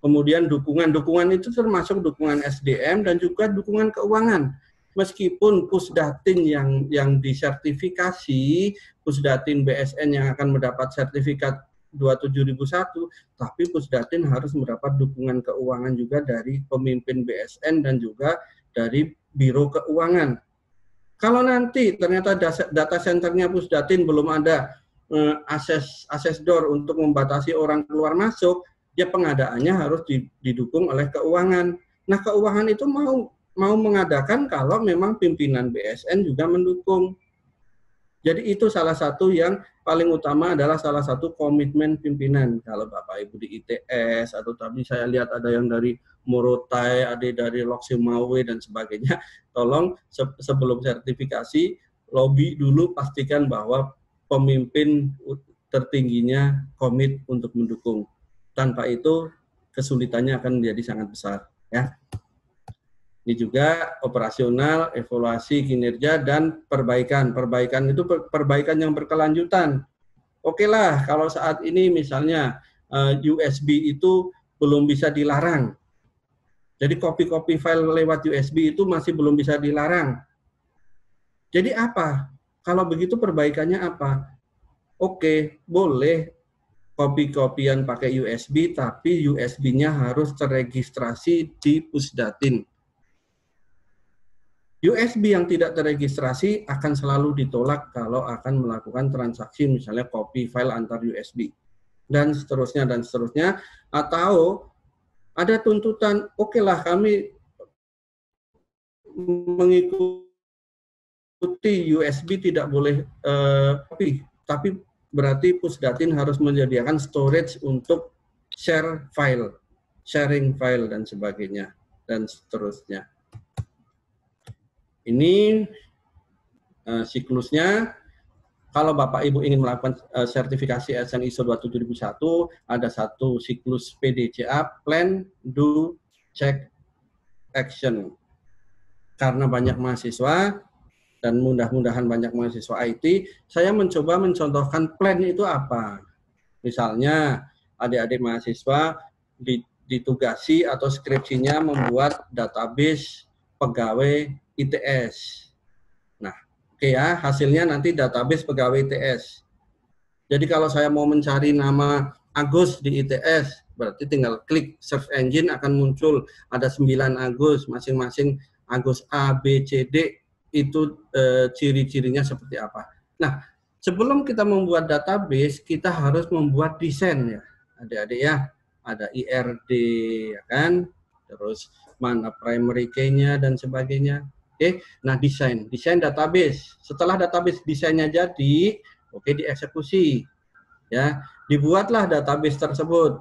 Speaker 7: Kemudian dukungan-dukungan itu termasuk dukungan SDM dan juga dukungan keuangan. Meskipun pusdatin yang yang disertifikasi, pusdatin BSN yang akan mendapat sertifikat 27001, tapi Pusdatin harus mendapat dukungan keuangan juga dari pemimpin BSN dan juga dari Biro Keuangan. Kalau nanti ternyata data senternya Pusdatin belum ada, Eh, akses akses door untuk membatasi orang keluar masuk, ya pengadaannya harus didukung oleh keuangan. Nah, keuangan itu mau mau mengadakan kalau memang pimpinan BSN juga mendukung. Jadi itu salah satu yang paling utama adalah salah satu komitmen pimpinan. Kalau Bapak Ibu di ITS atau tadi saya lihat ada yang dari Morotai, ada dari Loksimawe dan sebagainya. Tolong sebelum sertifikasi lobby dulu pastikan bahwa pemimpin tertingginya komit untuk mendukung. Tanpa itu kesulitannya akan menjadi sangat besar. Ya. Ini juga operasional, evaluasi kinerja dan perbaikan. Perbaikan itu perbaikan yang berkelanjutan. Oke lah, kalau saat ini misalnya eh, USB itu belum bisa dilarang. Jadi copy-copy file lewat USB itu masih belum bisa dilarang. Jadi apa? Kalau begitu perbaikannya apa? Oke, boleh kopi-kopian pakai USB, tapi USB-nya harus terregistrasi di Pusdatin. USB yang tidak terregistrasi akan selalu ditolak kalau akan melakukan transaksi misalnya copy file antar USB dan seterusnya dan seterusnya atau ada tuntutan oke lah kami mengikuti mengikuti USB tidak boleh uh, tapi tapi berarti Pusdatin harus menyediakan storage untuk share file, sharing file dan sebagainya dan seterusnya. Ini uh, siklusnya. Kalau Bapak Ibu ingin melakukan uh, sertifikasi SN ISO 27001, ada satu siklus PDCA Plan, Do, Check, Action. Karena banyak mahasiswa, dan mudah-mudahan banyak mahasiswa IT, saya mencoba mencontohkan plan itu apa. Misalnya, adik-adik mahasiswa ditugasi atau skripsinya membuat database pegawai ITS. Nah, oke okay ya, hasilnya nanti database pegawai ITS. Jadi kalau saya mau mencari nama Agus di ITS, berarti tinggal klik search engine akan muncul ada 9 Agus, masing-masing Agus A, B, C, D itu e, ciri-cirinya seperti apa. Nah, sebelum kita membuat database, kita harus membuat desain ya, adik-adik ya. Ada IRD ya kan, terus mana primary key-nya dan sebagainya. Oke, nah desain, desain database. Setelah database desainnya jadi, oke dieksekusi. Ya, dibuatlah database tersebut.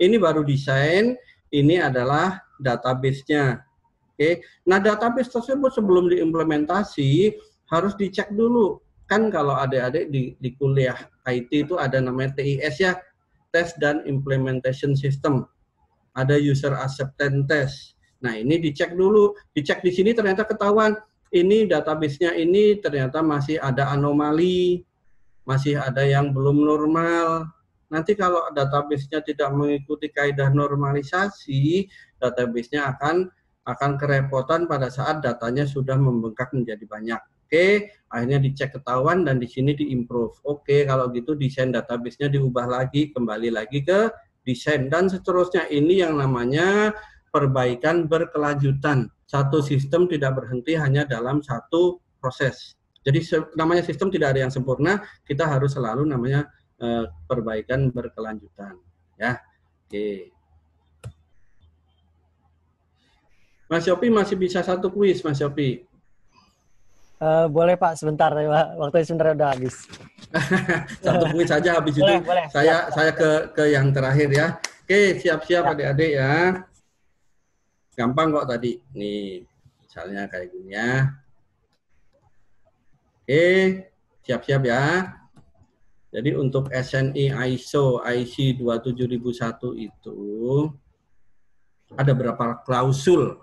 Speaker 7: Ini baru desain, ini adalah database-nya. Oke. Nah, database tersebut sebelum diimplementasi harus dicek dulu. Kan kalau adik-adik di, di kuliah IT itu ada namanya TIS ya, Test dan Implementation System. Ada User Acceptance Test. Nah, ini dicek dulu. Dicek di sini ternyata ketahuan ini database-nya ini ternyata masih ada anomali, masih ada yang belum normal. Nanti kalau database-nya tidak mengikuti kaedah normalisasi, database-nya akan akan kerepotan pada saat datanya sudah membengkak menjadi banyak. Oke, okay, akhirnya dicek ketahuan dan di sini diimprove. Oke, okay, kalau gitu desain database-nya diubah lagi, kembali lagi ke desain dan seterusnya. Ini yang namanya perbaikan berkelanjutan. Satu sistem tidak berhenti hanya dalam satu proses. Jadi namanya sistem tidak ada yang sempurna, kita harus selalu namanya eh, perbaikan berkelanjutan. Ya, oke. Okay. Mas Yopi masih bisa satu kuis, Mas Yopi.
Speaker 1: Uh, boleh Pak, sebentar Pak. Waktu sebentar udah habis.
Speaker 7: satu kuis saja habis itu. Boleh. Saya siap, saya ke ke yang terakhir ya. Oke, siap-siap adik-adik ya. Gampang kok tadi. Nih, misalnya kayak gini ya. Oke, siap-siap ya. Jadi untuk SNI ISO IC 27001 itu ada berapa klausul,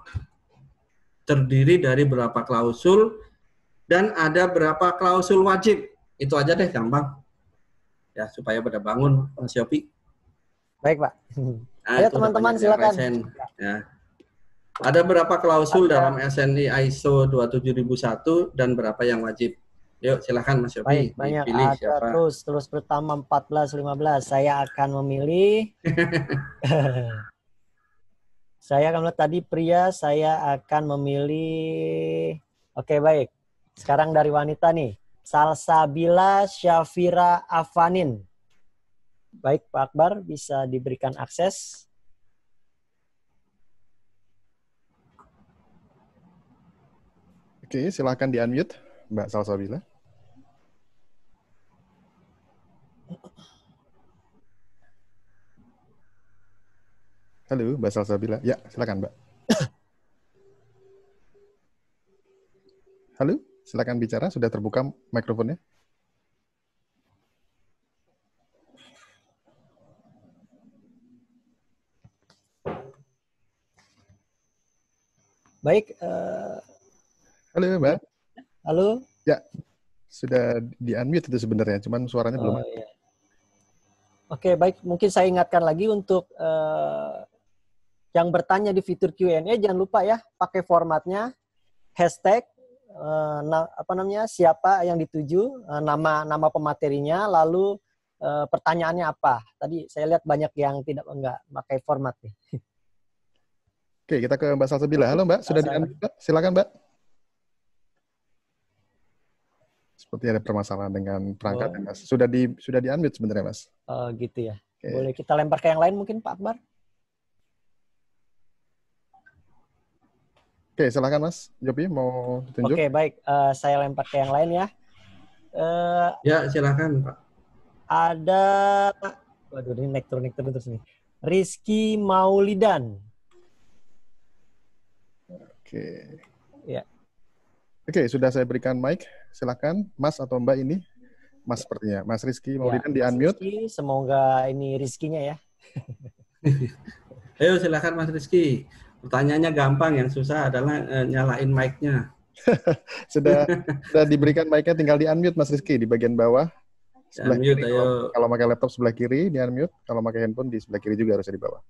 Speaker 7: terdiri dari berapa klausul, dan ada berapa klausul wajib. Itu aja deh, gampang. Ya, supaya pada bangun, Mas Yopi. Baik, Pak. Nah, Ayo teman-teman silakan. Ya. Ada berapa klausul dalam SNI ISO 27001 dan berapa yang wajib? Yuk, silakan Mas Yopi. Baik, banyak. Dipilih ada siapa? Terus,
Speaker 1: terus pertama 14, 15. Saya akan memilih Saya kalau tadi pria, saya akan memilih. Oke, baik. Sekarang dari wanita nih. Salsabila Syafira Afanin. Baik, Pak Akbar bisa diberikan akses.
Speaker 8: Oke, silakan di-unmute Mbak Salsabila. Halo, Mbak Salsabila. Ya, silakan, Mbak. Halo, silakan bicara. Sudah terbuka mikrofonnya. Baik. Uh... Halo, Mbak. Halo. Ya, sudah di-unmute itu sebenarnya, cuman suaranya oh, belum.
Speaker 5: Ya.
Speaker 1: Oke, baik. Mungkin saya ingatkan lagi untuk uh, yang bertanya di fitur Q&A jangan lupa ya pakai formatnya hashtag eh, apa namanya siapa yang dituju eh, nama nama pematerinya lalu eh, pertanyaannya apa tadi saya lihat banyak yang tidak enggak pakai format nih.
Speaker 8: Oke kita ke Mbak Salsabila halo Mbak sudah diambil silakan Mbak. Seperti ada permasalahan dengan perangkat oh. Mas. Sudah di sudah di sebenarnya Mas.
Speaker 1: Oh gitu ya. Oke. Boleh kita lempar ke yang lain mungkin Pak Akbar?
Speaker 8: Oke, silahkan Mas Jopi mau ditunjuk.
Speaker 1: Oke, baik. Uh, saya lempar ke yang lain ya. Uh, ya, silahkan Pak. Ada, waduh ini naik turun, naik turun terus nih. Rizky Maulidan.
Speaker 8: Oke. Ya. Oke, sudah saya berikan mic. Silahkan Mas atau Mbak ini. Mas sepertinya. Mas Rizky ya, Maulidan ya, di
Speaker 7: unmute. semoga ini Rizkinya ya. Ayo silakan Mas Rizky. Pertanyaannya gampang, yang susah adalah e, nyalain mic-nya.
Speaker 8: sudah, sudah diberikan mic-nya, tinggal di unmute Mas Rizky di bagian bawah. Sebelah unmute, kiri, ayo. Kalau, kalau pakai laptop sebelah kiri di unmute, kalau pakai handphone di sebelah kiri juga harusnya di bawah.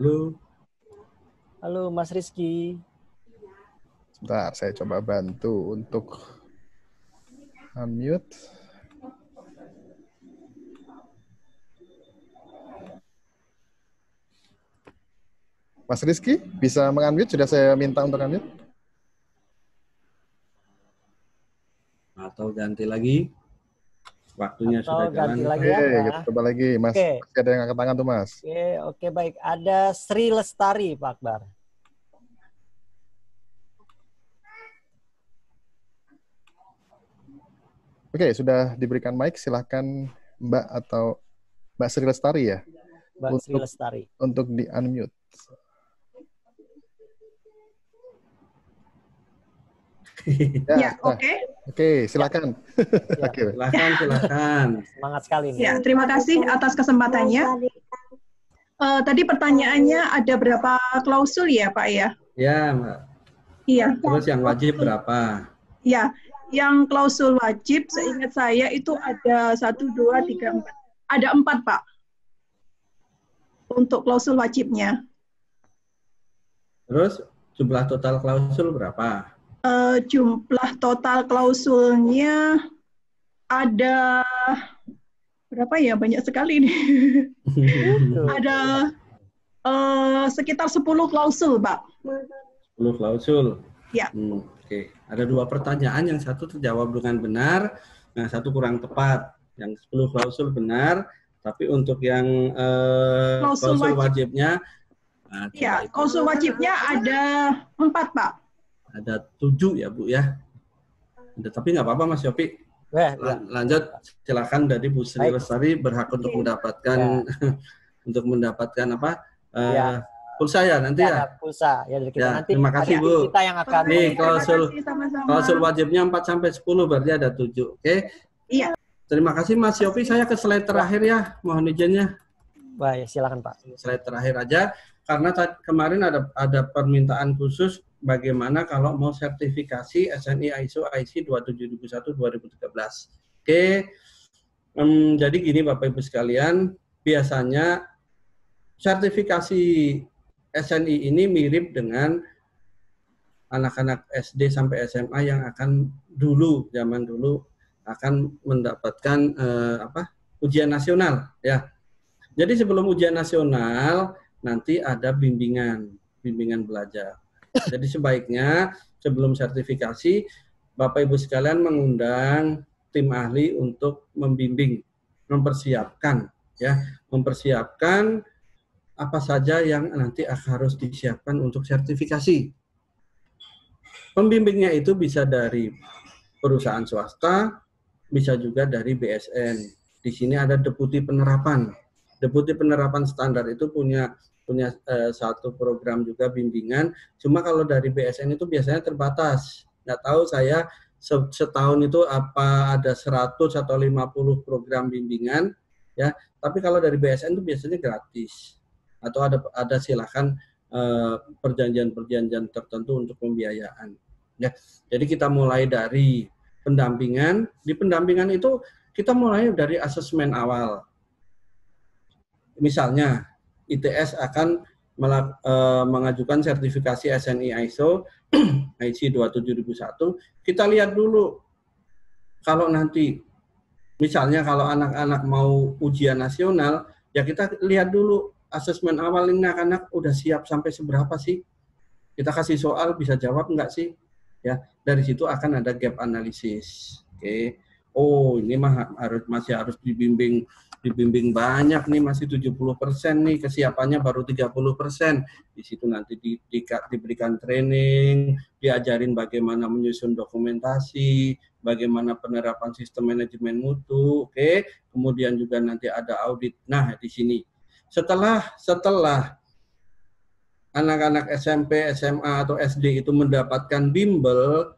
Speaker 8: Halo.
Speaker 1: Halo Mas
Speaker 6: Rizky.
Speaker 8: Sebentar, saya coba bantu untuk unmute. Mas Rizky bisa mengambil? Sudah saya minta untuk unmute. Atau ganti lagi. Waktunya Atau sudah ganti jalan. lagi Oke, ya. coba lagi. Mas, Okay. ada yang angkat tangan tuh, Mas.
Speaker 1: Oke, oke baik. Ada Sri Lestari, Pak Akbar.
Speaker 8: Oke, sudah diberikan mic. Silahkan Mbak atau Mbak Sri Lestari ya.
Speaker 1: Mbak Sri Lestari.
Speaker 8: Untuk di-unmute. Ya, ya, ya, oke. Okay. Oke, okay, silakan. Ya. okay. Silakan, silakan.
Speaker 1: Semangat sekali. Nih. Ya, terima
Speaker 2: kasih atas kesempatannya. Uh, tadi pertanyaannya ada berapa klausul ya, Pak ya?
Speaker 7: Ya, Mbak.
Speaker 2: Iya. Terus yang
Speaker 7: wajib berapa?
Speaker 2: Ya, yang klausul wajib seingat saya itu ada satu, dua, tiga, empat. Ada empat, Pak. Untuk klausul wajibnya.
Speaker 7: Terus jumlah total klausul berapa?
Speaker 2: uh, jumlah total klausulnya ada berapa ya banyak sekali nih
Speaker 6: ada
Speaker 2: uh, sekitar 10 klausul pak
Speaker 7: 10 klausul ya hmm, oke okay. ada dua pertanyaan yang satu terjawab dengan benar yang satu kurang tepat yang 10 klausul benar tapi untuk yang uh, klausul, klausul wajib. wajibnya nah,
Speaker 9: ya klausul wajibnya ada
Speaker 2: empat pak
Speaker 7: ada tujuh ya Bu ya. Tapi nggak apa-apa Mas Yopi. Lanjut silakan dari Bu Sri Lestari berhak untuk mendapatkan ya. untuk mendapatkan apa? Uh, ya. Pulsa ya nanti ya. ya.
Speaker 1: Pulsa ya dari kita ya, nanti.
Speaker 4: Terima kasih Bu. Kita yang akan. Nih klausul klausul
Speaker 7: wajibnya 4 sampai sepuluh berarti ada tujuh. Oke. Okay? Iya. Terima kasih Mas Yopi. Saya ke slide terakhir ya. Mohon izinnya. Baik, silakan Pak. Slide terakhir aja karena kemarin ada ada permintaan khusus bagaimana kalau mau sertifikasi SNI ISO IC 27001-2013. Oke, um, jadi gini Bapak Ibu sekalian, biasanya sertifikasi SNI ini mirip dengan anak-anak SD sampai SMA yang akan dulu zaman dulu akan mendapatkan uh, apa ujian nasional ya. Jadi sebelum ujian nasional nanti ada bimbingan bimbingan belajar. Jadi sebaiknya sebelum sertifikasi, Bapak Ibu sekalian mengundang tim ahli untuk membimbing, mempersiapkan, ya, mempersiapkan apa saja yang nanti harus disiapkan untuk sertifikasi. Pembimbingnya itu bisa dari perusahaan swasta, bisa juga dari BSN. Di sini ada deputi penerapan. Deputi penerapan standar itu punya punya uh, satu program juga bimbingan. Cuma kalau dari BSN itu biasanya terbatas. Nggak tahu saya setahun itu apa ada 100 atau 50 program bimbingan ya. Tapi kalau dari BSN itu biasanya gratis atau ada ada silakan eh, perjanjian-perjanjian tertentu untuk pembiayaan. Ya, jadi kita mulai dari pendampingan. Di pendampingan itu kita mulai dari asesmen awal. Misalnya ITS akan melak, e, mengajukan sertifikasi SNI ISO IC 27001. Kita lihat dulu kalau nanti misalnya kalau anak-anak mau ujian nasional ya kita lihat dulu asesmen awal ini anak-anak udah siap sampai seberapa sih? Kita kasih soal bisa jawab enggak sih? Ya, dari situ akan ada gap analisis. Oke. Okay. Oh, ini mah harus masih harus dibimbing dibimbing banyak nih masih 70% nih kesiapannya baru 30%. Di situ nanti di, di, diberikan training, diajarin bagaimana menyusun dokumentasi, bagaimana penerapan sistem manajemen mutu, oke. Okay? Kemudian juga nanti ada audit. Nah, di sini setelah setelah anak-anak SMP, SMA atau SD itu mendapatkan bimbel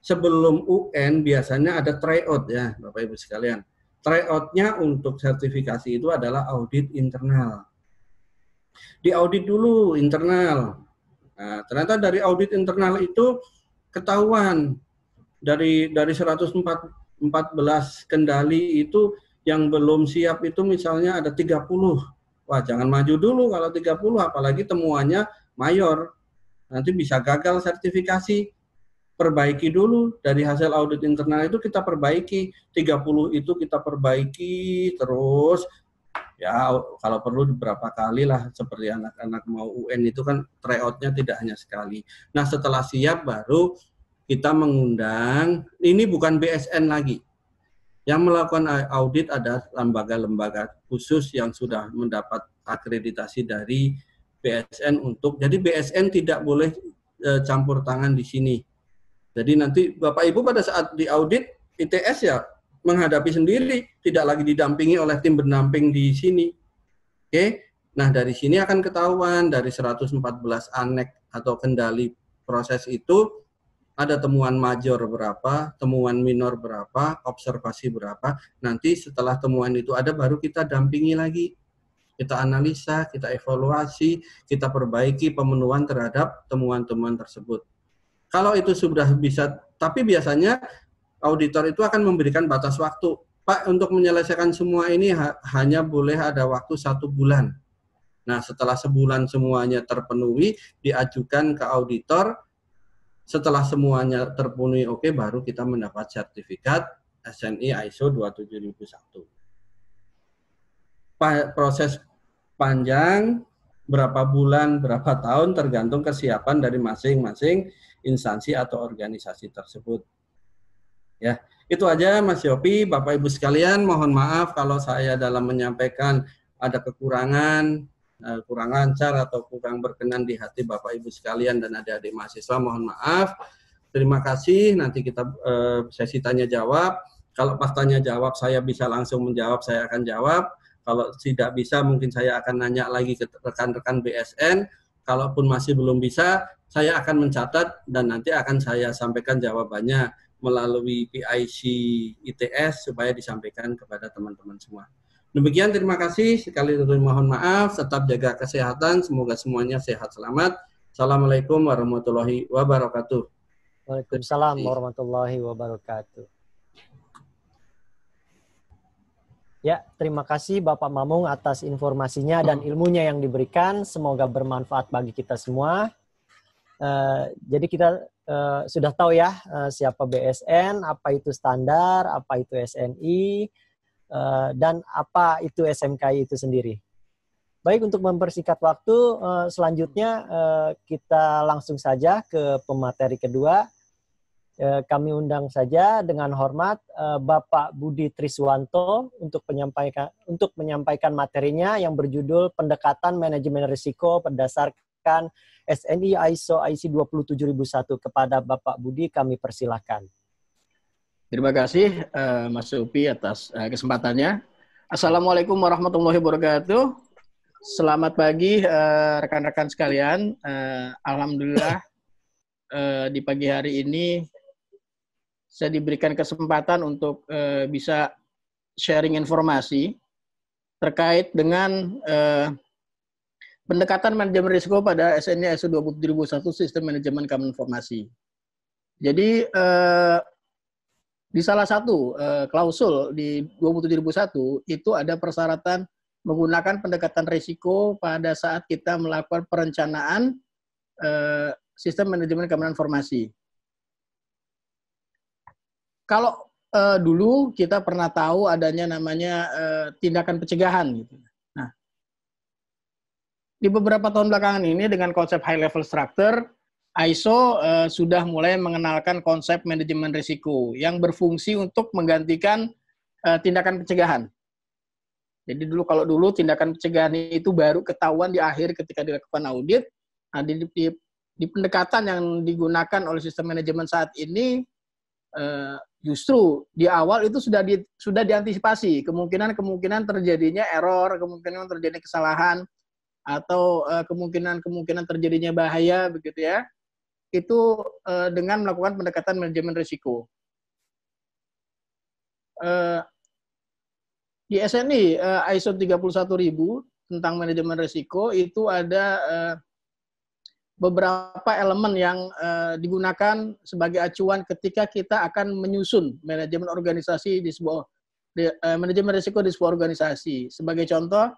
Speaker 7: sebelum UN biasanya ada tryout ya, Bapak Ibu sekalian tryoutnya untuk sertifikasi itu adalah audit internal. Di audit dulu internal. Nah, ternyata dari audit internal itu ketahuan dari dari 114 kendali itu yang belum siap itu misalnya ada 30. Wah, jangan maju dulu kalau 30 apalagi temuannya mayor. Nanti bisa gagal sertifikasi perbaiki dulu dari hasil audit internal itu kita perbaiki 30 itu kita perbaiki terus ya kalau perlu beberapa kali lah seperti anak-anak mau UN itu kan tryoutnya tidak hanya sekali. Nah setelah siap baru kita mengundang ini bukan BSN lagi yang melakukan audit ada lembaga-lembaga khusus yang sudah mendapat akreditasi dari BSN untuk jadi BSN tidak boleh eh, campur tangan di sini jadi nanti Bapak Ibu pada saat diaudit ITS ya menghadapi sendiri, tidak lagi didampingi oleh tim pendamping di sini. Oke. Nah, dari sini akan ketahuan dari 114 anek atau kendali proses itu ada temuan major berapa, temuan minor berapa, observasi berapa. Nanti setelah temuan itu ada baru kita dampingi lagi. Kita analisa, kita evaluasi, kita perbaiki pemenuhan terhadap temuan-temuan tersebut. Kalau itu sudah bisa, tapi biasanya auditor itu akan memberikan batas waktu. Pak, untuk menyelesaikan semua ini ha hanya boleh ada waktu satu bulan. Nah, setelah sebulan semuanya terpenuhi, diajukan ke auditor. Setelah semuanya terpenuhi, oke, okay, baru kita mendapat sertifikat SNI ISO 27001. Pa proses panjang, berapa bulan, berapa tahun tergantung kesiapan dari masing-masing instansi atau organisasi tersebut. Ya, itu aja Mas Yopi, Bapak Ibu sekalian, mohon maaf kalau saya dalam menyampaikan ada kekurangan, eh, kurang lancar atau kurang berkenan di hati Bapak Ibu sekalian dan adik-adik mahasiswa, mohon maaf. Terima kasih, nanti kita eh, sesi tanya jawab. Kalau pas tanya jawab saya bisa langsung menjawab, saya akan jawab kalau tidak bisa mungkin saya akan nanya lagi ke rekan-rekan BSN. Kalaupun masih belum bisa, saya akan mencatat dan nanti akan saya sampaikan jawabannya melalui PIC ITS supaya disampaikan kepada teman-teman semua. Demikian terima kasih sekali lagi mohon maaf, tetap jaga kesehatan, semoga semuanya sehat selamat. Assalamualaikum warahmatullahi wabarakatuh.
Speaker 1: Waalaikumsalam warahmatullahi wabarakatuh. Ya, terima kasih Bapak Mamung atas informasinya dan hmm. ilmunya yang diberikan. Semoga bermanfaat bagi kita semua. Uh, jadi kita uh, sudah tahu ya uh, siapa BSN, apa itu standar, apa itu SNI, uh, dan apa itu SMKI itu sendiri. Baik, untuk mempersingkat waktu, uh, selanjutnya uh, kita langsung saja ke pemateri kedua Eh, kami undang saja dengan hormat eh, Bapak Budi Triswanto untuk menyampaikan untuk menyampaikan materinya yang berjudul Pendekatan Manajemen Risiko berdasarkan SNI ISO IC 27001 kepada Bapak Budi kami persilahkan.
Speaker 9: Terima kasih eh, Mas Upi atas kesempatannya. Assalamualaikum warahmatullahi wabarakatuh. Selamat pagi rekan-rekan sekalian. Alhamdulillah di pagi hari ini saya diberikan kesempatan untuk eh, bisa sharing informasi terkait dengan eh, pendekatan manajemen risiko pada SNI ISO 22001 Sistem Manajemen Keamanan Informasi. Jadi eh, di salah satu eh, klausul di 27001 itu ada persyaratan menggunakan pendekatan risiko pada saat kita melakukan perencanaan eh, sistem manajemen keamanan informasi. Kalau uh, dulu kita pernah tahu adanya namanya uh, tindakan pencegahan gitu. Nah, di beberapa tahun belakangan ini dengan konsep high level structure, ISO uh, eh, sudah mulai mengenalkan konsep manajemen risiko yang berfungsi untuk menggantikan uh, tindakan pencegahan. Jadi dulu kalau dulu tindakan pencegahan itu baru ketahuan di akhir ketika dilakukan audit. Nah, di, di, di pendekatan yang digunakan oleh sistem manajemen saat ini uh, justru di awal itu sudah di, sudah diantisipasi kemungkinan-kemungkinan terjadinya error, kemungkinan terjadi kesalahan atau eh, kemungkinan-kemungkinan uh, kemungkinan -kemungkinan terjadinya bahaya begitu ya. Itu uh, dengan melakukan pendekatan manajemen risiko. Uh, di SNI uh, ISO 31000 tentang manajemen risiko itu ada uh, beberapa elemen yang uh, digunakan sebagai acuan ketika kita akan menyusun manajemen organisasi di sebuah uh, manajemen risiko di sebuah organisasi. Sebagai contoh,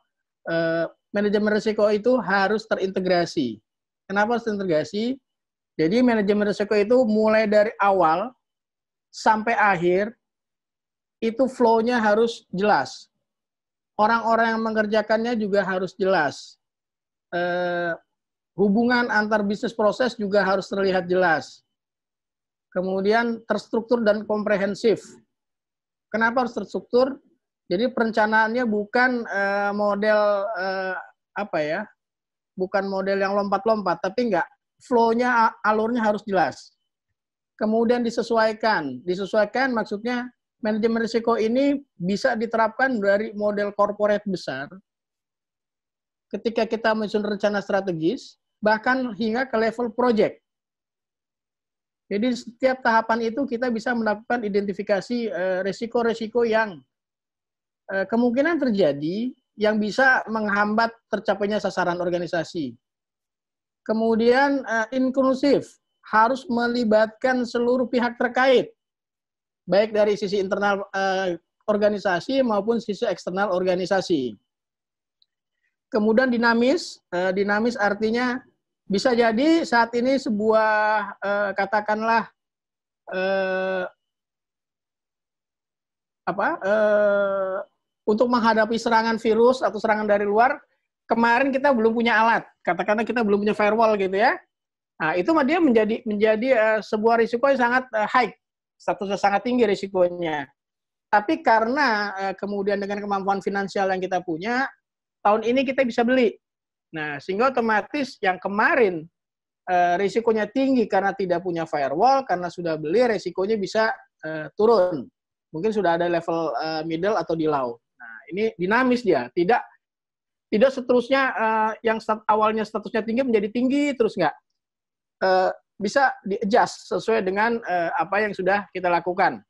Speaker 9: uh, manajemen risiko itu harus terintegrasi. Kenapa harus terintegrasi? Jadi manajemen risiko itu mulai dari awal sampai akhir itu flow-nya harus jelas. Orang-orang yang mengerjakannya juga harus jelas. Uh, Hubungan antar bisnis proses juga harus terlihat jelas. Kemudian terstruktur dan komprehensif. Kenapa harus terstruktur? Jadi perencanaannya bukan eh, model eh, apa ya? Bukan model yang lompat-lompat, tapi enggak flow-nya alurnya harus jelas. Kemudian disesuaikan. Disesuaikan maksudnya manajemen risiko ini bisa diterapkan dari model corporate besar ketika kita menyusun rencana strategis bahkan hingga ke level project. Jadi setiap tahapan itu kita bisa melakukan identifikasi eh, resiko-resiko yang eh, kemungkinan terjadi yang bisa menghambat tercapainya sasaran organisasi. Kemudian eh, inklusif harus melibatkan seluruh pihak terkait, baik dari sisi internal organisasi maupun sisi eksternal organisasi. Kemudian dinamis, dinamis artinya bisa jadi saat ini sebuah eh, katakanlah eh, apa eh, untuk menghadapi serangan virus atau serangan dari luar kemarin kita belum punya alat katakanlah kita belum punya firewall gitu ya nah itu dia menjadi menjadi eh, sebuah risiko yang sangat eh, high statusnya sangat tinggi risikonya tapi karena eh, kemudian dengan kemampuan finansial yang kita punya tahun ini kita bisa beli Nah, sehingga otomatis yang kemarin eh, risikonya tinggi karena tidak punya firewall, karena sudah beli, risikonya bisa eh, turun. Mungkin sudah ada level eh, middle atau di low. Nah, ini dinamis dia, tidak tidak seterusnya eh, yang start, awalnya statusnya tinggi menjadi tinggi terus nggak. Eh, bisa di-adjust sesuai dengan eh, apa yang sudah kita lakukan.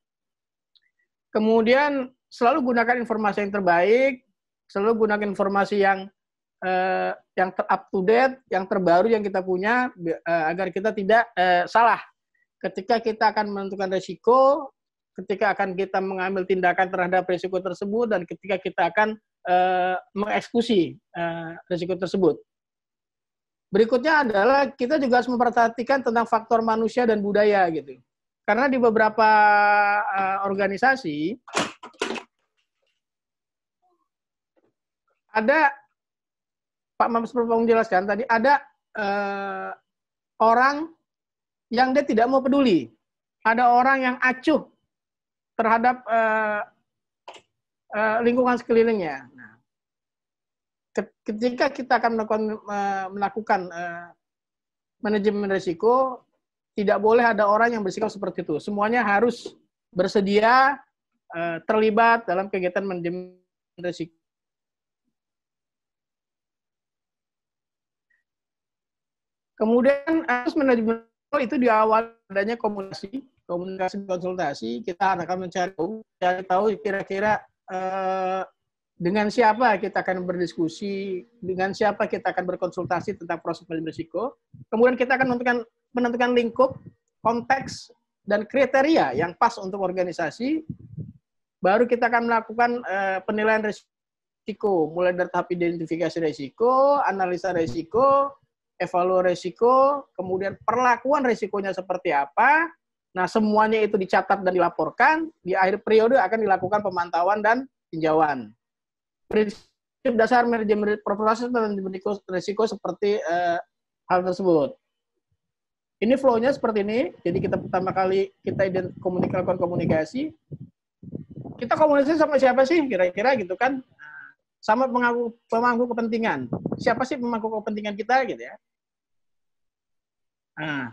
Speaker 9: Kemudian selalu gunakan informasi yang terbaik, selalu gunakan informasi yang uh, yang ter up to date, yang terbaru yang kita punya uh, agar kita tidak uh, salah ketika kita akan menentukan risiko, ketika akan kita mengambil tindakan terhadap risiko tersebut dan ketika kita akan uh, mengeksekusi uh, risiko tersebut. Berikutnya adalah kita juga harus memperhatikan tentang faktor manusia dan budaya gitu. Karena di beberapa uh, organisasi ada Pak Mabes perlu menjelaskan tadi ada eh, orang yang dia tidak mau peduli, ada orang yang acuh terhadap eh, eh, lingkungan sekelilingnya. Nah, ketika kita akan melakukan, eh, melakukan eh, manajemen risiko, tidak boleh ada orang yang bersikap seperti itu. Semuanya harus bersedia eh, terlibat dalam kegiatan manajemen risiko Kemudian harus manajemen itu di awal adanya komunikasi, komunikasi konsultasi. Kita akan mencari tahu, cari tahu kira-kira eh, dengan siapa kita akan berdiskusi, dengan siapa kita akan berkonsultasi tentang proses manajemen risiko. Kemudian kita akan menentukan, menentukan lingkup, konteks, dan kriteria yang pas untuk organisasi. Baru kita akan melakukan eh, penilaian risiko, mulai dari tahap identifikasi risiko, analisa risiko, evaluasi resiko, kemudian perlakuan resikonya seperti apa. Nah, semuanya itu dicatat dan dilaporkan. Di akhir periode akan dilakukan pemantauan dan tinjauan. Prinsip dasar manajemen proses manajemen resiko seperti eh, hal tersebut. Ini flow-nya seperti ini. Jadi kita pertama kali kita komunikasi, komunikasi. Kita komunikasi sama siapa sih kira-kira gitu kan? Nah, sama pemangku, pemangku kepentingan. Siapa sih pemangku kepentingan kita gitu ya? Nah,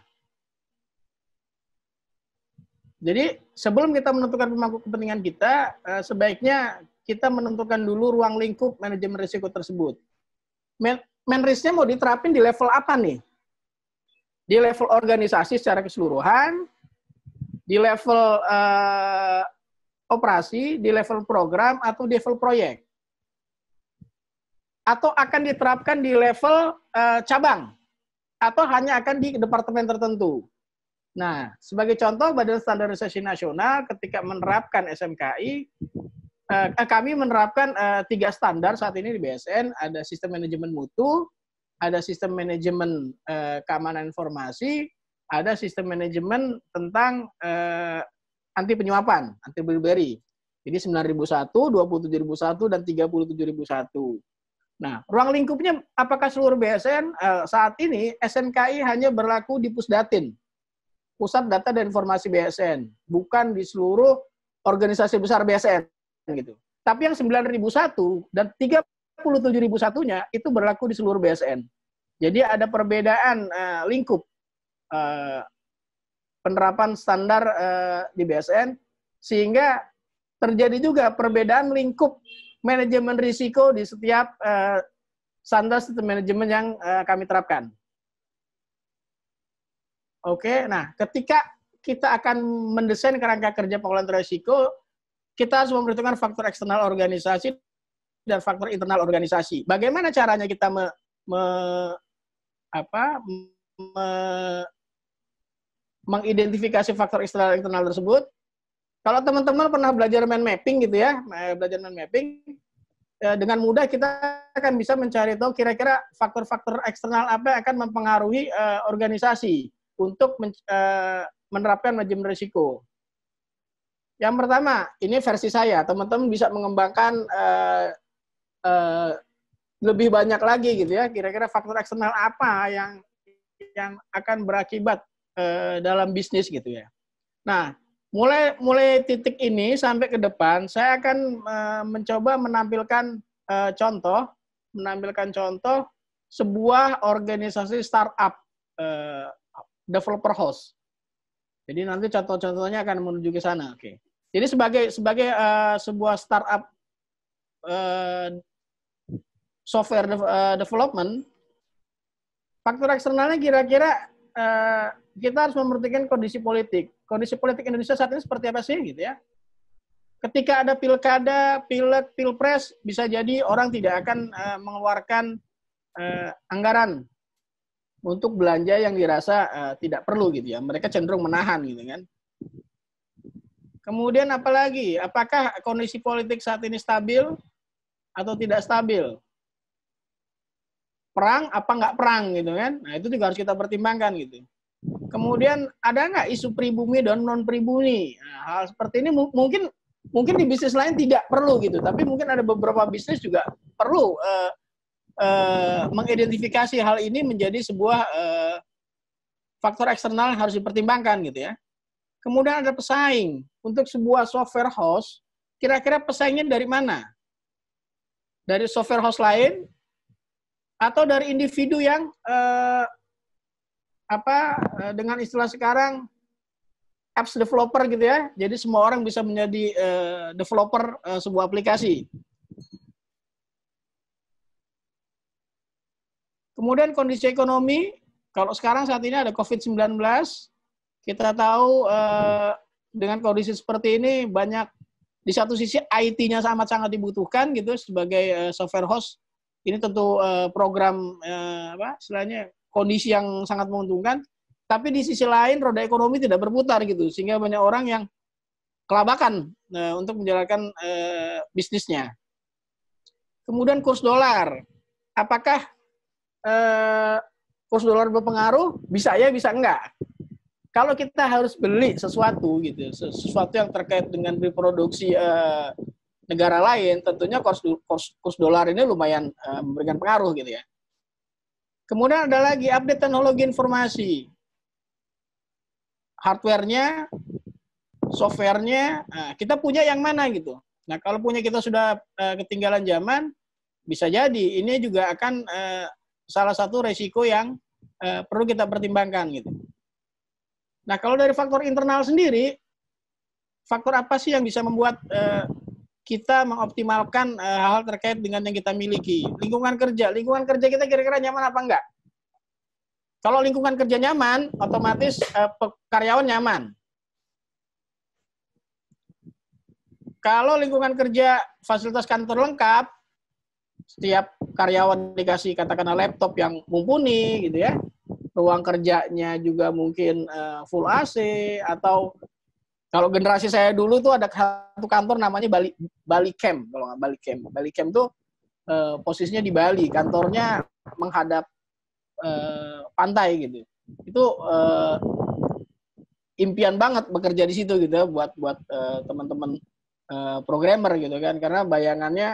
Speaker 9: jadi sebelum kita menentukan pemangku kepentingan kita, eh, sebaiknya kita menentukan dulu ruang lingkup manajemen risiko tersebut. Men menrisnya mau diterapin di level apa nih? Di level organisasi secara keseluruhan, di level uh, operasi, di level program, atau di level proyek. Atau akan diterapkan di level uh, cabang atau hanya akan di departemen tertentu. Nah, sebagai contoh Badan Standarisasi Nasional ketika menerapkan SMKI, eh, eh, kami menerapkan eh, tiga standar saat ini di BSN, ada sistem manajemen mutu, ada sistem manajemen eh, keamanan informasi, ada sistem manajemen tentang eh, anti penyuapan, anti bribery. Jadi 9001, 27001 dan 37001. Nah, ruang lingkupnya apakah seluruh BSN eh, saat ini SNKI hanya berlaku di Pusdatin, Pusat Data dan Informasi BSN, bukan di seluruh organisasi besar BSN gitu. Tapi yang 9001 dan 37001-nya itu berlaku di seluruh BSN. Jadi ada perbedaan eh, lingkup eh, penerapan standar eh, di BSN sehingga terjadi juga perbedaan lingkup manajemen risiko di setiap uh, eh, standar sistem manajemen yang uh, kami terapkan. Oke, nah ketika kita akan mendesain kerangka kerja pengelolaan risiko, kita harus memperhitungkan faktor eksternal organisasi dan faktor internal organisasi. Bagaimana caranya kita me, me, apa, me, mengidentifikasi faktor eksternal internal tersebut? Kalau teman-teman pernah belajar main mapping gitu ya, eh, belajar main mapping, eh, dengan mudah kita akan bisa mencari tahu kira-kira faktor-faktor eksternal apa yang akan mempengaruhi eh, organisasi untuk menerapkan manajemen risiko. Yang pertama, ini versi saya. Teman-teman bisa mengembangkan lebih banyak lagi gitu ya. Kira-kira faktor eksternal apa yang yang akan berakibat dalam bisnis gitu ya. Nah, mulai mulai titik ini sampai ke depan saya akan eh, mencoba menampilkan eh, contoh menampilkan contoh sebuah organisasi startup eh, developer host. Jadi nanti contoh-contohnya akan menuju ke sana. Oke. Jadi sebagai sebagai sebuah startup software development faktor eksternalnya kira-kira kita harus memperhatikan kondisi politik kondisi politik Indonesia saat ini seperti apa sih gitu ya. Ketika ada pilkada, pilek, pilpres, bisa jadi orang tidak akan uh, mengeluarkan uh, anggaran untuk belanja yang dirasa uh, tidak perlu gitu ya. Mereka cenderung menahan gitu kan. Kemudian apalagi, apakah kondisi politik saat ini stabil atau tidak stabil? Perang apa nggak perang gitu kan? Nah itu juga harus kita pertimbangkan gitu. Kemudian ada nggak isu pribumi dan non pribumi? Nah, hal seperti ini mungkin mungkin di bisnis lain tidak perlu gitu, tapi mungkin ada beberapa bisnis juga perlu uh, uh, mengidentifikasi hal ini menjadi sebuah uh, faktor eksternal yang harus dipertimbangkan gitu ya. Kemudian ada pesaing untuk sebuah software house, kira-kira pesaingnya dari mana? Dari software house lain atau dari individu yang uh, apa eh, dengan istilah sekarang apps developer gitu ya. Jadi semua orang bisa menjadi uh, developer uh, sebuah aplikasi. Kemudian kondisi ekonomi, kalau sekarang saat ini ada COVID-19, kita tahu uh, dengan kondisi seperti ini banyak di satu sisi IT-nya sangat-sangat dibutuhkan gitu ya, sebagai uh, software host. Ini tentu uh, program uh, apa istilahnya kondisi yang sangat menguntungkan, tapi di sisi lain roda ekonomi tidak berputar gitu, sehingga banyak orang yang kelabakan eh, untuk menjalankan eh, bisnisnya. Kemudian kurs dolar, apakah e, kurs dolar berpengaruh? Bisa ya, bisa enggak? Kalau kita harus beli sesuatu gitu, sesuatu yang terkait dengan reproduksi negara lain, tentunya kurs kurs, kurs dolar ini lumayan e, memberikan pengaruh gitu ya. Kemudian ada lagi update teknologi informasi. Hardware-nya, software-nya, nah, kita punya yang mana gitu. Nah, kalau punya kita sudah uh, ketinggalan zaman, bisa jadi ini juga akan uh, salah satu resiko yang uh, perlu kita pertimbangkan gitu. Nah, kalau dari faktor internal sendiri, faktor apa sih yang bisa membuat uh, kita mengoptimalkan eh, hal-hal terkait dengan yang kita miliki. Lingkungan kerja, lingkungan kerja kita kira-kira nyaman apa enggak? Kalau lingkungan kerja nyaman, otomatis eh, karyawan nyaman. Kalau lingkungan kerja fasilitas kantor lengkap, setiap karyawan dikasih katakanlah laptop yang mumpuni gitu ya, ruang kerjanya juga mungkin eh, full AC atau kalau generasi saya dulu tuh ada satu kantor namanya Bali Bali Camp, kalau nggak Bali Camp. Bali Camp tuh e, posisinya di Bali, kantornya menghadap e, pantai gitu. Itu e, impian banget bekerja di situ gitu ya, buat buat e, teman-teman e, programmer gitu kan karena bayangannya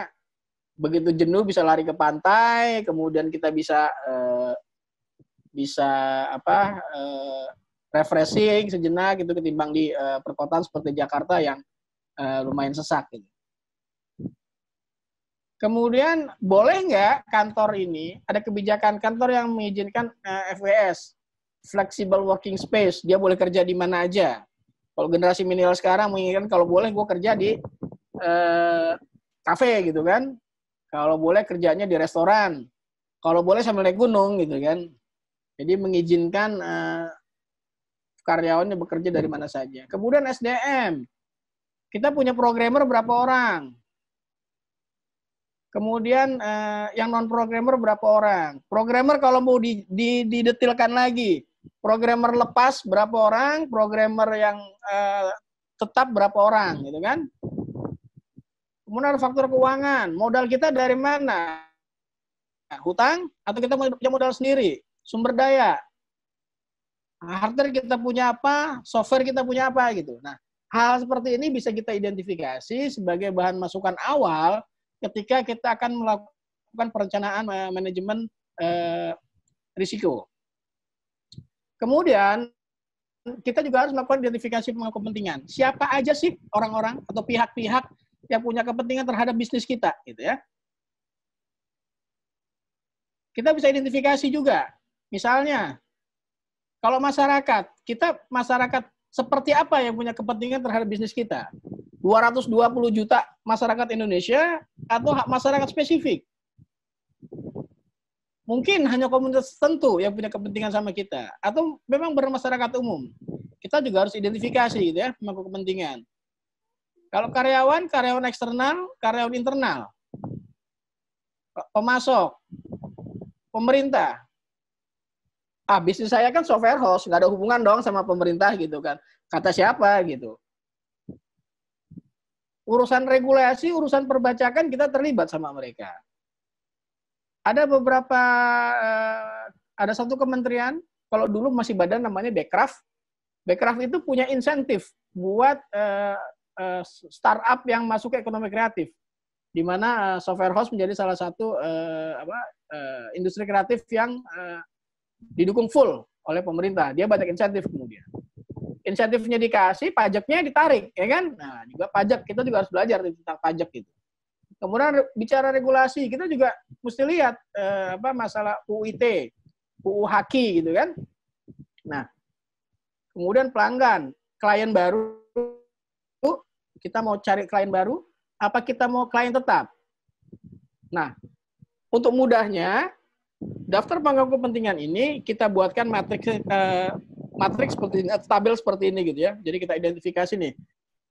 Speaker 9: begitu jenuh bisa lari ke pantai kemudian kita bisa e, bisa apa e, refreshing sejenak gitu ketimbang di uh, perkotaan seperti Jakarta yang uh, lumayan sesak gitu. Kemudian boleh nggak kantor ini ada kebijakan kantor yang mengizinkan uh, eh, FWS flexible working space dia boleh kerja di mana aja. Kalau generasi milenial sekarang menginginkan kalau boleh gue kerja di uh, gitu kan, kalau boleh kerjanya di restoran, kalau boleh sambil naik gunung gitu kan. Jadi mengizinkan uh, karyawannya bekerja dari mana saja. Kemudian SDM. Kita punya programmer berapa orang? Kemudian eh, yang non programmer berapa orang? Programmer kalau mau di, di, didetilkan lagi, programmer lepas berapa orang? Programmer yang eh, tetap berapa orang, gitu kan? Kemudian faktor keuangan, modal kita dari mana? Nah, hutang atau kita punya modal sendiri? Sumber daya, hardware kita punya apa, software kita punya apa gitu. Nah, hal seperti ini bisa kita identifikasi sebagai bahan masukan awal ketika kita akan melakukan perencanaan manajemen eh, risiko. Kemudian kita juga harus melakukan identifikasi pemangku kepentingan. Siapa aja sih orang-orang atau pihak-pihak yang punya kepentingan terhadap bisnis kita, gitu ya. Kita bisa identifikasi juga. Misalnya, kalau masyarakat, kita masyarakat seperti apa yang punya kepentingan terhadap bisnis kita? 220 juta masyarakat Indonesia atau hak masyarakat spesifik? Mungkin hanya komunitas tertentu yang punya kepentingan sama kita atau memang bermasyarakat umum. Kita juga harus identifikasi gitu ya memang kepentingan. Kalau karyawan, karyawan eksternal, karyawan internal. Pemasok, pemerintah, ah bisnis saya kan software house, nggak ada hubungan dong sama pemerintah gitu kan. Kata siapa gitu. Urusan regulasi, urusan perbacakan kita terlibat sama mereka. Ada beberapa, eh, ada satu kementerian, kalau dulu masih badan namanya Bekraf. Bekraf itu punya insentif buat eh, eh, startup yang masuk ke ekonomi kreatif di mana software house menjadi salah satu apa, industri kreatif yang didukung full oleh pemerintah. Dia banyak insentif kemudian. Insentifnya dikasih, pajaknya ditarik, ya kan? Nah, juga pajak kita juga harus belajar tentang pajak gitu. Kemudian bicara regulasi, kita juga mesti lihat eh, apa masalah UIT, UU Haki gitu kan. Nah, kemudian pelanggan, klien baru, kita mau cari klien baru, apa kita mau klien tetap? Nah, untuk mudahnya daftar pangkat kepentingan ini kita buatkan matriks uh, matriks seperti ini, tabel seperti ini gitu ya. Jadi kita identifikasi nih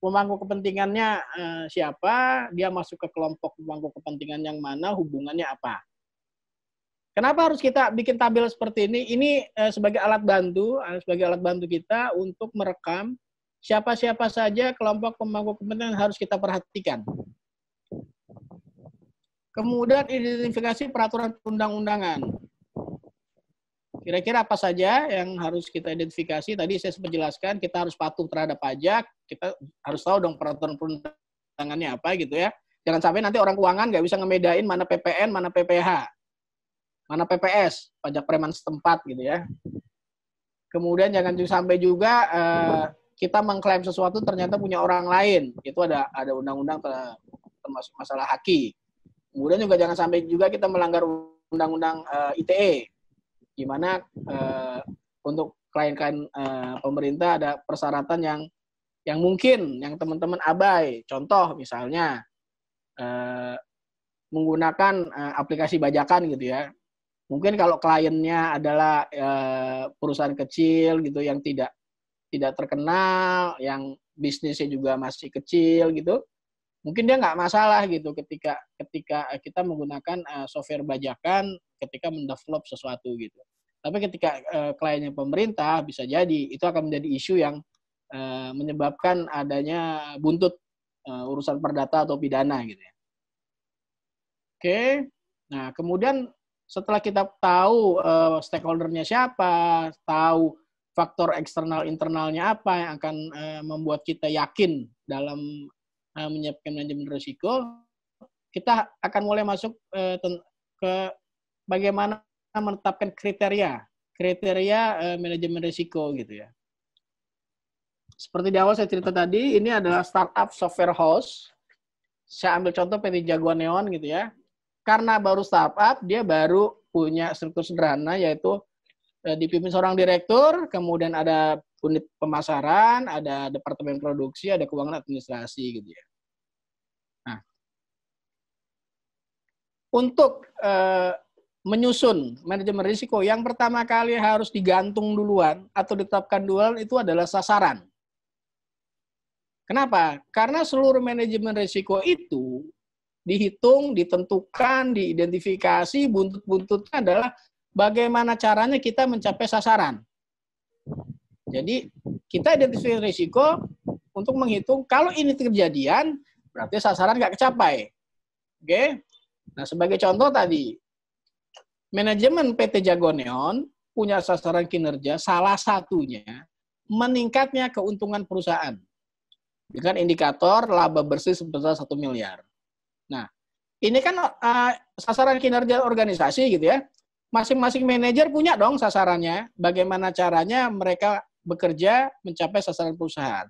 Speaker 9: pemangku kepentingannya uh, siapa, dia masuk ke kelompok pemangku kepentingan yang mana, hubungannya apa. Kenapa harus kita bikin tabel seperti ini? Ini uh, sebagai alat bantu, uh, sebagai alat bantu kita untuk merekam siapa-siapa saja kelompok pemangku kepentingan harus kita perhatikan. Kemudian identifikasi peraturan undang undangan Kira-kira apa saja yang harus kita identifikasi? Tadi saya sempat jelaskan, kita harus patuh terhadap pajak, kita harus tahu dong peraturan perundangannya apa gitu ya. Jangan sampai nanti orang keuangan nggak bisa ngebedain mana PPN, mana PPH, mana PPS, pajak preman setempat gitu ya. Kemudian jangan sampai juga eh, kita mengklaim sesuatu ternyata punya orang lain. Itu ada ada undang-undang termasuk masalah haki. Kemudian juga jangan sampai juga kita melanggar undang-undang uh, eh, ITE, Gimana uh, eh, untuk klien-klien uh, pemerintah ada persyaratan yang yang mungkin yang teman-teman abai. Contoh misalnya uh, menggunakan uh, aplikasi bajakan gitu ya. Mungkin kalau kliennya adalah uh, perusahaan kecil gitu yang tidak tidak terkenal, yang bisnisnya juga masih kecil gitu, mungkin dia nggak masalah gitu ketika ketika kita menggunakan uh, software bajakan ketika mendevelop sesuatu gitu. Tapi ketika uh, kliennya pemerintah bisa jadi itu akan menjadi isu yang uh, menyebabkan adanya buntut uh, urusan perdata atau pidana gitu ya. Oke. Okay. Nah, kemudian setelah kita tahu uh, stakeholdernya siapa, tahu faktor eksternal internalnya apa yang akan uh, membuat kita yakin dalam Eh, menyiapkan manajemen risiko, kita akan mulai masuk eh, ke bagaimana menetapkan kriteria kriteria eh, manajemen risiko gitu ya. Seperti di awal saya cerita tadi, ini adalah startup software house. Saya ambil contoh PT Jaguar Neon gitu ya. Karena baru startup, dia baru punya struktur sederhana yaitu dipimpin seorang direktur, kemudian ada unit pemasaran, ada departemen produksi, ada keuangan administrasi gitu ya. Nah, untuk eh, menyusun manajemen risiko yang pertama kali harus digantung duluan atau ditetapkan duluan itu adalah sasaran. Kenapa? Karena seluruh manajemen risiko itu dihitung, ditentukan, diidentifikasi, buntut-buntutnya adalah bagaimana caranya kita mencapai sasaran. Jadi kita identifikasi risiko untuk menghitung kalau ini kejadian berarti sasaran nggak kecapai. Oke? Okay? Nah sebagai contoh tadi manajemen PT Jagoneon punya sasaran kinerja salah satunya meningkatnya keuntungan perusahaan dengan indikator laba bersih sebesar satu miliar. Nah ini kan uh, sasaran kinerja organisasi gitu ya. Masing-masing manajer punya dong sasarannya. Bagaimana caranya mereka bekerja mencapai sasaran perusahaan.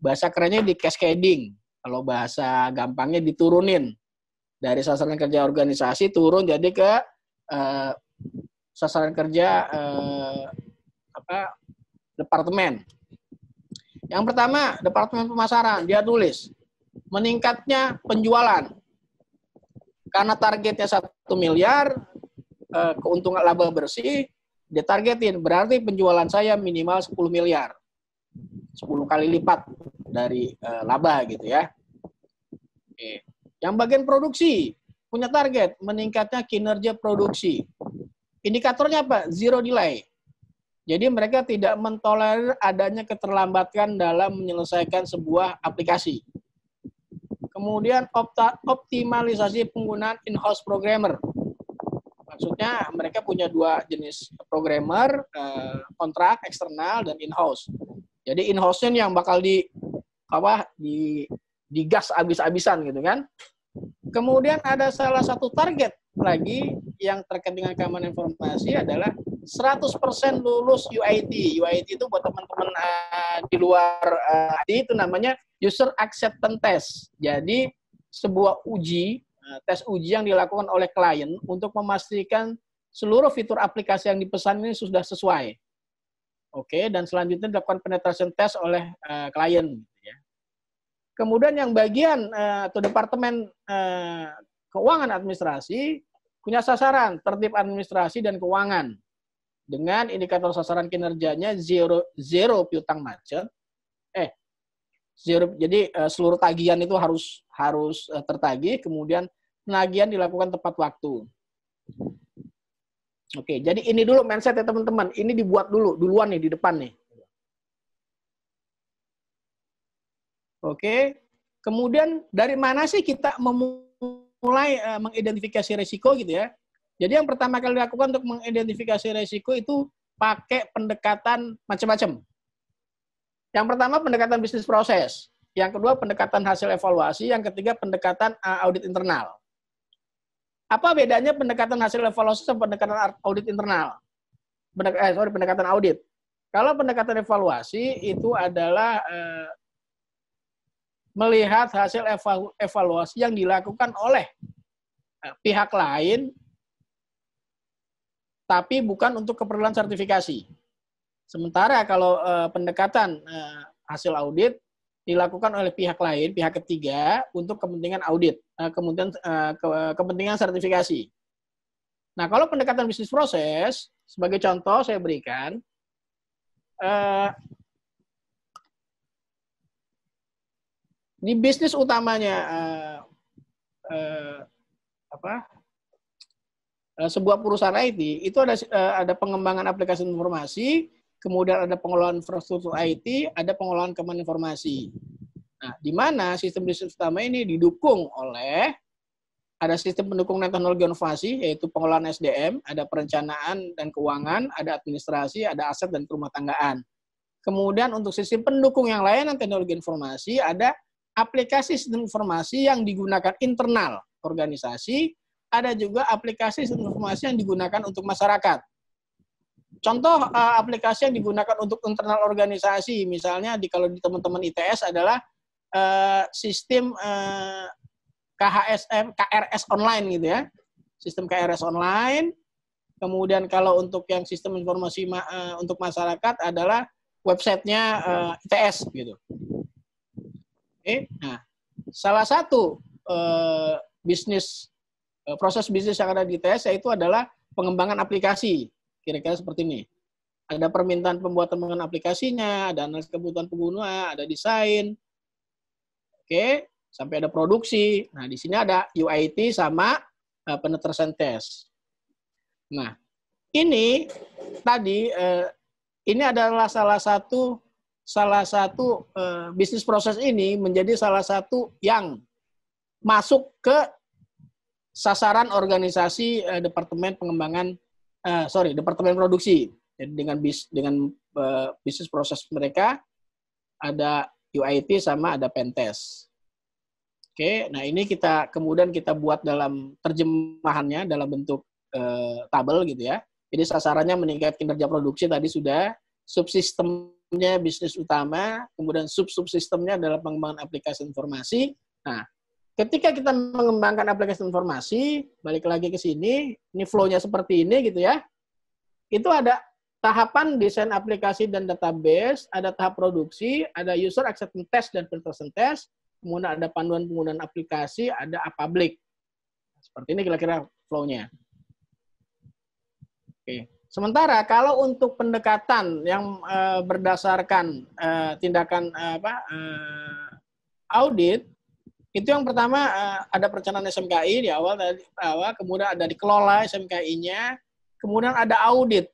Speaker 9: Bahasa kerennya di cascading. Kalau bahasa gampangnya diturunin. Dari sasaran kerja organisasi turun jadi ke eh, sasaran kerja eh, apa departemen. Yang pertama, departemen pemasaran, dia tulis meningkatnya penjualan. Karena targetnya satu miliar, eh, keuntungan laba bersih ditargetin berarti penjualan saya minimal 10 miliar. 10 kali lipat dari uh, laba gitu ya. Oke. Yang bagian produksi punya target meningkatnya kinerja produksi. Indikatornya apa? Zero delay. Jadi mereka tidak mentolerir adanya keterlambatan dalam menyelesaikan sebuah aplikasi. Kemudian opta, optimalisasi penggunaan in-house programmer Maksudnya mereka punya dua jenis programmer, eh, kontrak eksternal dan in-house. Jadi in-house-nya yang bakal di apa di digas abis-abisan gitu kan. Kemudian ada salah satu target lagi yang terkait dengan keamanan informasi adalah 100% lulus UIT. UIT itu buat teman-teman uh, di luar uh, eh, IT itu namanya user acceptance test. Jadi sebuah uji Eh, tes uji yang dilakukan oleh klien untuk memastikan seluruh fitur aplikasi yang dipesan ini sudah sesuai. Oke, dan selanjutnya dilakukan penetration test oleh eh, klien. Gitu ya. Kemudian yang bagian eh, atau departemen keuangan administrasi punya sasaran tertib administrasi dan keuangan dengan indikator sasaran kinerjanya zero zero piutang macet, eh jadi eh, seluruh tagihan itu harus harus uh, tertagih, kemudian penagihan dilakukan tepat waktu. Oke, jadi ini dulu mindset ya teman-teman. Ini dibuat dulu, duluan nih di depan nih. Oke, kemudian dari mana sih kita memulai eh, mengidentifikasi resiko gitu ya? Jadi yang pertama kali dilakukan untuk mengidentifikasi resiko itu pakai pendekatan macam-macam. Yang pertama pendekatan bisnis proses, yang kedua pendekatan hasil evaluasi, yang ketiga pendekatan eh, audit internal. Apa bedanya pendekatan hasil evaluasi sama pendekatan audit internal? Pendek, eh, sorry, pendekatan audit. Kalau pendekatan evaluasi itu adalah eh, melihat hasil evaluasi yang dilakukan oleh eh, pihak lain, tapi bukan untuk keperluan sertifikasi. Sementara kalau uh, pendekatan uh, hasil audit dilakukan oleh pihak lain, pihak ketiga untuk kepentingan audit, uh, kemudian uh, ke, kepentingan sertifikasi. Nah, kalau pendekatan bisnis proses, sebagai contoh saya berikan, uh, di bisnis utamanya uh,
Speaker 6: uh, apa
Speaker 9: sebuah perusahaan IT itu ada ada pengembangan aplikasi informasi, kemudian ada pengelolaan infrastruktur IT, ada pengelolaan keamanan informasi. Nah, di mana sistem bisnis utama ini didukung oleh ada sistem pendukung dan teknologi inovasi, yaitu pengelolaan SDM, ada perencanaan dan keuangan, ada administrasi, ada aset dan rumah tanggaan. Kemudian untuk sistem pendukung yang layanan teknologi informasi, ada aplikasi sistem informasi yang digunakan internal organisasi, ada juga aplikasi sistem informasi yang digunakan untuk masyarakat. Contoh uh, aplikasi yang digunakan untuk internal organisasi, misalnya di kalau di teman-teman ITS adalah uh, sistem uh, eh, KHSM, KRS online gitu ya, sistem KRS online. Kemudian kalau untuk yang sistem informasi ma uh, untuk masyarakat adalah websitenya uh, ITS gitu. Oke, okay. nah salah satu uh, bisnis uh, proses bisnis yang ada di ITS yaitu adalah pengembangan aplikasi Kira-kira seperti ini. Ada permintaan pembuatan mengenai aplikasinya, ada analis kebutuhan pengguna, ada desain. Oke, sampai ada produksi. Nah, di sini ada UIT sama uh, eh, penetration test. Nah, ini tadi uh, ini adalah salah satu salah satu uh, bisnis proses ini menjadi salah satu yang masuk ke sasaran organisasi uh, Departemen Pengembangan Eh, sorry departemen produksi. Jadi dengan bis dengan uh, bisnis proses mereka ada UIT sama ada Pentes. Oke, nah ini kita kemudian kita buat dalam terjemahannya dalam bentuk uh, tabel gitu ya. Jadi sasarannya meningkat kinerja produksi tadi sudah, subsistemnya bisnis utama, kemudian sub-subsistemnya adalah pengembangan aplikasi informasi. Nah, Ketika kita mengembangkan aplikasi informasi, balik lagi ke sini, ini flow-nya seperti ini gitu ya. Itu ada tahapan desain aplikasi dan database, ada tahap produksi, ada user acceptance test dan penetration test, kemudian ada panduan penggunaan aplikasi, ada public. Seperti ini kira-kira flow-nya. Oke. Sementara kalau untuk pendekatan yang eh, berdasarkan eh, tindakan eh, apa audit itu yang pertama eh, ada perencanaan SMKI di awal tadi awal, kemudian ada dikelola SMKI-nya, kemudian ada audit.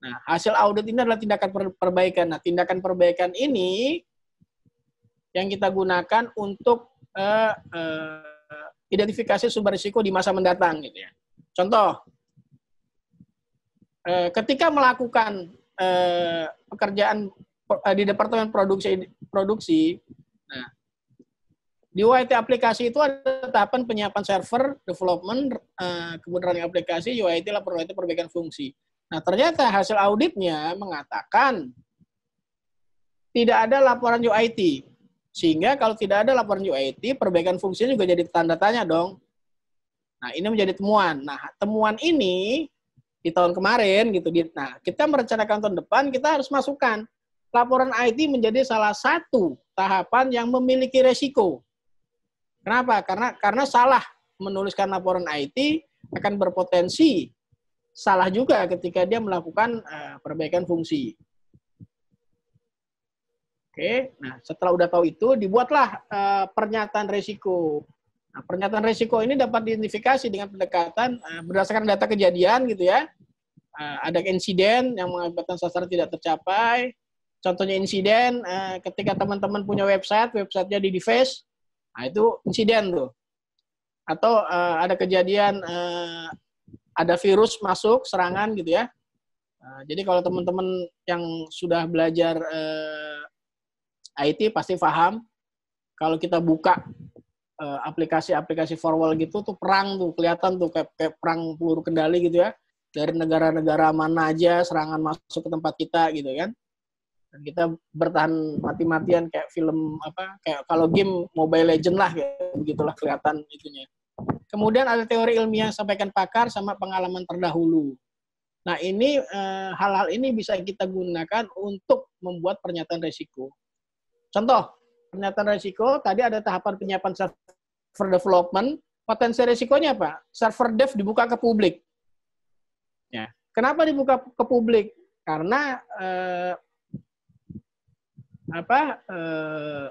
Speaker 9: Nah, hasil audit ini adalah tindakan perbaikan. Nah, tindakan perbaikan ini yang kita gunakan untuk uh, uh, identifikasi sumber risiko di masa mendatang gitu ya. Contoh uh, ketika melakukan uh, pekerjaan di departemen produksi produksi di UIT aplikasi itu ada tahapan penyiapan server, development, eh, kemudian aplikasi, UIT laporan itu perbaikan fungsi. Nah, ternyata hasil auditnya mengatakan tidak ada laporan UIT. Sehingga kalau tidak ada laporan UIT, perbaikan fungsi juga jadi tanda tanya dong. Nah, ini menjadi temuan. Nah, temuan ini di tahun kemarin gitu. Nah, kita merencanakan tahun depan kita harus masukkan laporan IT menjadi salah satu tahapan yang memiliki resiko. Kenapa? Karena karena salah menuliskan laporan IT akan berpotensi salah juga ketika dia melakukan eh, perbaikan fungsi. Oke, nah setelah udah tahu itu dibuatlah eh, pernyataan resiko. Nah, pernyataan resiko ini dapat diidentifikasi dengan pendekatan eh, berdasarkan data kejadian gitu ya. ada insiden yang mengakibatkan sasaran tidak tercapai. Contohnya insiden ketika teman-teman punya website, websitenya di deface, Nah, itu insiden tuh. Atau uh, ada kejadian uh, ada virus masuk, serangan gitu ya. Uh, jadi kalau teman-teman yang sudah belajar uh, IT pasti paham kalau kita buka aplikasi aplikasi-aplikasi firewall gitu tuh perang tuh kelihatan tuh kayak, kayak perang peluru kendali gitu ya dari negara-negara mana aja serangan masuk ke tempat kita gitu kan kita bertahan mati-matian kayak film apa kayak kalau game Mobile Legend lah gitu, begitulah kelihatan itunya. Kemudian ada teori ilmiah yang sampaikan pakar sama pengalaman terdahulu. Nah ini eh, hal-hal ini bisa kita gunakan untuk membuat pernyataan risiko. Contoh pernyataan risiko tadi ada tahapan penyiapan server development. Potensi risikonya apa? Server dev dibuka ke publik. Ya. Kenapa dibuka ke publik? Karena e, apa eh,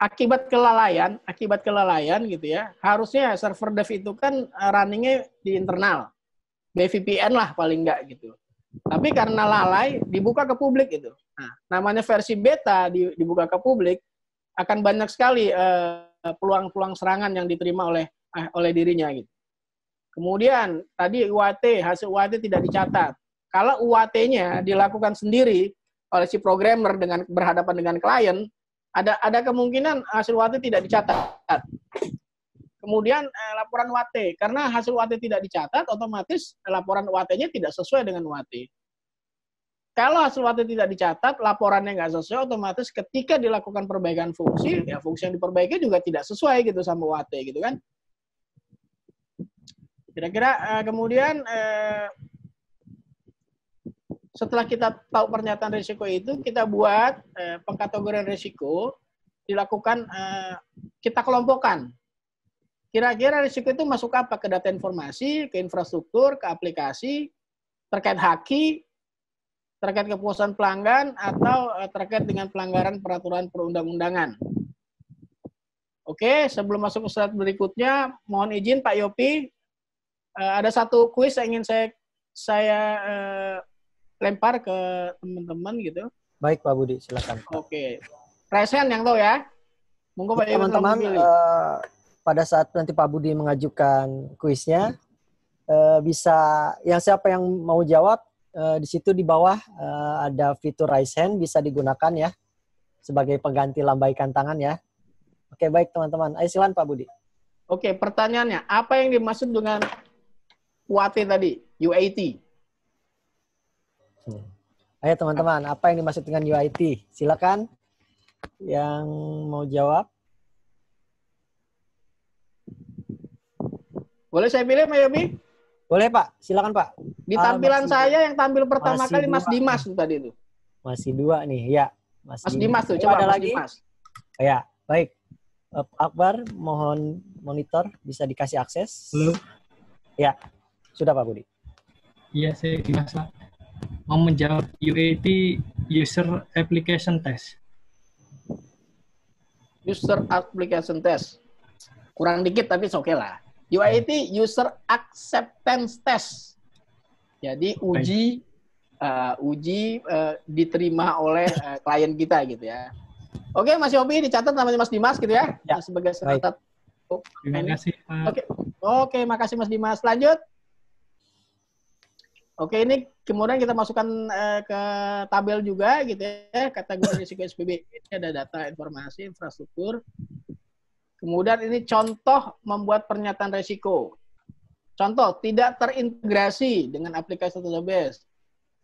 Speaker 9: akibat kelalaian, akibat kelalaian gitu ya. Harusnya server dev itu kan eh, runningnya di internal, BVPN lah paling enggak gitu. Tapi karena lalai dibuka ke publik itu. Nah, namanya versi beta dibuka ke publik akan banyak sekali eh, peluang-peluang eh, serangan yang diterima oleh eh, oleh dirinya gitu. Kemudian tadi UAT hasil UAT tidak dicatat. Kalau UAT-nya dilakukan sendiri oleh si programmer dengan berhadapan dengan klien, ada ada kemungkinan hasil WAT tidak dicatat. Kemudian eh, laporan WAT, karena hasil WAT tidak dicatat, otomatis laporan WAT-nya tidak sesuai dengan WAT. Kalau hasil WAT tidak dicatat, laporannya nggak sesuai, otomatis ketika dilakukan perbaikan fungsi, ya fungsi yang diperbaiki juga tidak sesuai gitu sama WAT gitu kan. Kira-kira eh, kemudian eh, setelah kita tahu pernyataan risiko itu, kita buat eh, pengkategorian risiko, dilakukan, eh, kita kelompokkan. Kira-kira risiko itu masuk apa? Ke data informasi, ke infrastruktur, ke aplikasi, terkait haki, terkait kepuasan pelanggan, atau eh, terkait dengan pelanggaran peraturan perundang-undangan. Oke, sebelum masuk ke slide berikutnya, mohon izin Pak Yopi, eh, ada satu kuis yang ingin saya saya eh, lempar ke teman-teman gitu.
Speaker 1: Baik Pak Budi, silakan.
Speaker 9: Oke. Okay. Resen yang tahu ya. Monggo Pak teman-teman
Speaker 1: uh, pada saat nanti Pak Budi mengajukan kuisnya uh, bisa yang siapa yang mau jawab uh, di situ di bawah uh, ada fitur raise hand bisa digunakan ya sebagai pengganti lambaikan tangan ya. Oke, baik teman-teman.
Speaker 9: Ayo Pak Budi. Oke, pertanyaannya apa yang dimaksud dengan UAT tadi? UAT.
Speaker 1: Hmm. Ayo teman-teman, apa yang dimaksud dengan UIT? Silakan yang mau jawab.
Speaker 9: Boleh saya pilih, Mayumi? Boleh Pak, silakan Pak. Di ah, tampilan ah, saya yang tampil pertama masih kali Mas Dimas tuh tadi itu.
Speaker 1: Masih dua nih, ya. Mas, Mas Dimas, tuh, coba ada lagi. Mas. ya, baik. Pak eh, Akbar, mohon monitor bisa dikasih akses. Halo. Ya, sudah Pak Budi.
Speaker 6: Iya, saya Dimas Pak mau menjawab UAT user application test.
Speaker 9: User application test. Kurang dikit tapi oke okay lah. UAT user acceptance test. Jadi uji uh, uji uh, diterima oleh uh, klien kita gitu ya. Oke, okay, Mas Yopi dicatat namanya Mas Dimas gitu ya, ya. Nah, sebagai sekretar. Oh, Terima kasih. Oke, oke, okay, makasih Mas Dimas. Lanjut. Oke, ini kemudian kita masukkan uh, ke tabel juga gitu ya kategori risiko SPB ini ada data informasi infrastruktur kemudian ini contoh membuat pernyataan risiko contoh tidak terintegrasi dengan aplikasi database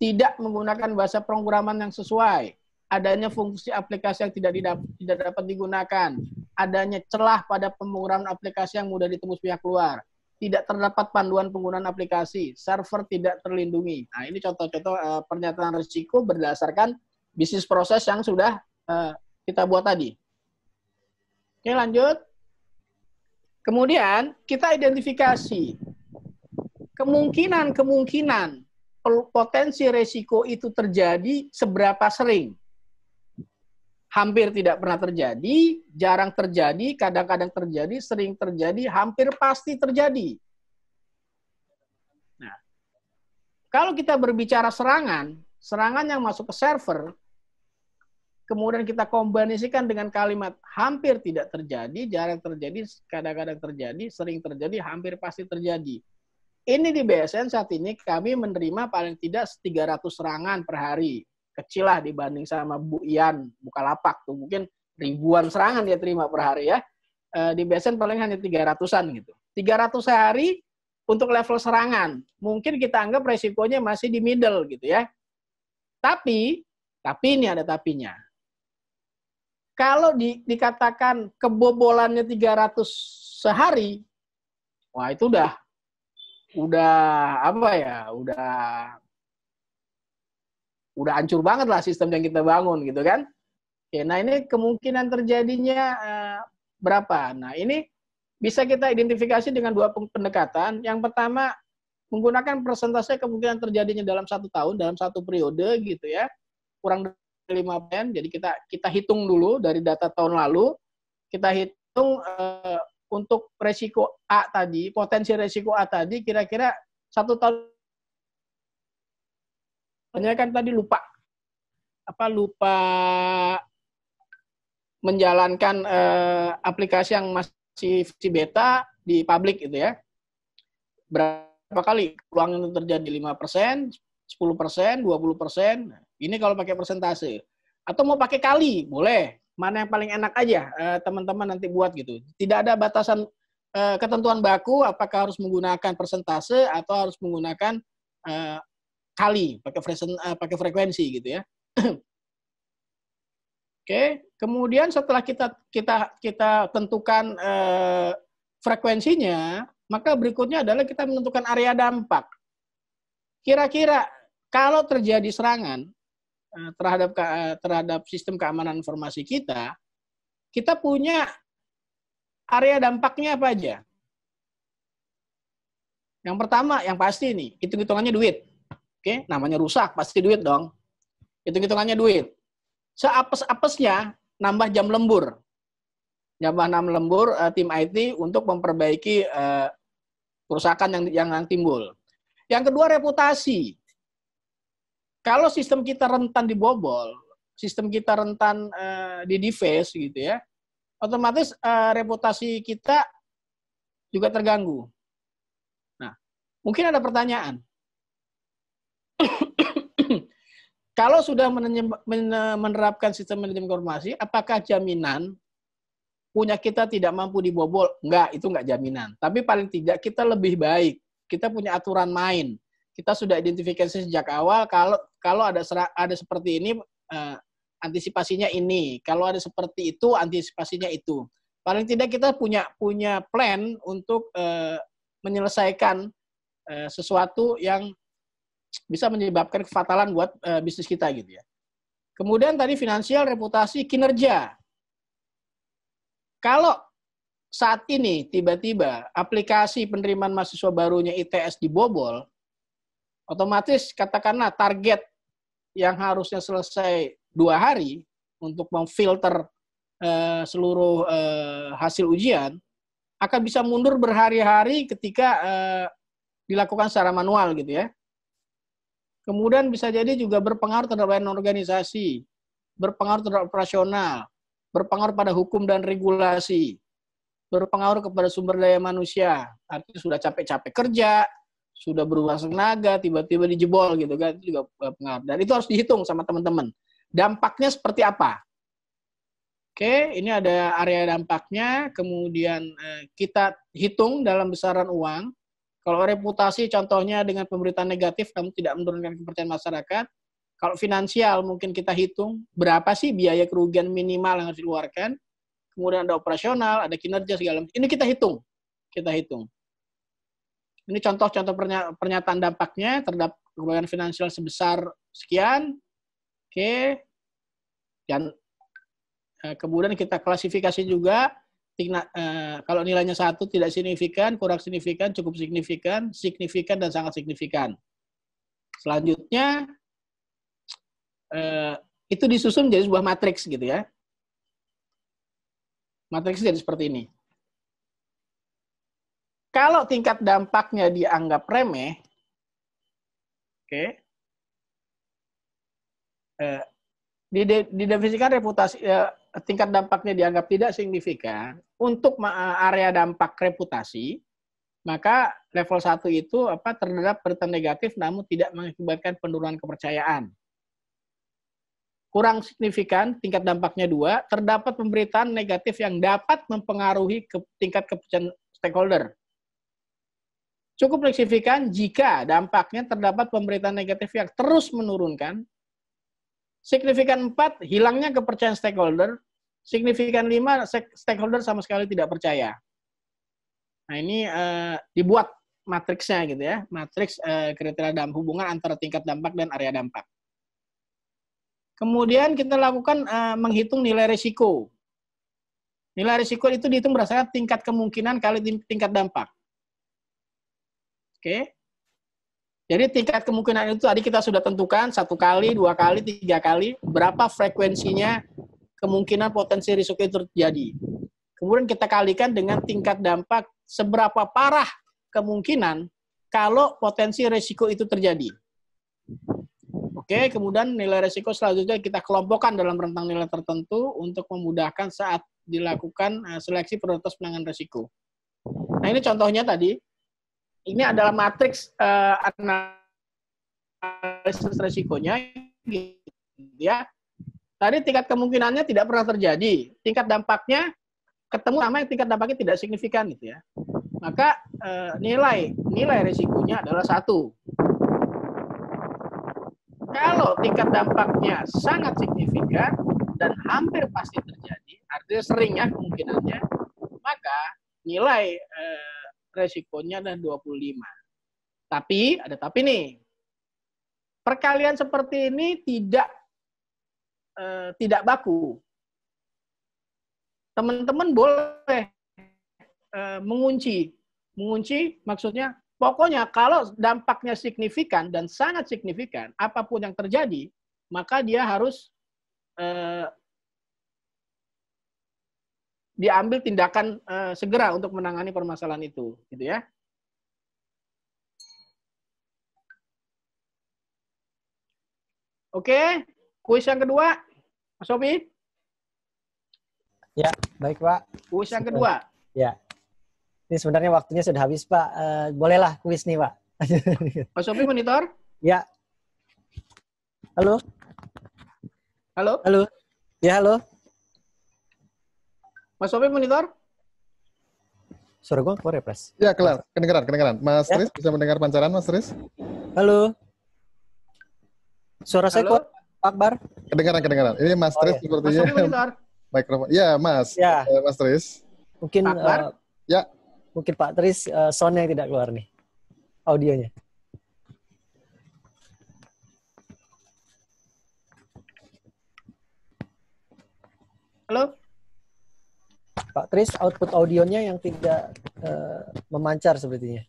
Speaker 9: tidak menggunakan bahasa pemrograman yang sesuai adanya fungsi aplikasi yang tidak didap tidak dapat digunakan adanya celah pada pemrograman aplikasi yang mudah ditembus pihak luar tidak terdapat panduan penggunaan aplikasi, server tidak terlindungi. Nah, ini contoh-contoh eh, pernyataan risiko berdasarkan bisnis proses yang sudah eh, kita buat tadi. Oke, lanjut. Kemudian kita identifikasi kemungkinan-kemungkinan potensi risiko itu terjadi seberapa sering hampir tidak pernah terjadi, jarang terjadi, kadang-kadang terjadi, sering terjadi, hampir pasti terjadi. Nah, kalau kita berbicara serangan, serangan yang masuk ke server, kemudian kita kombinasikan dengan kalimat hampir tidak terjadi, jarang terjadi, kadang-kadang terjadi, sering terjadi, hampir pasti terjadi. Ini di BSN saat ini kami menerima paling tidak 300 serangan per hari kecil lah dibanding sama Bu Ian buka lapak tuh mungkin ribuan serangan dia terima per hari ya. E, di BSN paling hanya 300-an gitu. 300 sehari untuk level serangan. Mungkin kita anggap resikonya masih di middle gitu ya. Tapi, tapi ini ada tapinya. Kalau di, dikatakan kebobolannya 300 sehari, wah itu udah udah apa ya, udah udah hancur banget lah sistem yang kita bangun gitu kan. Oke, nah ini kemungkinan terjadinya uh, berapa? Nah ini bisa kita identifikasi dengan dua pendekatan. Yang pertama menggunakan persentase kemungkinan terjadinya dalam satu tahun, dalam satu periode gitu ya, kurang dari lima persen. Jadi kita kita hitung dulu dari data tahun lalu, kita hitung uh, untuk resiko A tadi, potensi resiko A tadi, kira-kira satu tahun Soalnya kan tadi lupa apa lupa menjalankan eh, aplikasi yang masih versi beta di publik gitu ya. Berapa kali peluang itu terjadi? 5%, 10%, 20%. Ini kalau pakai persentase. Atau mau pakai kali, boleh. Mana yang paling enak aja eh, teman-teman nanti buat gitu. Tidak ada batasan eh, ketentuan baku apakah harus menggunakan persentase atau harus menggunakan kali, pakai fresen, eh, pakai frekuensi gitu ya. Oke, kemudian setelah kita kita kita tentukan uh, frekuensinya, maka berikutnya adalah kita menentukan area dampak. Kira-kira kalau terjadi serangan uh, terhadap uh, terhadap sistem keamanan informasi kita, kita punya area dampaknya apa aja? Yang pertama, yang pasti nih, hitung-hitungannya duit. Oke, namanya rusak, pasti duit dong. Hitung-hitungannya duit. Seapes-apesnya, nambah jam lembur. Nambah enam lembur uh, tim IT untuk memperbaiki uh, kerusakan yang, yang timbul. Yang kedua, reputasi. Kalau sistem kita rentan dibobol, sistem kita rentan uh, di deface gitu ya, otomatis uh, reputasi kita juga terganggu. Nah, mungkin ada pertanyaan, kalau sudah menerapkan sistem manajemen informasi, apakah jaminan punya kita tidak mampu dibobol? Enggak, itu enggak jaminan. Tapi paling tidak kita lebih baik. Kita punya aturan main. Kita sudah identifikasi sejak awal kalau kalau ada ada seperti ini eh, antisipasinya ini. Kalau ada seperti itu antisipasinya itu. Paling tidak kita punya punya plan untuk eh, menyelesaikan eh, sesuatu yang bisa menyebabkan kefatalan buat e, bisnis kita gitu ya. Kemudian tadi finansial, reputasi, kinerja. Kalau saat ini tiba-tiba aplikasi penerimaan mahasiswa barunya ITS dibobol, otomatis katakanlah target yang harusnya selesai dua hari untuk memfilter e, seluruh e, hasil ujian akan bisa mundur berhari-hari ketika e, dilakukan secara manual gitu ya. Kemudian bisa jadi juga berpengaruh terhadap organisasi, berpengaruh terhadap operasional, berpengaruh pada hukum dan regulasi, berpengaruh kepada sumber daya manusia. Artinya sudah capek-capek kerja, sudah berubah tenaga, tiba-tiba dijebol gitu kan, itu juga pengaruh. Dan itu harus dihitung sama teman-teman. Dampaknya seperti apa? Oke, ini ada area dampaknya, kemudian eh, kita hitung dalam besaran uang, kalau reputasi contohnya dengan pemberitaan negatif kamu tidak menurunkan kepercayaan masyarakat. Kalau finansial mungkin kita hitung berapa sih biaya kerugian minimal yang harus dikeluarkan. Kemudian ada operasional, ada kinerja segala macam. Ini kita hitung. Kita hitung. Ini contoh-contoh pernyataan dampaknya terhadap kerugian finansial sebesar sekian. Oke. Dan eh, kemudian kita klasifikasi juga Eh, kalau nilainya satu tidak signifikan, kurang signifikan, cukup signifikan, signifikan dan sangat signifikan. Selanjutnya eh, itu disusun jadi sebuah matriks gitu ya. Matriks jadi seperti ini. Kalau tingkat dampaknya dianggap remeh, oke, okay, eh, didefinisikan reputasi tingkat dampaknya dianggap tidak signifikan, untuk area dampak reputasi, maka level 1 itu apa terhadap berita negatif namun tidak mengakibatkan penurunan kepercayaan. Kurang signifikan tingkat dampaknya dua, terdapat pemberitaan negatif yang dapat mempengaruhi ke tingkat kepercayaan stakeholder. Cukup signifikan jika dampaknya terdapat pemberitaan negatif yang terus menurunkan Signifikan 4, hilangnya kepercayaan stakeholder. Signifikan 5, stakeholder sama sekali tidak percaya. Nah, ini uh, dibuat matriksnya gitu ya. Matriks uh, kriteria dalam hubungan antara tingkat dampak dan area dampak. Kemudian kita lakukan uh, menghitung nilai risiko. Nilai risiko itu dihitung berdasarkan tingkat kemungkinan kali tingkat dampak. Oke. Okay. Jadi tingkat kemungkinan itu tadi kita sudah tentukan satu kali, dua kali, tiga kali, berapa frekuensinya kemungkinan potensi risiko itu terjadi. Kemudian kita kalikan dengan tingkat dampak seberapa parah kemungkinan kalau potensi risiko itu terjadi. Oke, kemudian nilai risiko selanjutnya kita kelompokkan dalam rentang nilai tertentu untuk memudahkan saat dilakukan eh, seleksi prioritas penanganan risiko. Nah, ini contohnya tadi ini adalah matriks uh, analisis resikonya ya. Tadi tingkat kemungkinannya tidak pernah terjadi, tingkat dampaknya ketemu sama yang tingkat dampaknya tidak signifikan gitu ya. Maka uh, nilai nilai resikonya adalah satu. Kalau tingkat dampaknya sangat signifikan dan hampir pasti terjadi, artinya seringnya kemungkinannya, maka nilai eh, resikonya adalah 25. Tapi, ada tapi nih, perkalian seperti ini tidak eh, tidak baku. Teman-teman boleh eh, mengunci. Mengunci maksudnya, pokoknya kalau dampaknya signifikan dan sangat signifikan, apapun yang terjadi, maka dia harus eh, diambil tindakan uh, segera untuk menangani permasalahan itu, gitu ya. Oke, kuis yang kedua, Mas Sofi.
Speaker 1: Ya, baik Pak.
Speaker 9: Kuis yang kedua.
Speaker 1: Ya. Ini sebenarnya waktunya sudah habis Pak. Uh, bolehlah kuis nih Pak. Mas
Speaker 9: Sofi monitor? Ya. Halo. Halo. Halo. Ya halo. Mas Sofi monitor?
Speaker 8: Suara gue keluar ya, Pres? Ya, kelar. Kedengeran, kedengeran. Mas ya? Riz, bisa mendengar pancaran, Mas Riz? Halo. Suara saya saya kuat, Akbar? Kedengeran, kedengeran. Ini Mas oh, Riz ya. sepertinya. Mas monitor? Mikrofon. Ya, Mas. Ya. Eh, Mas Riz. Mungkin, Akbar?
Speaker 3: Uh,
Speaker 1: ya. Mungkin Pak Tris, uh, eh, yang tidak keluar nih. Audionya. Halo? Pak Tris, output audionya yang tidak uh, memancar sepertinya.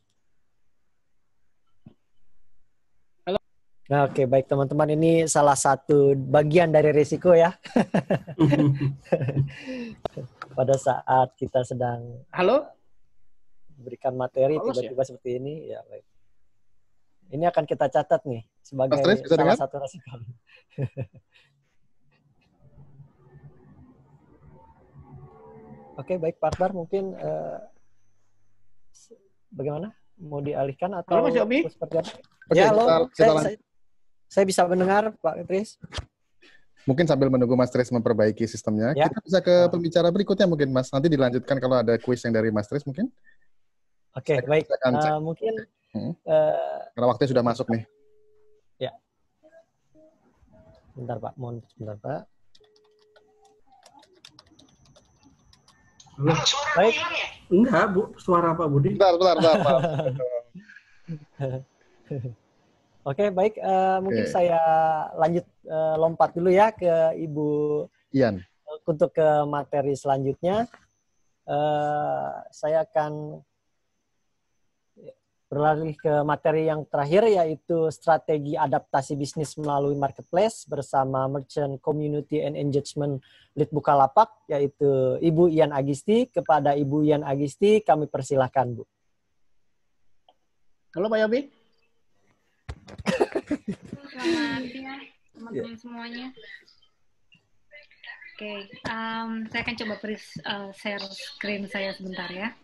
Speaker 1: Halo. Nah, oke, okay, baik teman-teman. Ini salah satu bagian dari risiko ya. Pada saat kita sedang Halo? berikan materi ya? tiba-tiba ya? seperti ini, ya baik. Ini akan kita catat nih sebagai Tris, salah dengar? satu risiko. Oke, okay, baik Pak Akbar mungkin uh, bagaimana? Mau dialihkan atau Halo, Mas Yomi? seperti apa? Okay, ya, kita, kita saya, saya, bisa mendengar Pak Tris.
Speaker 8: Mungkin sambil menunggu Mas Tris memperbaiki sistemnya, ya. kita bisa ke pembicara berikutnya mungkin Mas. Nanti dilanjutkan kalau ada kuis yang dari Mas Tris mungkin.
Speaker 1: Oke, okay, baik. Saya uh, eh, mungkin
Speaker 8: hmm. uh, karena waktunya sudah masuk nih.
Speaker 1: Ya. Bentar Pak, mohon sebentar Pak.
Speaker 7: Halo, suara Baik. Hilang ya? Enggak, Bu. Suara Pak Budi. Bentar, bentar, bentar. Maaf.
Speaker 1: Oke, baik. Uh, mungkin okay. saya lanjut uh, lompat dulu ya ke Ibu Ian. Untuk ke materi selanjutnya, uh, saya akan Beralih ke materi yang terakhir yaitu strategi adaptasi bisnis melalui marketplace bersama Merchant Community and Engagement Lead Bukalapak yaitu Ibu Ian Agisti. Kepada Ibu Ian Agisti kami persilahkan Bu. Halo Pak Yobi.
Speaker 5: Selamat ya teman-teman semuanya. Oke, okay, um, saya akan coba please, uh, share screen saya sebentar ya.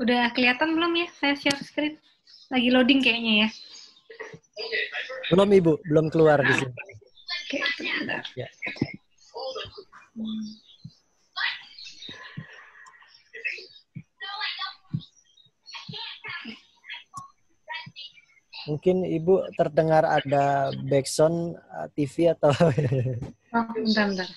Speaker 5: Udah kelihatan belum ya? Saya share screen. Lagi loading kayaknya ya.
Speaker 1: Belum Ibu, belum keluar di sini.
Speaker 5: Oke,
Speaker 1: Ya.
Speaker 6: Mungkin Ibu
Speaker 1: terdengar ada backsound eh, TV atau
Speaker 5: Oh, bentar, bentar.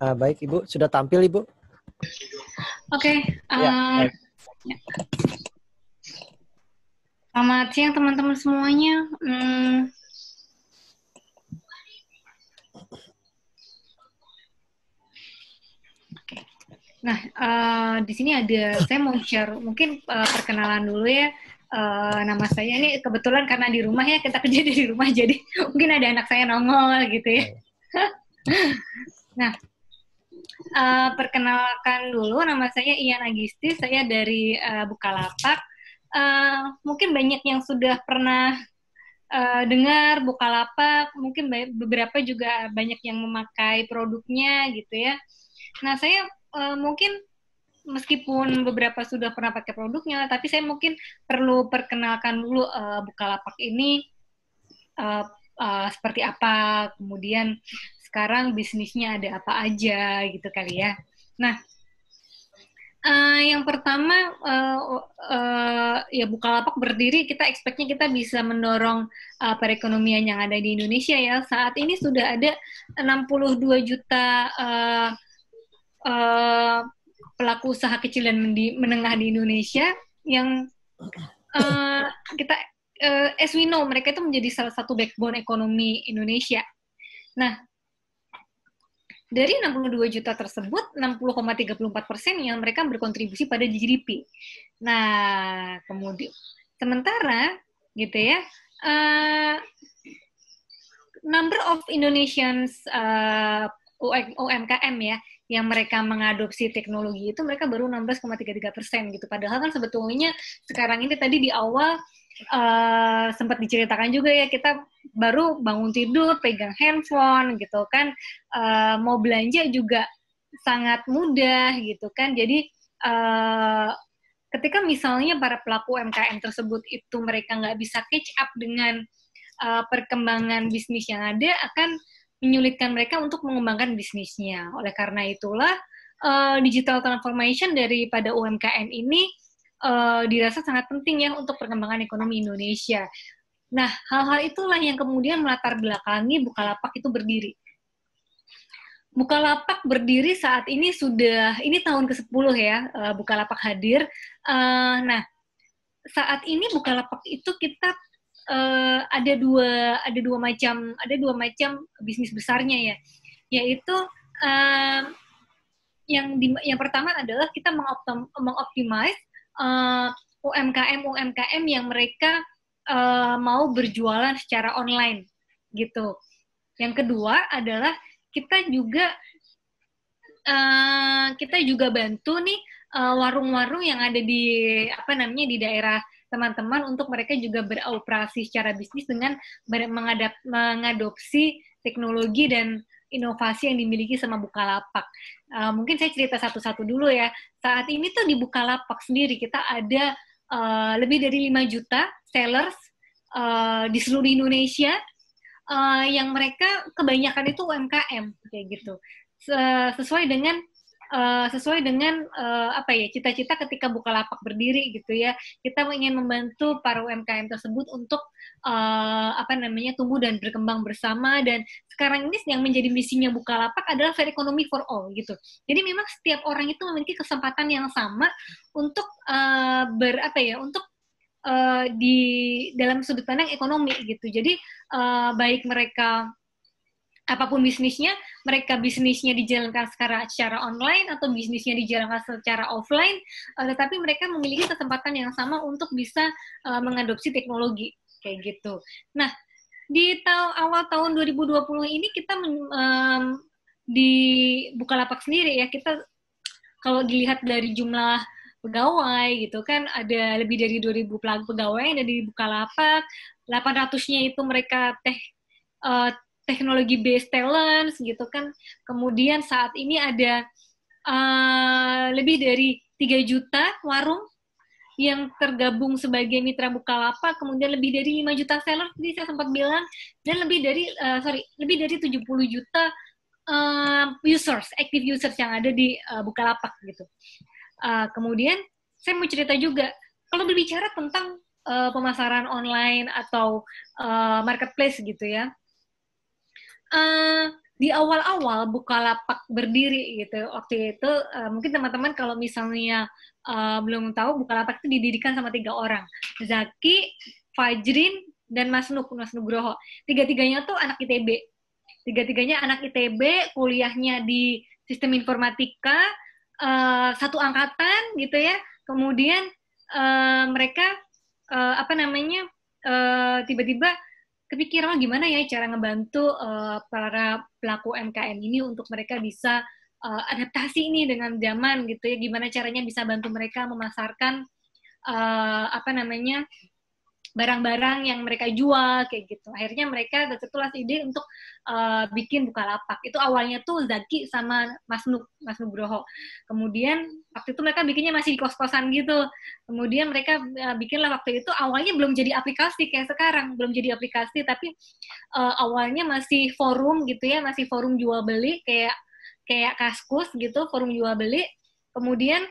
Speaker 1: Uh, baik Ibu, sudah tampil Ibu? Oke.
Speaker 5: Okay, uh, eh, ya, eh. ya, Selamat siang teman-teman semuanya. Hmm. Nah, uh, di sini ada saya mau share mungkin uh, perkenalan dulu ya. Uh, nama saya ini kebetulan karena di rumah ya kita kerja di rumah jadi mungkin ada anak saya nongol gitu ya. nah, Uh, perkenalkan dulu, nama saya Ian Agisti, saya dari uh, Bukalapak. Uh, mungkin banyak yang sudah pernah uh, dengar Bukalapak, mungkin beberapa juga banyak yang memakai produknya gitu ya. Nah, saya uh, mungkin meskipun beberapa sudah pernah pakai produknya, tapi saya mungkin perlu perkenalkan dulu uh, Bukalapak ini uh, uh, seperti apa, kemudian sekarang bisnisnya ada apa aja gitu kali ya. Nah, uh, yang pertama uh, uh, ya Bukalapak berdiri kita expectnya kita bisa mendorong uh, perekonomian yang ada di Indonesia ya. Saat ini sudah ada 62 juta uh, uh, pelaku usaha kecil dan menengah di Indonesia yang uh, kita uh, as we know mereka itu menjadi salah satu backbone ekonomi Indonesia. Nah, dari 62 juta tersebut 60,34 persen yang mereka berkontribusi pada GDP. Nah kemudian sementara gitu ya uh, number of Indonesians uh, eh, UMKM ya yang mereka mengadopsi teknologi itu mereka baru 16,33 persen gitu. Padahal kan sebetulnya sekarang ini tadi di awal uh, eh, sempat diceritakan juga ya kita baru bangun tidur pegang handphone gitu kan uh, mau belanja juga sangat mudah gitu kan jadi uh, ketika misalnya para pelaku UMKM tersebut itu mereka nggak bisa catch up dengan uh, perkembangan bisnis yang ada akan menyulitkan mereka untuk mengembangkan bisnisnya oleh karena itulah uh, digital transformation daripada UMKM ini uh, dirasa sangat penting ya untuk perkembangan ekonomi Indonesia. Nah, hal-hal itulah yang kemudian melatar belakangi Bukalapak itu berdiri. Bukalapak berdiri saat ini sudah, ini tahun ke-10 ya, eh, Bukalapak hadir. Uh, nah, saat ini Bukalapak itu kita uh, ada dua ada dua macam ada dua macam bisnis besarnya ya yaitu uh, yang di, yang pertama adalah kita mengoptim, mengoptimize uh, UMKM UMKM yang mereka uh, mau berjualan secara online gitu. Yang kedua adalah kita juga uh, kita juga bantu nih warung-warung uh, yang ada di apa namanya di daerah teman-teman untuk mereka juga beroperasi secara bisnis dengan mengadap, mengadopsi teknologi dan inovasi yang dimiliki sama Bukalapak. Uh, mungkin saya cerita satu-satu dulu ya. Saat ini tuh di Bukalapak sendiri kita ada uh, lebih dari 5 juta sellers uh, di seluruh Indonesia uh, yang mereka kebanyakan itu UMKM kayak gitu. Sesuai dengan uh, sesuai dengan uh, apa ya cita-cita ketika Bukalapak berdiri gitu ya. Kita ingin membantu para UMKM tersebut untuk uh, apa namanya tumbuh dan berkembang bersama dan sekarang ini yang menjadi misinya Bukalapak adalah fair economy for all gitu. Jadi memang setiap orang itu memiliki kesempatan yang sama untuk uh, ber apa ya untuk uh, di dalam sudut pandang ekonomi gitu. Jadi uh, baik mereka apapun bisnisnya, mereka bisnisnya dijalankan secara, secara online atau bisnisnya dijalankan secara offline, uh, tetapi mereka memiliki kesempatan yang sama untuk bisa uh, mengadopsi teknologi kayak gitu. Nah, di ta awal tahun 2020 ini kita um, di Bukalapak sendiri ya, kita kalau dilihat dari jumlah pegawai gitu kan ada lebih dari 2000 pegawai yang ada di Bukalapak, 800-nya itu mereka teh uh, teknologi based talent gitu kan. Kemudian saat ini ada uh, lebih dari 3 juta warung yang tergabung sebagai mitra Bukalapak, kemudian lebih dari 5 juta seller tadi saya sempat bilang dan lebih dari uh, sorry, lebih dari 70 juta uh, users, active users yang ada di uh, Bukalapak gitu. Uh, kemudian saya mau cerita juga kalau berbicara tentang uh, pemasaran online atau uh, marketplace gitu ya Eh, di awal-awal Bukalapak berdiri gitu. Waktu itu uh, mungkin teman-teman kalau misalnya uh, belum tahu Bukalapak itu didirikan sama tiga orang. Zaki, Fajrin, dan Mas Nuk, Mas Nugroho. Tiga-tiganya tuh anak ITB. Tiga-tiganya anak ITB, kuliahnya di sistem informatika, uh, satu angkatan gitu ya. Kemudian uh, mereka uh, apa namanya? tiba-tiba uh, tiba -tiba kepikiran gimana ya cara ngebantu uh, para pelaku MKM ini untuk mereka bisa uh, adaptasi ini dengan zaman gitu ya gimana caranya bisa bantu mereka memasarkan uh, apa namanya barang-barang yang mereka jual kayak gitu. Akhirnya mereka tercetus ide untuk uh, bikin lapak. Itu awalnya tuh Zaki sama Mas Nuk, Mas Nugroho. Kemudian waktu itu mereka bikinnya masih di kos-kosan gitu. Kemudian mereka uh, bikinlah waktu itu awalnya belum jadi aplikasi kayak sekarang, belum jadi aplikasi tapi uh, awalnya masih forum gitu ya, masih forum jual beli kayak kayak Kaskus gitu, forum jual beli. Kemudian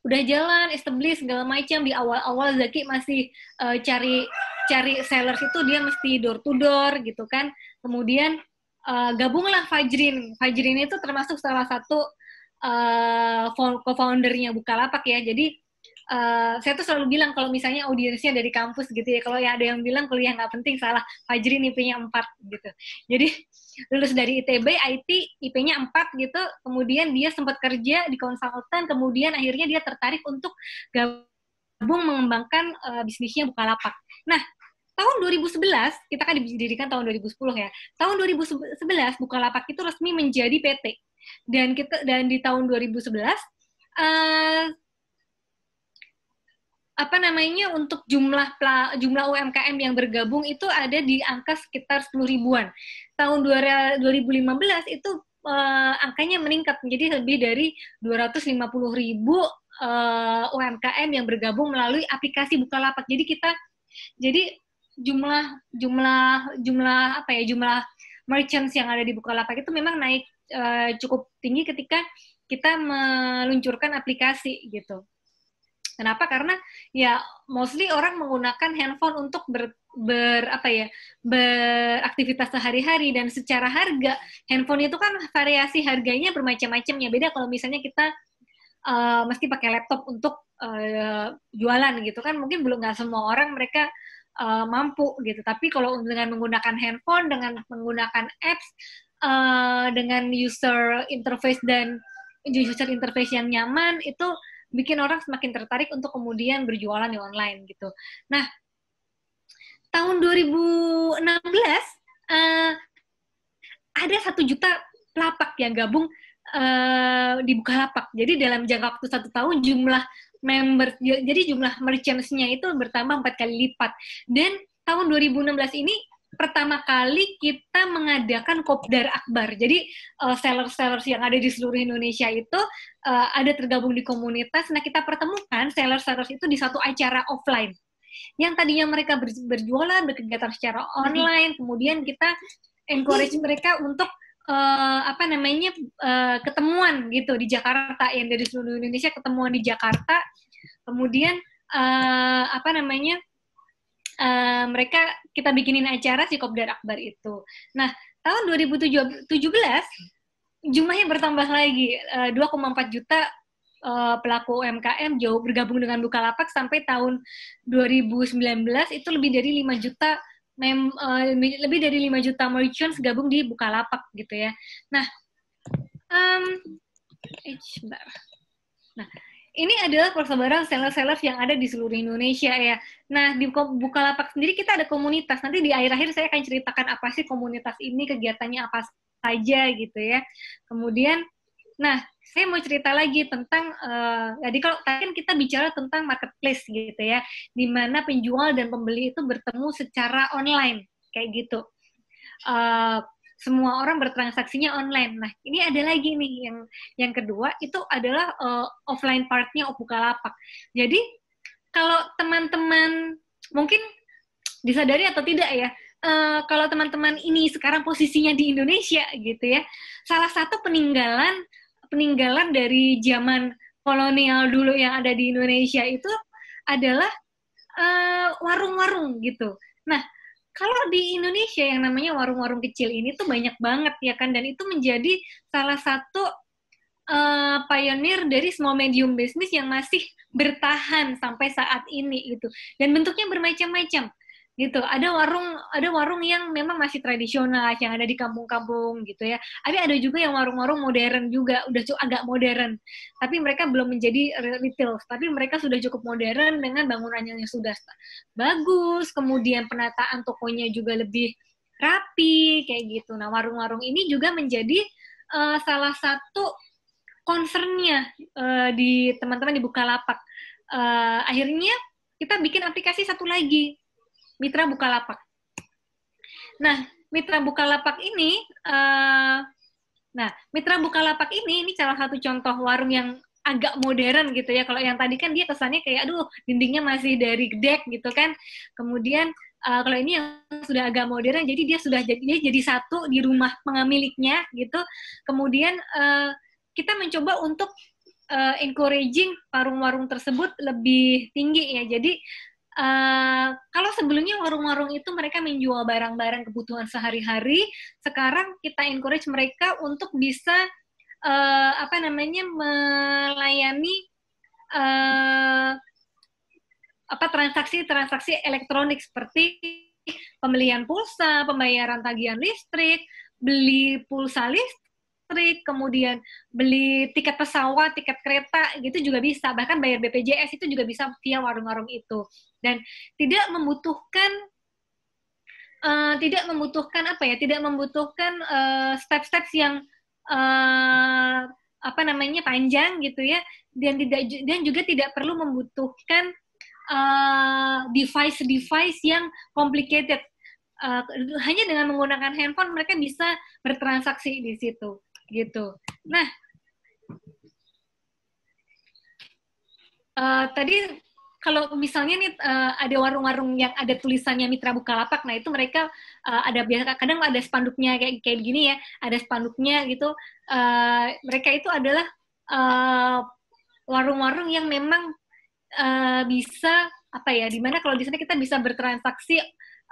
Speaker 5: udah jalan establish segala macam di awal-awal Zaki masih uh, cari cari sellers itu dia mesti door to door gitu kan kemudian uh, gabunglah Fajrin Fajrin itu termasuk salah satu uh, co-foundernya Bukalapak ya jadi Uh, saya tuh selalu bilang kalau misalnya audiensnya dari kampus gitu ya kalau ya ada yang bilang kuliah nggak penting salah Fajri nih punya empat gitu jadi lulus dari ITB IT IP-nya 4 gitu kemudian dia sempat kerja di konsultan kemudian akhirnya dia tertarik untuk gabung mengembangkan uh, bisnisnya Bukalapak. Nah, tahun 2011 kita kan didirikan tahun 2010 ya. Tahun 2011 Bukalapak itu resmi menjadi PT. Dan kita dan di tahun 2011 uh, apa namanya untuk jumlah pla, jumlah UMKM yang bergabung itu ada di angka sekitar 10 ribuan. Tahun 2015 itu uh, angkanya meningkat menjadi lebih dari 250 ribu uh, eh, UMKM yang bergabung melalui aplikasi Bukalapak. Jadi kita jadi jumlah jumlah jumlah apa ya jumlah merchants yang ada di Bukalapak itu memang naik uh, cukup tinggi ketika kita meluncurkan aplikasi gitu. Kenapa? Karena ya mostly orang menggunakan handphone untuk ber, ber apa ya beraktivitas sehari-hari dan secara harga handphone itu kan variasi harganya bermacam-macam ya beda kalau misalnya kita uh, mesti pakai laptop untuk uh, jualan gitu kan mungkin belum nggak semua orang mereka uh, mampu gitu tapi kalau dengan menggunakan handphone dengan menggunakan apps uh, dengan user interface dan user interface yang nyaman itu bikin orang semakin tertarik untuk kemudian berjualan di online gitu. Nah, tahun 2016 uh, eh, ada satu juta lapak yang gabung uh, di Bukalapak. Jadi dalam jangka waktu satu tahun jumlah member, jadi jumlah merchants-nya itu bertambah empat kali lipat. Dan tahun 2016 ini pertama kali kita mengadakan kopdar akbar. Jadi uh, eh, seller-sellers yang ada di seluruh Indonesia itu uh, ada tergabung di komunitas. Nah kita pertemukan seller-sellers itu di satu acara offline. Yang tadinya mereka ber berjualan berkegiatan secara online, kemudian kita encourage mereka untuk uh, apa namanya uh, ketemuan gitu di Jakarta yang dari seluruh Indonesia ketemuan di Jakarta. Kemudian uh, apa namanya Eh, mereka kita bikinin acara si Kopdar Akbar itu. Nah, tahun 2017 jumlahnya bertambah lagi uh, eh, 2,4 juta uh, pelaku UMKM jauh bergabung dengan Bukalapak sampai tahun 2019 itu lebih dari 5 juta mem, uh, lebih dari 5 juta merchants gabung di Bukalapak gitu ya. Nah, um, eh, Nah, ini adalah persebaran seller seller yang ada di seluruh Indonesia ya. Nah, di Bukalapak sendiri kita ada komunitas. Nanti di akhir-akhir saya akan ceritakan apa sih komunitas ini, kegiatannya apa saja gitu ya. Kemudian, nah, saya mau cerita lagi tentang, uh, jadi kalau tadi kan kita bicara tentang marketplace gitu ya, di mana penjual dan pembeli itu bertemu secara online, kayak gitu. Uh, semua orang bertransaksinya online. Nah, ini ada lagi nih yang yang kedua itu adalah uh, offline partnya lapak. Jadi kalau teman-teman mungkin disadari atau tidak ya, uh, kalau teman-teman ini sekarang posisinya di Indonesia gitu ya, salah satu peninggalan peninggalan dari zaman kolonial dulu yang ada di Indonesia itu adalah eh, warung-warung uh, warung -warung, gitu. Nah, kalau di Indonesia yang namanya warung-warung kecil ini tuh banyak banget ya kan dan itu menjadi salah satu uh, eh, pionir dari small medium business yang masih bertahan sampai saat ini gitu dan bentuknya bermacam-macam gitu ada warung ada warung yang memang masih tradisional yang ada di kampung-kampung gitu ya tapi ada juga yang warung-warung modern juga udah cukup agak modern tapi mereka belum menjadi retail tapi mereka sudah cukup modern dengan bangunannya yang sudah bagus kemudian penataan tokonya juga lebih rapi kayak gitu nah warung-warung ini juga menjadi uh, salah satu concernnya uh, di teman-teman di Bukalapak uh, akhirnya kita bikin aplikasi satu lagi mitra Bukalapak. Nah, mitra Bukalapak ini uh, nah, mitra Bukalapak ini ini salah satu contoh warung yang agak modern gitu ya. Kalau yang tadi kan dia kesannya kayak aduh dindingnya masih dari gedek gitu kan. Kemudian uh, kalau ini yang sudah agak modern jadi dia sudah jadi dia jadi satu di rumah pengamiliknya gitu kemudian uh, kita mencoba untuk uh, encouraging warung-warung tersebut lebih tinggi ya jadi Eh, kalau sebelumnya warung-warung itu mereka menjual barang-barang kebutuhan sehari-hari, sekarang kita encourage mereka untuk bisa uh, apa namanya melayani uh, apa transaksi-transaksi elektronik seperti pembelian pulsa, pembayaran tagihan listrik, beli pulsa listrik listrik, kemudian beli tiket pesawat, tiket kereta gitu juga bisa. Bahkan bayar BPJS itu juga bisa via warung-warung itu. Dan tidak membutuhkan uh, tidak membutuhkan apa ya? Tidak membutuhkan step eh, step uh, yang uh, apa namanya panjang gitu ya. Dan tidak dan juga tidak perlu membutuhkan device device-device yang complicated uh, hanya dengan menggunakan handphone mereka bisa bertransaksi di situ gitu. Nah, uh, tadi kalau misalnya nih uh, ada warung-warung yang ada tulisannya Mitra Bukalapak, nah itu mereka uh, ada biasa kadang ada spanduknya kayak kayak gini ya, ada spanduknya gitu. Uh, mereka itu adalah warung warung-warung yang memang uh, bisa apa ya, dimana kalau di sana kita bisa bertransaksi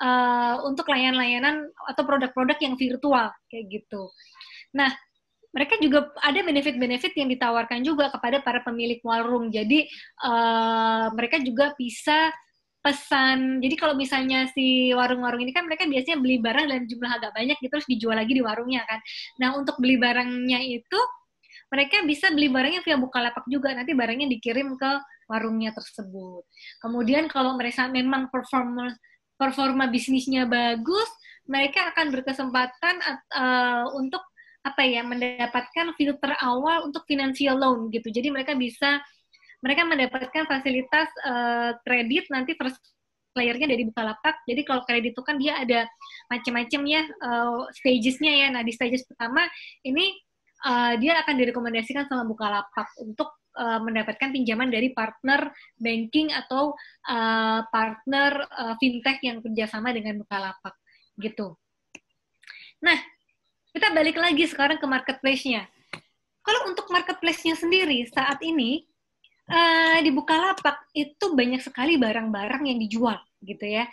Speaker 5: uh, untuk layanan-layanan atau produk-produk yang virtual kayak gitu. Nah, mereka juga ada benefit-benefit yang ditawarkan juga kepada para pemilik warung. Jadi uh, mereka juga bisa pesan. Jadi kalau misalnya si warung-warung ini kan mereka biasanya beli barang dalam jumlah agak banyak gitu terus dijual lagi di warungnya kan. Nah, untuk beli barangnya itu mereka bisa beli barangnya via Bukalapak juga. Nanti barangnya dikirim ke warungnya tersebut. Kemudian kalau mereka memang performa performa bisnisnya bagus, mereka akan berkesempatan uh, untuk apa ya mendapatkan filter awal untuk financial loan gitu. Jadi mereka bisa mereka mendapatkan fasilitas uh, kredit nanti first layernya dari Bukalapak. Jadi kalau kredit itu kan dia ada macam-macam ya uh, eh, stagesnya ya. Nah di stages pertama ini uh, dia akan direkomendasikan sama Bukalapak untuk uh, mendapatkan pinjaman dari partner banking atau uh, partner uh, fintech yang kerjasama dengan Bukalapak gitu. Nah kita balik lagi sekarang ke marketplace-nya. Kalau untuk marketplace-nya sendiri saat ini uh, di Bukalapak itu banyak sekali barang-barang yang dijual gitu ya.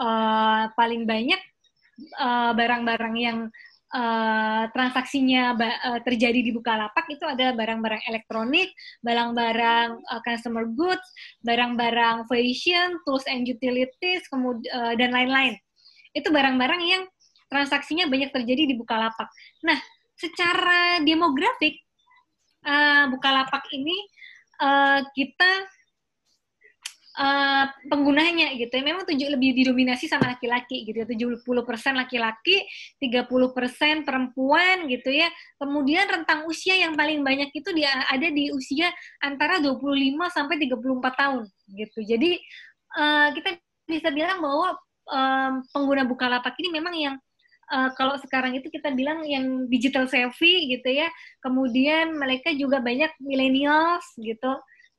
Speaker 5: Uh, paling banyak eh, barang-barang uh, yang uh, transaksinya uh, terjadi di Bukalapak itu ada barang-barang elektronik, barang-barang uh, consumer goods, barang-barang fashion, tools and utilities, kemud uh, dan lain-lain. Itu barang-barang yang transaksinya banyak terjadi di Bukalapak. Nah, secara demografik uh, Bukalapak ini uh, kita uh, penggunanya gitu ya. Memang tujuh lebih didominasi sama laki-laki gitu ya. 70% laki-laki, 30% perempuan gitu ya. Kemudian rentang usia yang paling banyak itu dia ada di usia antara 25 sampai 34 tahun gitu. Jadi uh, kita bisa bilang bahwa um, pengguna Bukalapak ini memang yang uh, kalau sekarang itu kita bilang yang digital savvy gitu ya. Kemudian mereka juga banyak millennials gitu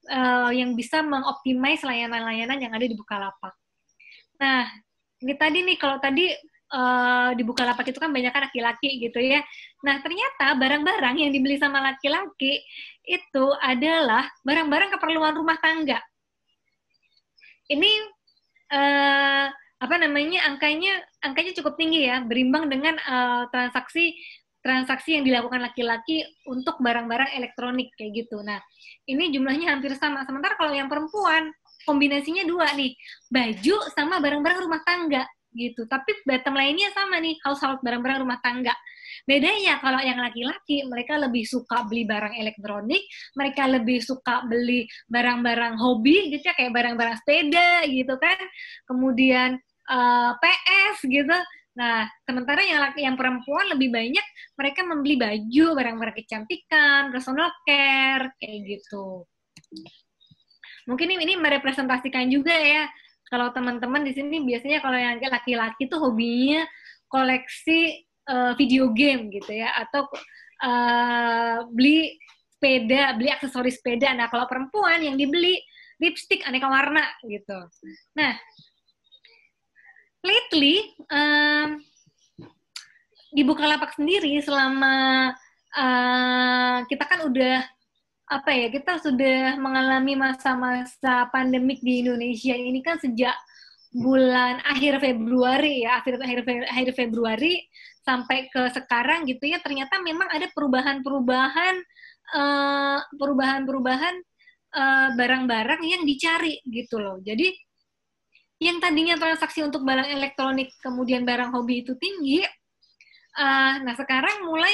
Speaker 5: uh, yang bisa mengoptimize layanan-layanan yang ada di Bukalapak. Nah, ini tadi nih kalau tadi uh, di Bukalapak itu kan banyak kan laki-laki gitu ya. Nah, ternyata barang-barang yang dibeli sama laki-laki itu adalah barang-barang keperluan rumah tangga. Ini uh, apa namanya angkanya angkanya cukup tinggi ya berimbang dengan uh, transaksi transaksi yang dilakukan laki-laki untuk barang-barang elektronik kayak gitu. Nah, ini jumlahnya hampir sama. Sementara kalau yang perempuan kombinasinya dua nih, baju sama barang-barang rumah tangga gitu. Tapi bottom lainnya sama nih, household barang-barang rumah tangga. Bedanya kalau yang laki-laki mereka lebih suka beli barang elektronik, mereka lebih suka beli barang-barang hobi gitu ya kayak barang-barang sepeda gitu kan. Kemudian Eh, PS gitu. Nah, sementara yang laki, yang perempuan lebih banyak mereka membeli baju, barang-barang kecantikan, personal care kayak gitu. Mungkin ini, merepresentasikan juga ya kalau teman-teman di sini biasanya kalau yang laki-laki tuh hobinya koleksi uh, video game gitu ya atau uh, beli sepeda, beli aksesoris sepeda. Nah, kalau perempuan yang dibeli lipstik aneka warna gitu. Nah, lately um, di Bukalapak sendiri selama uh, kita kan udah apa ya kita sudah mengalami masa-masa pandemik di Indonesia ini kan sejak bulan akhir Februari ya akhir akhir akhir Februari sampai ke sekarang gitu ya ternyata memang ada perubahan-perubahan eh, perubahan-perubahan uh, barang-barang yang dicari gitu loh jadi yang tadinya transaksi untuk barang elektronik kemudian barang hobi itu tinggi, uh, nah sekarang mulai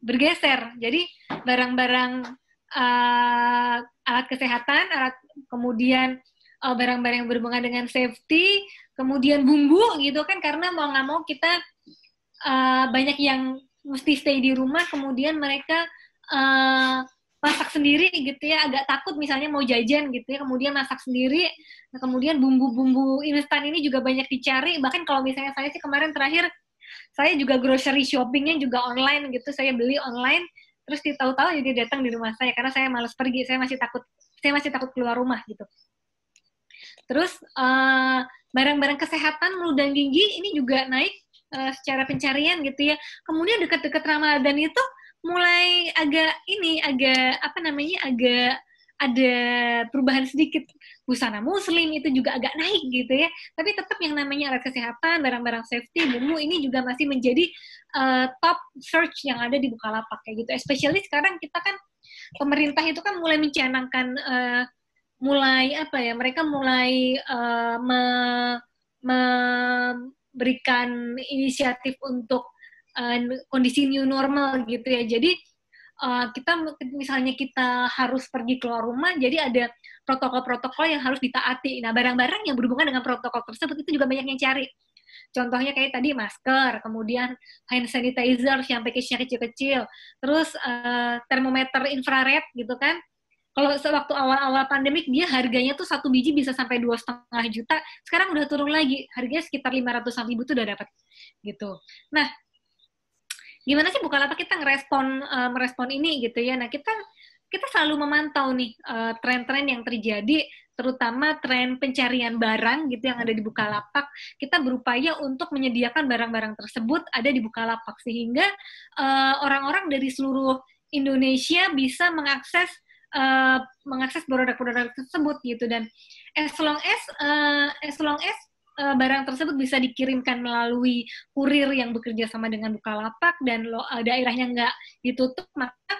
Speaker 5: bergeser. Jadi barang-barang uh, alat kesehatan, alat kemudian eh, barang-barang uh, yang berhubungan dengan safety, kemudian bumbu gitu kan karena mau nggak mau kita uh, banyak yang mesti stay di rumah, kemudian mereka uh, masak sendiri gitu ya agak takut misalnya mau jajan gitu ya kemudian masak sendiri nah, kemudian bumbu-bumbu instan ini juga banyak dicari bahkan kalau misalnya saya sih kemarin terakhir saya juga grocery shoppingnya juga online gitu saya beli online terus tahu-tahu jadi datang di rumah saya karena saya males pergi saya masih takut saya masih takut keluar rumah gitu terus barang eh, barang-barang kesehatan mulut dan gigi ini juga naik uh, secara pencarian gitu ya kemudian dekat-dekat Ramadan itu mulai agak ini agak apa namanya agak ada perubahan sedikit busana muslim itu juga agak naik gitu ya tapi tetap yang namanya alat kesehatan barang-barang safety bumbu ini juga masih menjadi uh, top search yang ada di bukalapak kayak gitu especially sekarang kita kan pemerintah itu kan mulai mencanangkan uh, mulai apa ya mereka mulai uh, me, memberikan inisiatif untuk Eh, kondisi new normal gitu ya. Jadi uh, kita misalnya kita harus pergi keluar rumah, jadi ada protokol-protokol yang harus ditaati. Nah, barang-barang yang berhubungan dengan protokol tersebut itu juga banyak yang cari. Contohnya kayak tadi masker, kemudian hand sanitizer yang package kecil-kecil, terus uh, termometer infrared gitu kan. Kalau sewaktu awal-awal pandemik dia harganya tuh satu biji bisa sampai dua setengah juta. Sekarang udah turun lagi, harganya sekitar lima ratus ribu tuh udah dapat gitu. Nah gimana sih Bukalapak kita ngerespon uh, merespon ini gitu ya. Nah, kita kita selalu memantau nih tren eh, tren-tren yang terjadi terutama tren pencarian barang gitu yang ada di Bukalapak kita berupaya untuk menyediakan barang-barang tersebut ada di Bukalapak sehingga eh, orang-orang uh, dari seluruh Indonesia bisa mengakses uh, mengakses produk-produk tersebut gitu dan as long as uh, as long as uh, barang tersebut bisa dikirimkan melalui kurir yang bekerja sama dengan Bukalapak dan lo, uh, daerahnya nggak ditutup, maka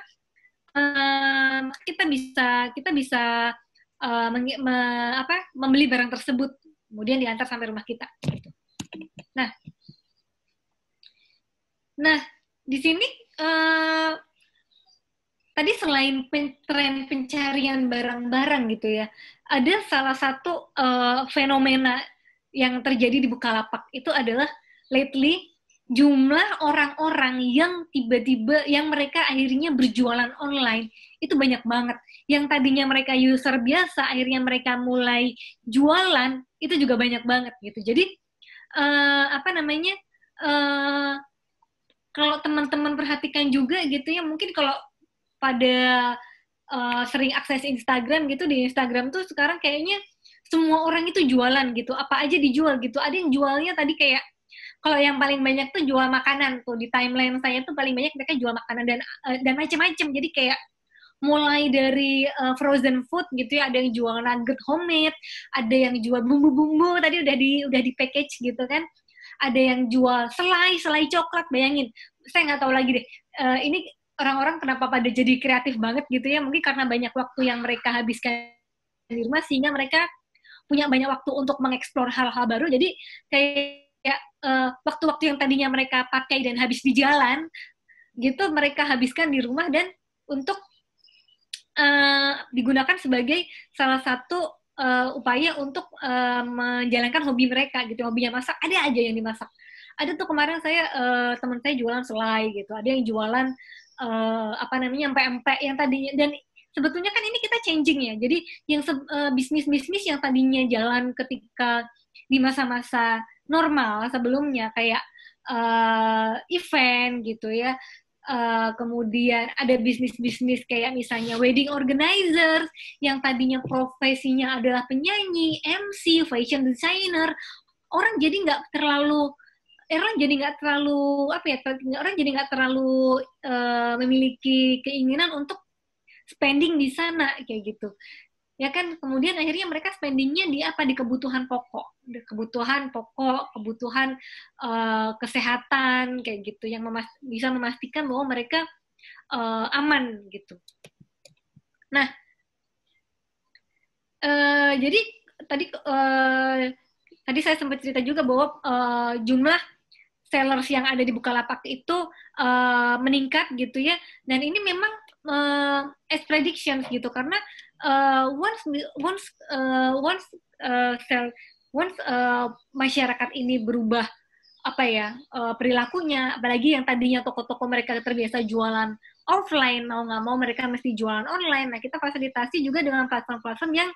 Speaker 5: uh, kita bisa kita bisa uh, eh, meng, me, apa, membeli barang tersebut kemudian diantar sampai rumah kita. Gitu. Nah, nah di sini uh, tadi selain pen, tren pencarian barang-barang gitu ya, ada salah satu uh, fenomena yang terjadi di Bukalapak itu adalah lately jumlah orang-orang yang tiba-tiba yang mereka akhirnya berjualan online itu banyak banget. Yang tadinya mereka user biasa akhirnya mereka mulai jualan itu juga banyak banget gitu. Jadi uh, apa namanya? Uh, kalau teman-teman perhatikan juga gitu ya mungkin kalau pada uh, sering akses Instagram gitu di Instagram tuh sekarang kayaknya semua orang itu jualan gitu apa aja dijual gitu ada yang jualnya tadi kayak kalau yang paling banyak tuh jual makanan tuh di timeline saya tuh paling banyak mereka jual makanan dan uh, dan macam-macam jadi kayak mulai dari uh, frozen food gitu ya ada yang jual nugget homemade ada yang jual bumbu-bumbu tadi udah di udah di package gitu kan ada yang jual selai selai coklat bayangin saya nggak tahu lagi deh uh, ini orang-orang kenapa pada jadi kreatif banget gitu ya mungkin karena banyak waktu yang mereka habiskan di rumah sehingga mereka punya banyak waktu untuk mengeksplor hal-hal baru jadi kayak eh, waktu-waktu uh, yang tadinya mereka pakai dan habis di jalan gitu mereka habiskan di rumah dan untuk uh, digunakan sebagai salah satu uh, upaya untuk uh, menjalankan hobi mereka gitu hobinya masak ada aja yang dimasak ada tuh kemarin saya uh, teman saya jualan selai gitu ada yang jualan uh, apa namanya empek yang tadinya dan sebetulnya kan ini kita changing ya. Jadi yang eh, bisnis-bisnis uh, yang tadinya jalan ketika di masa-masa normal sebelumnya kayak uh, event gitu ya. Uh, kemudian ada bisnis-bisnis kayak misalnya wedding organizer yang tadinya profesinya adalah penyanyi, MC, fashion designer. Orang jadi nggak terlalu orang jadi nggak terlalu apa ya orang jadi nggak terlalu uh, memiliki keinginan untuk spending di sana kayak gitu ya kan kemudian akhirnya mereka spendingnya di apa di kebutuhan pokok kebutuhan pokok kebutuhan uh, kesehatan kayak gitu yang memas bisa memastikan bahwa mereka uh, aman gitu nah uh, jadi tadi uh, tadi saya sempat cerita juga bahwa uh, jumlah sellers yang ada di Bukalapak itu uh, meningkat gitu ya dan ini memang uh, as predictions gitu karena uh, once once uh, once uh, sel once uh, masyarakat ini berubah apa ya uh, perilakunya apalagi yang tadinya toko-toko mereka terbiasa jualan offline mau nggak mau mereka mesti jualan online nah kita fasilitasi juga dengan platform-platform yang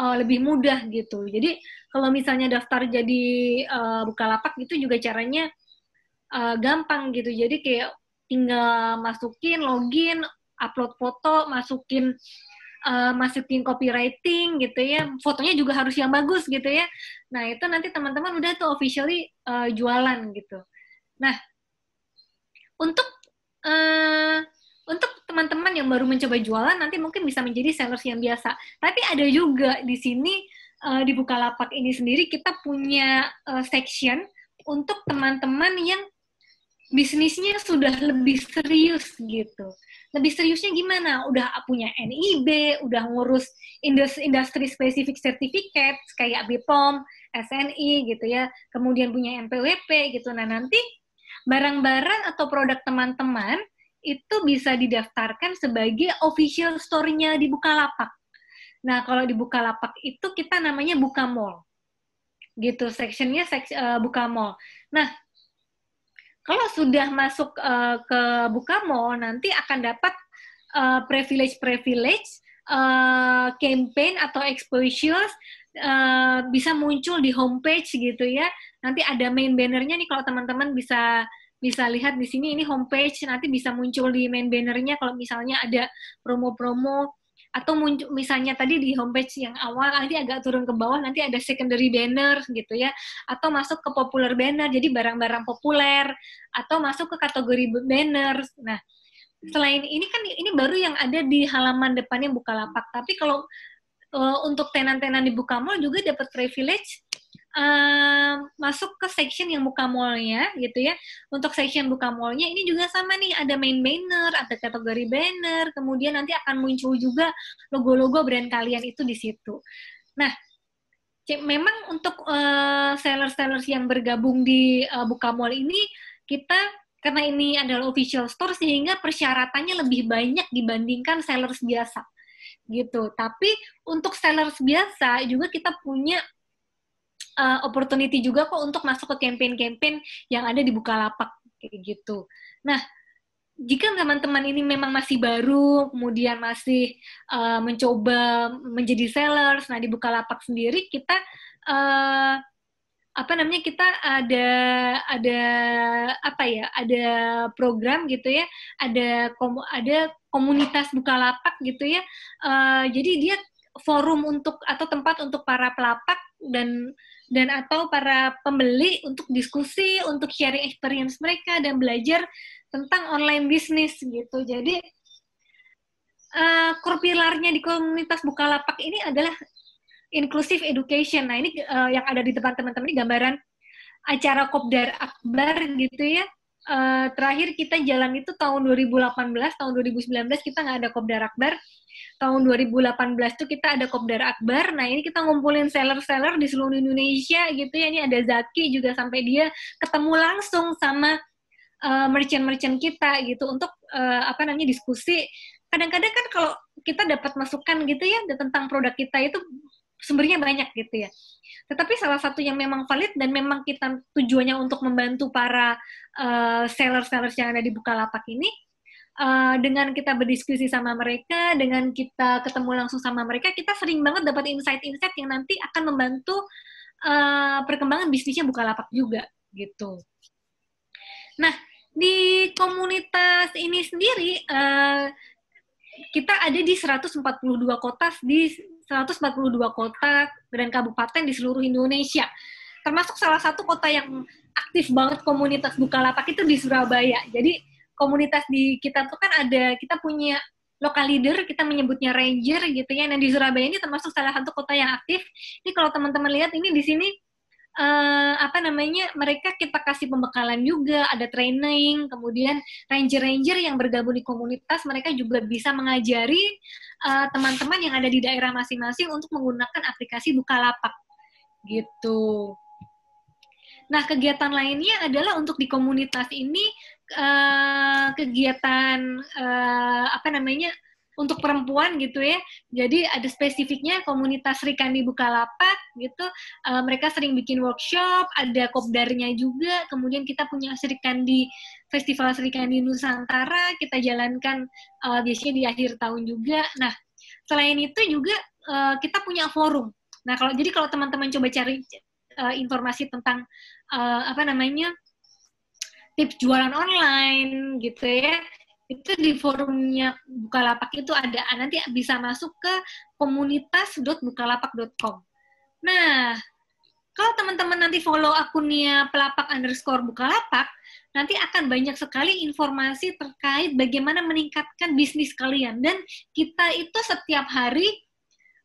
Speaker 5: uh, lebih mudah gitu jadi kalau misalnya daftar jadi uh, bukalapak gitu juga caranya uh, gampang gitu jadi kayak tinggal masukin login, upload foto, masukin uh, masukin copywriting gitu ya. Fotonya juga harus yang bagus gitu ya. Nah, itu nanti teman-teman udah tuh officially uh, jualan gitu. Nah, untuk uh, untuk teman-teman yang baru mencoba jualan nanti mungkin bisa menjadi sellers yang biasa. Tapi ada juga di sini uh, di Bukalapak ini sendiri kita punya uh, section untuk teman-teman yang bisnisnya sudah lebih serius gitu. Lebih seriusnya gimana? Udah punya NIB, udah ngurus industri, specific spesifik sertifikat kayak BPOM, SNI gitu ya. Kemudian punya MPWP gitu. Nah, nanti barang-barang atau produk teman-teman itu bisa didaftarkan sebagai official store-nya di Bukalapak. Nah, kalau di Bukalapak itu kita namanya Buka Mall. Gitu, sectionnya seks, uh, Buka Mall. Nah, kalau sudah masuk uh, ke Bukamo, nanti akan dapat eh, privilege-privilege, uh, eh, privilege -privilege, uh, campaign atau exposures uh, bisa muncul di homepage gitu ya. Nanti ada main bannernya nih kalau teman-teman bisa bisa lihat di sini ini homepage nanti bisa muncul di main bannernya kalau misalnya ada promo-promo atau muncul misalnya tadi di homepage yang awal ah, nanti agak turun ke bawah nanti ada secondary banner gitu ya atau masuk ke popular banner jadi barang-barang populer atau masuk ke kategori banner nah selain ini kan ini baru yang ada di halaman depannya lapak tapi kalau uh, untuk tenan-tenan di buka mall juga dapat privilege um, masuk ke section yang buka mallnya gitu ya. Untuk section buka mallnya ini juga sama nih, ada main banner, ada kategori banner, kemudian nanti akan muncul juga logo-logo brand kalian itu di situ. Nah, memang untuk uh, eh, seller-sellers yang bergabung di uh, buka mall ini kita karena ini adalah official store sehingga persyaratannya lebih banyak dibandingkan sellers biasa gitu. Tapi untuk sellers biasa juga kita punya uh, opportunity juga kok untuk masuk ke campaign-campaign yang ada di Bukalapak kayak gitu. Nah, jika teman-teman ini memang masih baru, kemudian masih uh, mencoba menjadi sellers, nah di Bukalapak sendiri kita uh, apa namanya kita ada ada apa ya ada program gitu ya ada komu, ada komunitas bukalapak gitu ya uh, jadi dia forum untuk atau tempat untuk para pelapak dan dan atau para pembeli untuk diskusi, untuk sharing experience mereka dan belajar tentang online bisnis gitu. Jadi uh, pilarnya di komunitas Bukalapak ini adalah inclusive education. Nah, ini uh, yang ada di depan teman-teman ini gambaran acara Kopdar Akbar gitu ya. Uh, terakhir kita jalan itu tahun 2018, tahun 2019 kita nggak ada Kopdar Akbar tahun 2018 tuh kita ada Kopdar Akbar. Nah, ini kita ngumpulin seller-seller di seluruh Indonesia gitu ya. Ini ada Zaki juga sampai dia ketemu langsung sama merchant merchant-merchant kita gitu untuk uh, apa namanya diskusi. Kadang-kadang kan kalau kita dapat masukan gitu ya tentang produk kita itu sumbernya banyak gitu ya. Tetapi salah satu yang memang valid dan memang kita tujuannya untuk membantu para uh, eh, seller-sellers yang ada di Bukalapak ini Eh, dengan kita berdiskusi sama mereka, dengan kita ketemu langsung sama mereka, kita sering banget dapat insight-insight yang nanti akan membantu uh, perkembangan bisnisnya Bukalapak juga gitu. Nah, di komunitas ini sendiri uh, kita ada di 142 kota di 142 kota dan kabupaten di seluruh Indonesia. Termasuk salah satu kota yang aktif banget komunitas Bukalapak itu di Surabaya. Jadi komunitas di kita tuh kan ada kita punya lokal leader kita menyebutnya ranger gitu ya dan nah, di Surabaya ini termasuk salah satu kota yang aktif ini kalau teman-teman lihat ini di sini uh, apa namanya mereka kita kasih pembekalan juga ada training kemudian ranger-ranger yang bergabung di komunitas mereka juga bisa mengajari eh, teman-teman uh, teman -teman yang ada di daerah masing-masing untuk menggunakan aplikasi Bukalapak gitu. Nah, kegiatan lainnya adalah untuk di komunitas ini Eh, kegiatan uh, apa namanya untuk perempuan gitu ya. Jadi ada spesifiknya komunitas Rikandi Bukalapak gitu. Uh, mereka sering bikin workshop, ada kopdarnya juga. Kemudian kita punya Serikandi Festival Serikandi Nusantara, kita jalankan uh, biasanya di akhir tahun juga. Nah, selain itu juga uh, kita punya forum. Nah, kalau jadi kalau teman-teman coba cari uh, informasi tentang uh, apa namanya tips jualan online gitu ya itu di forumnya Bukalapak itu ada nanti bisa masuk ke komunitas.bukalapak.com. Nah, kalau teman-teman nanti follow akunnya pelapak underscore Bukalapak, nanti akan banyak sekali informasi terkait bagaimana meningkatkan bisnis kalian. Dan kita itu setiap hari,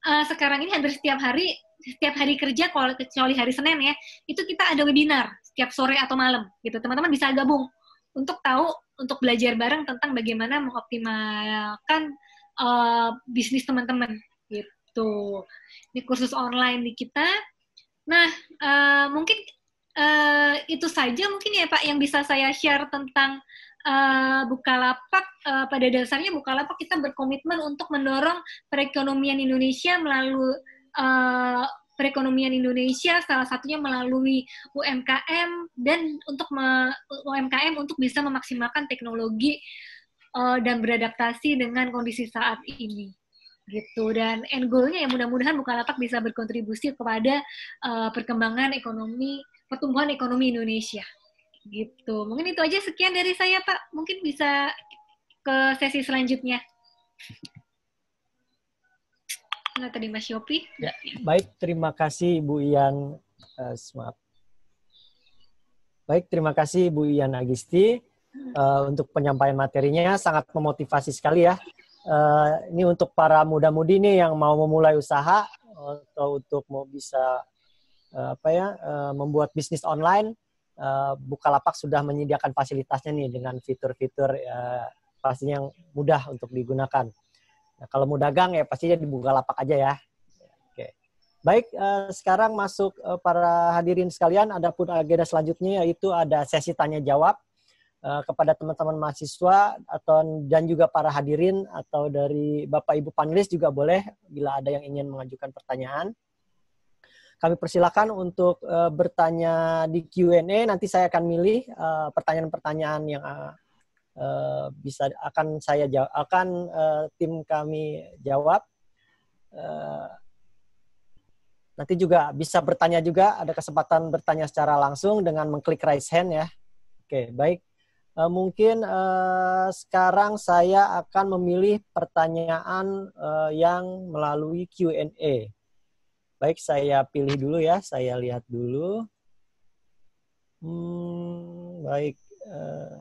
Speaker 5: uh, sekarang ini hampir setiap hari, setiap hari kerja, kalau kecuali hari Senin ya, itu kita ada webinar setiap sore atau malam gitu. Teman-teman bisa gabung untuk tahu untuk belajar bareng tentang bagaimana mengoptimalkan uh, bisnis teman-teman gitu. Ini kursus online di kita. Nah, uh, mungkin uh, itu saja mungkin ya Pak yang bisa saya share tentang uh, Bukalapak. Uh, pada dasarnya Bukalapak kita berkomitmen untuk mendorong perekonomian Indonesia melalui uh, perekonomian Indonesia salah satunya melalui UMKM dan untuk me, UMKM untuk bisa memaksimalkan teknologi uh, dan beradaptasi dengan kondisi saat ini gitu dan end goalnya ya mudah-mudahan Bukalapak bisa berkontribusi kepada uh, perkembangan ekonomi pertumbuhan ekonomi Indonesia gitu mungkin itu aja sekian dari saya Pak mungkin bisa ke sesi selanjutnya Nah tadi Mas Yopi. Ya,
Speaker 1: baik, terima kasih Bu Ian uh, maaf. Baik, terima kasih Bu Ian Agisti uh, untuk penyampaian materinya sangat memotivasi sekali ya. Uh, ini untuk para muda-mudi nih yang mau memulai usaha atau untuk mau bisa uh, apa ya uh, membuat bisnis online, uh, Bukalapak sudah menyediakan fasilitasnya nih dengan fitur-fitur uh, pastinya yang mudah untuk digunakan. Nah, kalau mau dagang ya pastinya dibuka lapak aja ya. Oke. Baik, eh, sekarang masuk eh, para hadirin sekalian ada pun agenda selanjutnya yaitu ada sesi tanya jawab eh, kepada teman-teman mahasiswa atau dan juga para hadirin atau dari Bapak Ibu panelis juga boleh bila ada yang ingin mengajukan pertanyaan. Kami persilakan untuk eh, bertanya di Q&A nanti saya akan milih eh, pertanyaan-pertanyaan yang eh, Eh, bisa akan saya jawab akan uh, tim kami jawab uh, nanti juga bisa bertanya juga ada kesempatan bertanya secara langsung dengan mengklik raise hand ya oke baik uh, mungkin uh, sekarang saya akan memilih pertanyaan uh, yang melalui Q&A baik saya pilih dulu ya saya lihat dulu hmm, baik uh,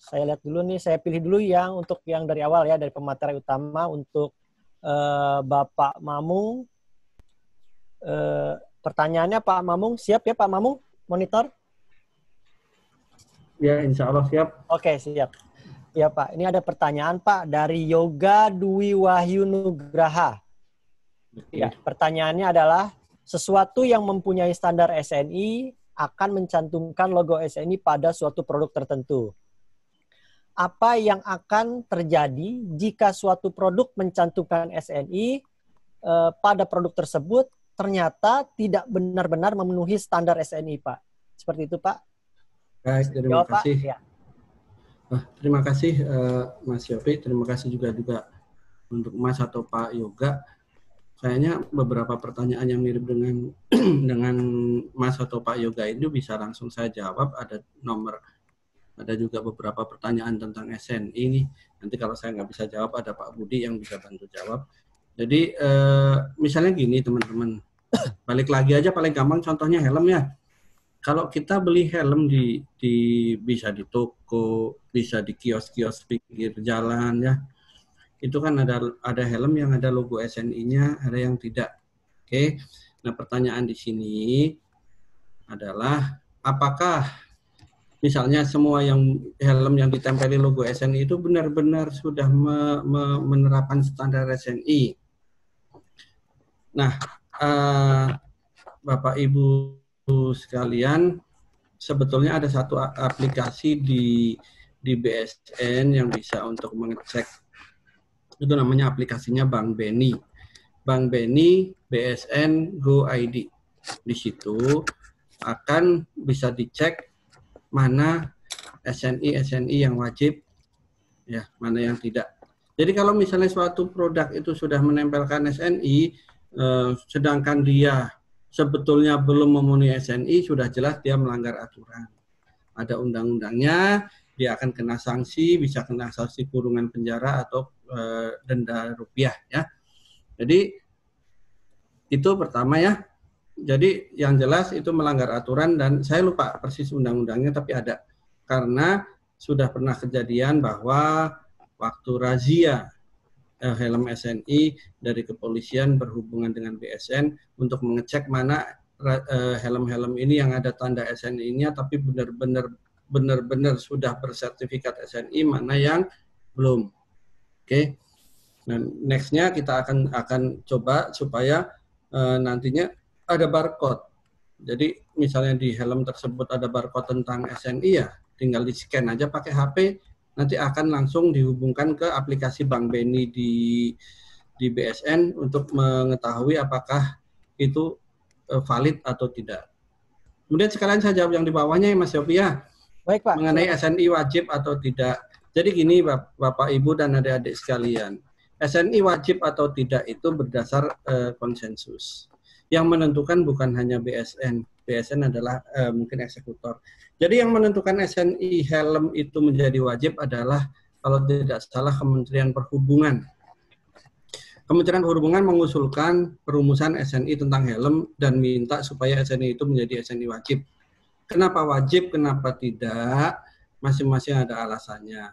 Speaker 1: saya lihat dulu nih, saya pilih dulu yang untuk yang dari awal ya, dari pemateri utama untuk uh, Bapak Mamung. Uh, pertanyaannya Pak Mamung, siap ya Pak Mamung? Monitor?
Speaker 7: Ya, insya Allah siap.
Speaker 1: Oke, okay, siap. Ya Pak, ini ada pertanyaan Pak dari Yoga Dwi Wahyu Nugraha. Ya, pertanyaannya adalah, sesuatu yang mempunyai standar SNI akan mencantumkan logo SNI pada suatu produk tertentu apa yang akan terjadi jika suatu produk mencantumkan SNI eh, pada produk tersebut ternyata tidak benar-benar memenuhi standar SNI, Pak. Seperti itu, Pak.
Speaker 7: Guys, terima Jawab, kasih. Pak? Ya. Nah, terima kasih uh, Mas Yopi terima kasih juga juga untuk Mas atau Pak Yoga. Kayaknya beberapa pertanyaan yang mirip dengan dengan Mas atau Pak Yoga itu bisa langsung saya jawab. Ada nomor ada juga beberapa pertanyaan tentang SNI ini. Nanti kalau saya nggak bisa jawab, ada Pak Budi yang bisa bantu jawab. Jadi eh, misalnya gini teman-teman, balik lagi aja paling gampang contohnya helm ya. Kalau kita beli helm di, di bisa di toko, bisa di kios-kios pinggir jalan ya, itu kan ada ada helm yang ada logo SNI-nya, ada yang tidak. Oke. Nah, pertanyaan di sini adalah apakah misalnya semua yang helm yang ditempeli logo SNI itu benar-benar sudah me, me, menerapkan standar SNI. Nah, uh, Bapak Ibu sekalian, sebetulnya ada satu aplikasi di di BSN yang bisa untuk mengecek itu namanya aplikasinya Bank Beni. Bank Beni BSN Go ID. Di situ akan bisa dicek mana SNI-SNI yang wajib, ya mana yang tidak. Jadi kalau misalnya suatu produk itu sudah menempelkan SNI, eh, sedangkan dia sebetulnya belum memenuhi SNI, sudah jelas dia melanggar aturan. Ada undang-undangnya, dia akan kena sanksi, bisa kena sanksi kurungan penjara atau eh, denda rupiah, ya. Jadi itu pertama ya. Jadi yang jelas itu melanggar aturan dan saya lupa persis undang-undangnya tapi ada karena sudah pernah kejadian bahwa waktu razia eh, helm SNI dari kepolisian berhubungan dengan BSN untuk mengecek mana eh, helm-helm ini yang ada tanda SNI-nya tapi benar-benar benar-benar sudah bersertifikat SNI mana yang belum. Oke. Okay. Nah, nextnya kita akan akan coba supaya uh, nantinya ada barcode. Jadi misalnya di helm tersebut ada barcode tentang SNI ya, tinggal di scan aja pakai HP, nanti akan langsung dihubungkan ke aplikasi Bank BNI di di BSN untuk mengetahui apakah itu e, valid atau tidak. Kemudian sekalian saya jawab yang di bawahnya ya Mas Yopi ya. Baik Pak. Mengenai SNI wajib atau tidak. Jadi gini Bapak Ibu dan adik-adik sekalian. SNI wajib atau tidak itu berdasar uh, konsensus yang menentukan bukan hanya BSN. BSN adalah e, mungkin eksekutor. Jadi yang menentukan SNI helm itu menjadi wajib adalah kalau tidak salah Kementerian Perhubungan. Kementerian Perhubungan mengusulkan perumusan SNI tentang helm dan minta supaya SNI itu menjadi SNI wajib. Kenapa wajib, kenapa tidak? Masing-masing ada alasannya.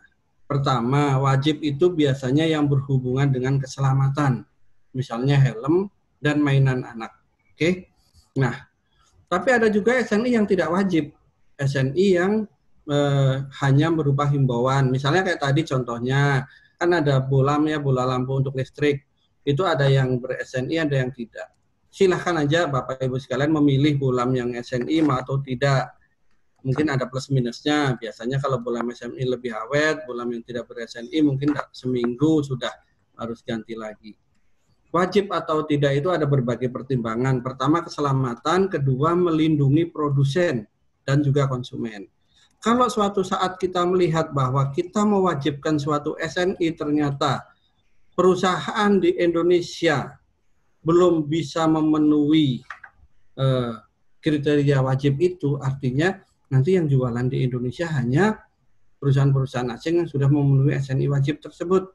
Speaker 7: Pertama, wajib itu biasanya yang berhubungan dengan keselamatan. Misalnya helm dan mainan anak okay? nah tapi ada juga SNI yang tidak wajib SNI yang eh, hanya berupa himbauan misalnya kayak tadi contohnya kan ada bolam ya bola lampu untuk listrik itu ada yang ber SNI ada yang tidak silahkan aja bapak ibu sekalian memilih bolam yang SNI atau tidak mungkin ada plus minusnya biasanya kalau bolam SNI lebih awet bolam yang tidak ber SNI mungkin seminggu sudah harus ganti lagi wajib atau tidak itu ada berbagai pertimbangan. Pertama keselamatan, kedua melindungi produsen dan juga konsumen. Kalau suatu saat kita melihat bahwa kita mewajibkan suatu SNI ternyata perusahaan di Indonesia belum bisa memenuhi eh, kriteria wajib itu, artinya nanti yang jualan di Indonesia hanya perusahaan-perusahaan asing yang sudah memenuhi SNI wajib tersebut.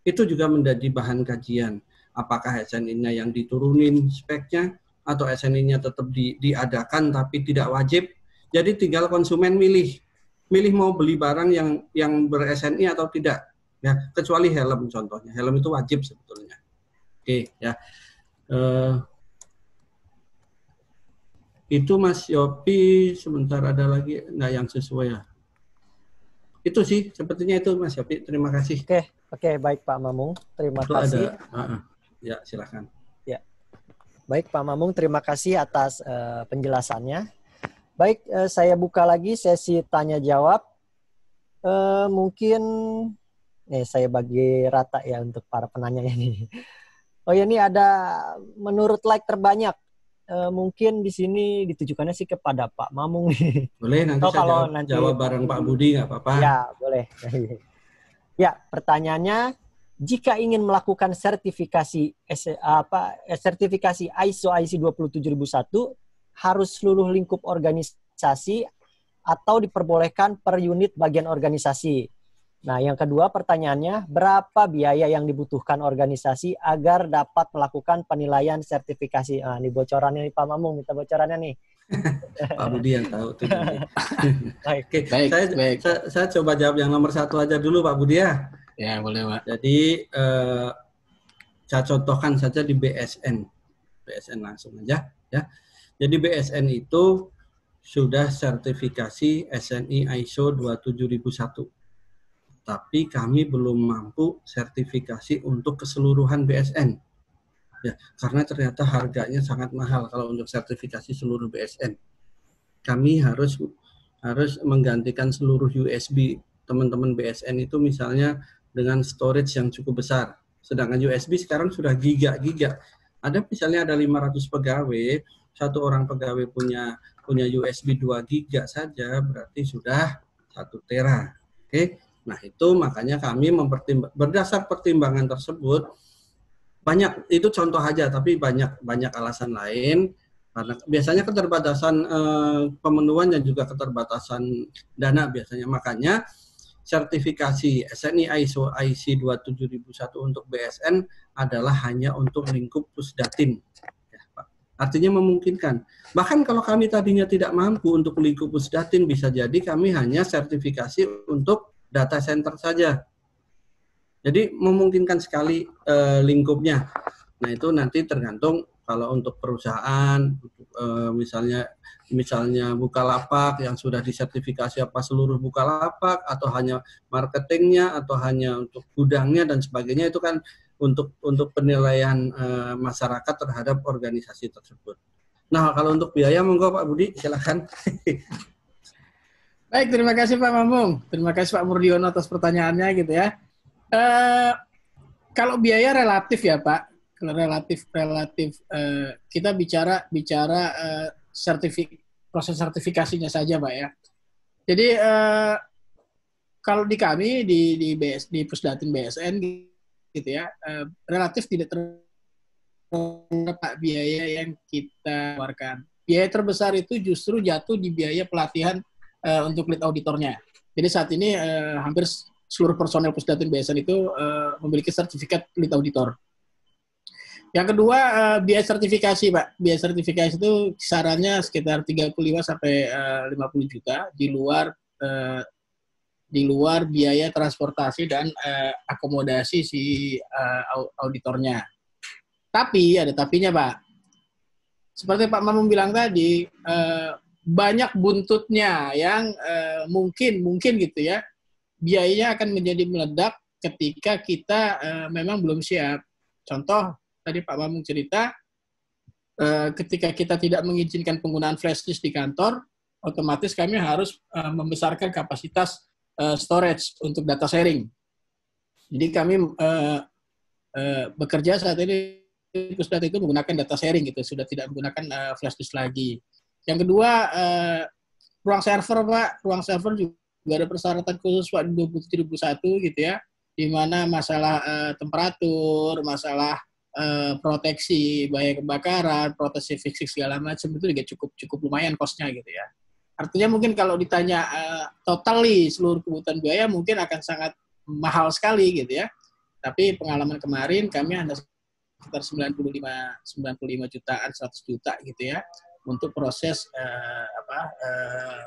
Speaker 7: Itu juga menjadi bahan kajian apakah SNI-nya yang diturunin speknya atau SNI-nya tetap di, diadakan tapi tidak wajib. Jadi tinggal konsumen milih, milih mau beli barang yang yang ber SNI atau tidak. Ya, kecuali helm contohnya. Helm itu wajib sebetulnya. Oke, ya. Uh, itu Mas Yopi sebentar ada lagi nggak yang sesuai ya? Itu sih sepertinya itu Mas Yopi. Terima kasih. Oke, oke baik Pak Mamung. Terima itu kasih. Ada, uh -uh. Ah. Ya, silakan. Ya.
Speaker 1: Baik, Pak Mamung, terima kasih atas uh, penjelasannya. Baik, uh, saya buka lagi sesi tanya jawab. Uh, mungkin eh, saya bagi rata ya untuk para penanya ini. Oh ya, ini ada menurut like terbanyak. Uh, mungkin di sini ditujukannya sih kepada Pak Mamung Boleh nanti oh, saya kalau jawab, nanti, jawab bareng Pak Budi nggak apa-apa. Ya, boleh. ya, pertanyaannya jika ingin melakukan sertifikasi apa eh, sertifikasi ISO IC 27001 harus seluruh lingkup organisasi atau diperbolehkan per unit bagian organisasi. Nah, yang kedua pertanyaannya, berapa biaya yang dibutuhkan organisasi agar dapat melakukan penilaian sertifikasi? Nah, ini bocorannya nih Pak Mamung, minta bocorannya nih.
Speaker 7: Pak Budi yang tahu tuh. Oke, okay. baik, saya, baik. Saya, saya coba jawab yang nomor satu aja dulu Pak Budi ya. Ya, boleh, Pak. Jadi eh, saya contohkan saja di BSN. BSN langsung aja, ya. Jadi BSN itu sudah sertifikasi SNI ISO 27001. Tapi kami belum mampu sertifikasi untuk keseluruhan BSN. Ya, karena ternyata harganya sangat mahal kalau untuk sertifikasi seluruh BSN. Kami harus harus menggantikan seluruh USB teman-teman BSN itu misalnya dengan storage yang cukup besar. Sedangkan USB sekarang sudah giga-giga. Ada misalnya ada 500 pegawai, satu orang pegawai punya punya USB 2 giga saja berarti sudah 1 tera. Oke. Nah, itu makanya kami mempertimbang berdasar pertimbangan tersebut banyak itu contoh aja tapi banyak banyak alasan lain karena biasanya keterbatasan eh, pemenuhan dan juga keterbatasan dana biasanya makanya sertifikasi SNI ISO IC 27001 untuk BSN adalah hanya untuk lingkup pusdatin. Ya, Pak. Artinya memungkinkan. Bahkan kalau kami tadinya tidak mampu untuk lingkup pusdatin, bisa jadi kami hanya sertifikasi untuk data center saja. Jadi memungkinkan sekali eh, lingkupnya. Nah itu nanti tergantung kalau untuk perusahaan, uh, misalnya misalnya Bukalapak yang sudah disertifikasi apa seluruh Bukalapak atau hanya marketingnya atau hanya untuk gudangnya dan sebagainya itu kan untuk untuk penilaian eh, masyarakat terhadap organisasi tersebut. Nah, kalau untuk biaya monggo Pak Budi silahkan.
Speaker 9: Baik, terima kasih Pak Mamung. Terima kasih Pak Murdiono atas pertanyaannya gitu ya. Eh, kalau biaya relatif ya Pak, relatif relatif uh, kita bicara bicara uh, eh, sertifik proses sertifikasinya saja, pak ya. Jadi uh, kalau di kami di di BS di Pusdatin BSN gitu ya uh, relatif tidak terlalu biaya yang kita keluarkan. Biaya terbesar itu justru jatuh di biaya pelatihan uh, untuk lead auditornya. Jadi saat ini uh, hampir seluruh personel Pusdatin BSN itu uh, memiliki sertifikat lead auditor. Yang kedua uh, biaya sertifikasi, Pak. Biaya sertifikasi itu kisarannya sekitar 35 sampai eh, uh, 50 juta di luar uh, di luar biaya transportasi dan uh, akomodasi si uh, auditornya. Tapi ada tapinya, Pak. Seperti Pak Mamun bilang tadi, uh, banyak buntutnya yang uh, mungkin mungkin gitu ya. Biayanya akan menjadi meledak ketika kita uh, memang belum siap. Contoh tadi Pak Mamung cerita, eh, ketika kita tidak mengizinkan penggunaan flash disk di kantor, otomatis kami harus eh, membesarkan kapasitas eh, storage untuk data sharing. Jadi kami bekerja saat ini sudah itu menggunakan data sharing gitu, sudah tidak menggunakan flash disk lagi. Yang kedua, ruang server Pak, ruang server juga ada persyaratan khusus Pak 2021 gitu ya, di mana masalah temperatur, masalah Eh, proteksi bahaya kebakaran, proteksi fisik segala macam itu juga cukup cukup lumayan kosnya gitu ya. Artinya mungkin kalau ditanya uh, totally seluruh kebutuhan biaya mungkin akan sangat mahal sekali gitu ya. Tapi pengalaman kemarin kami hanya sekitar 95 95 jutaan 100 juta gitu ya untuk proses uh, apa uh,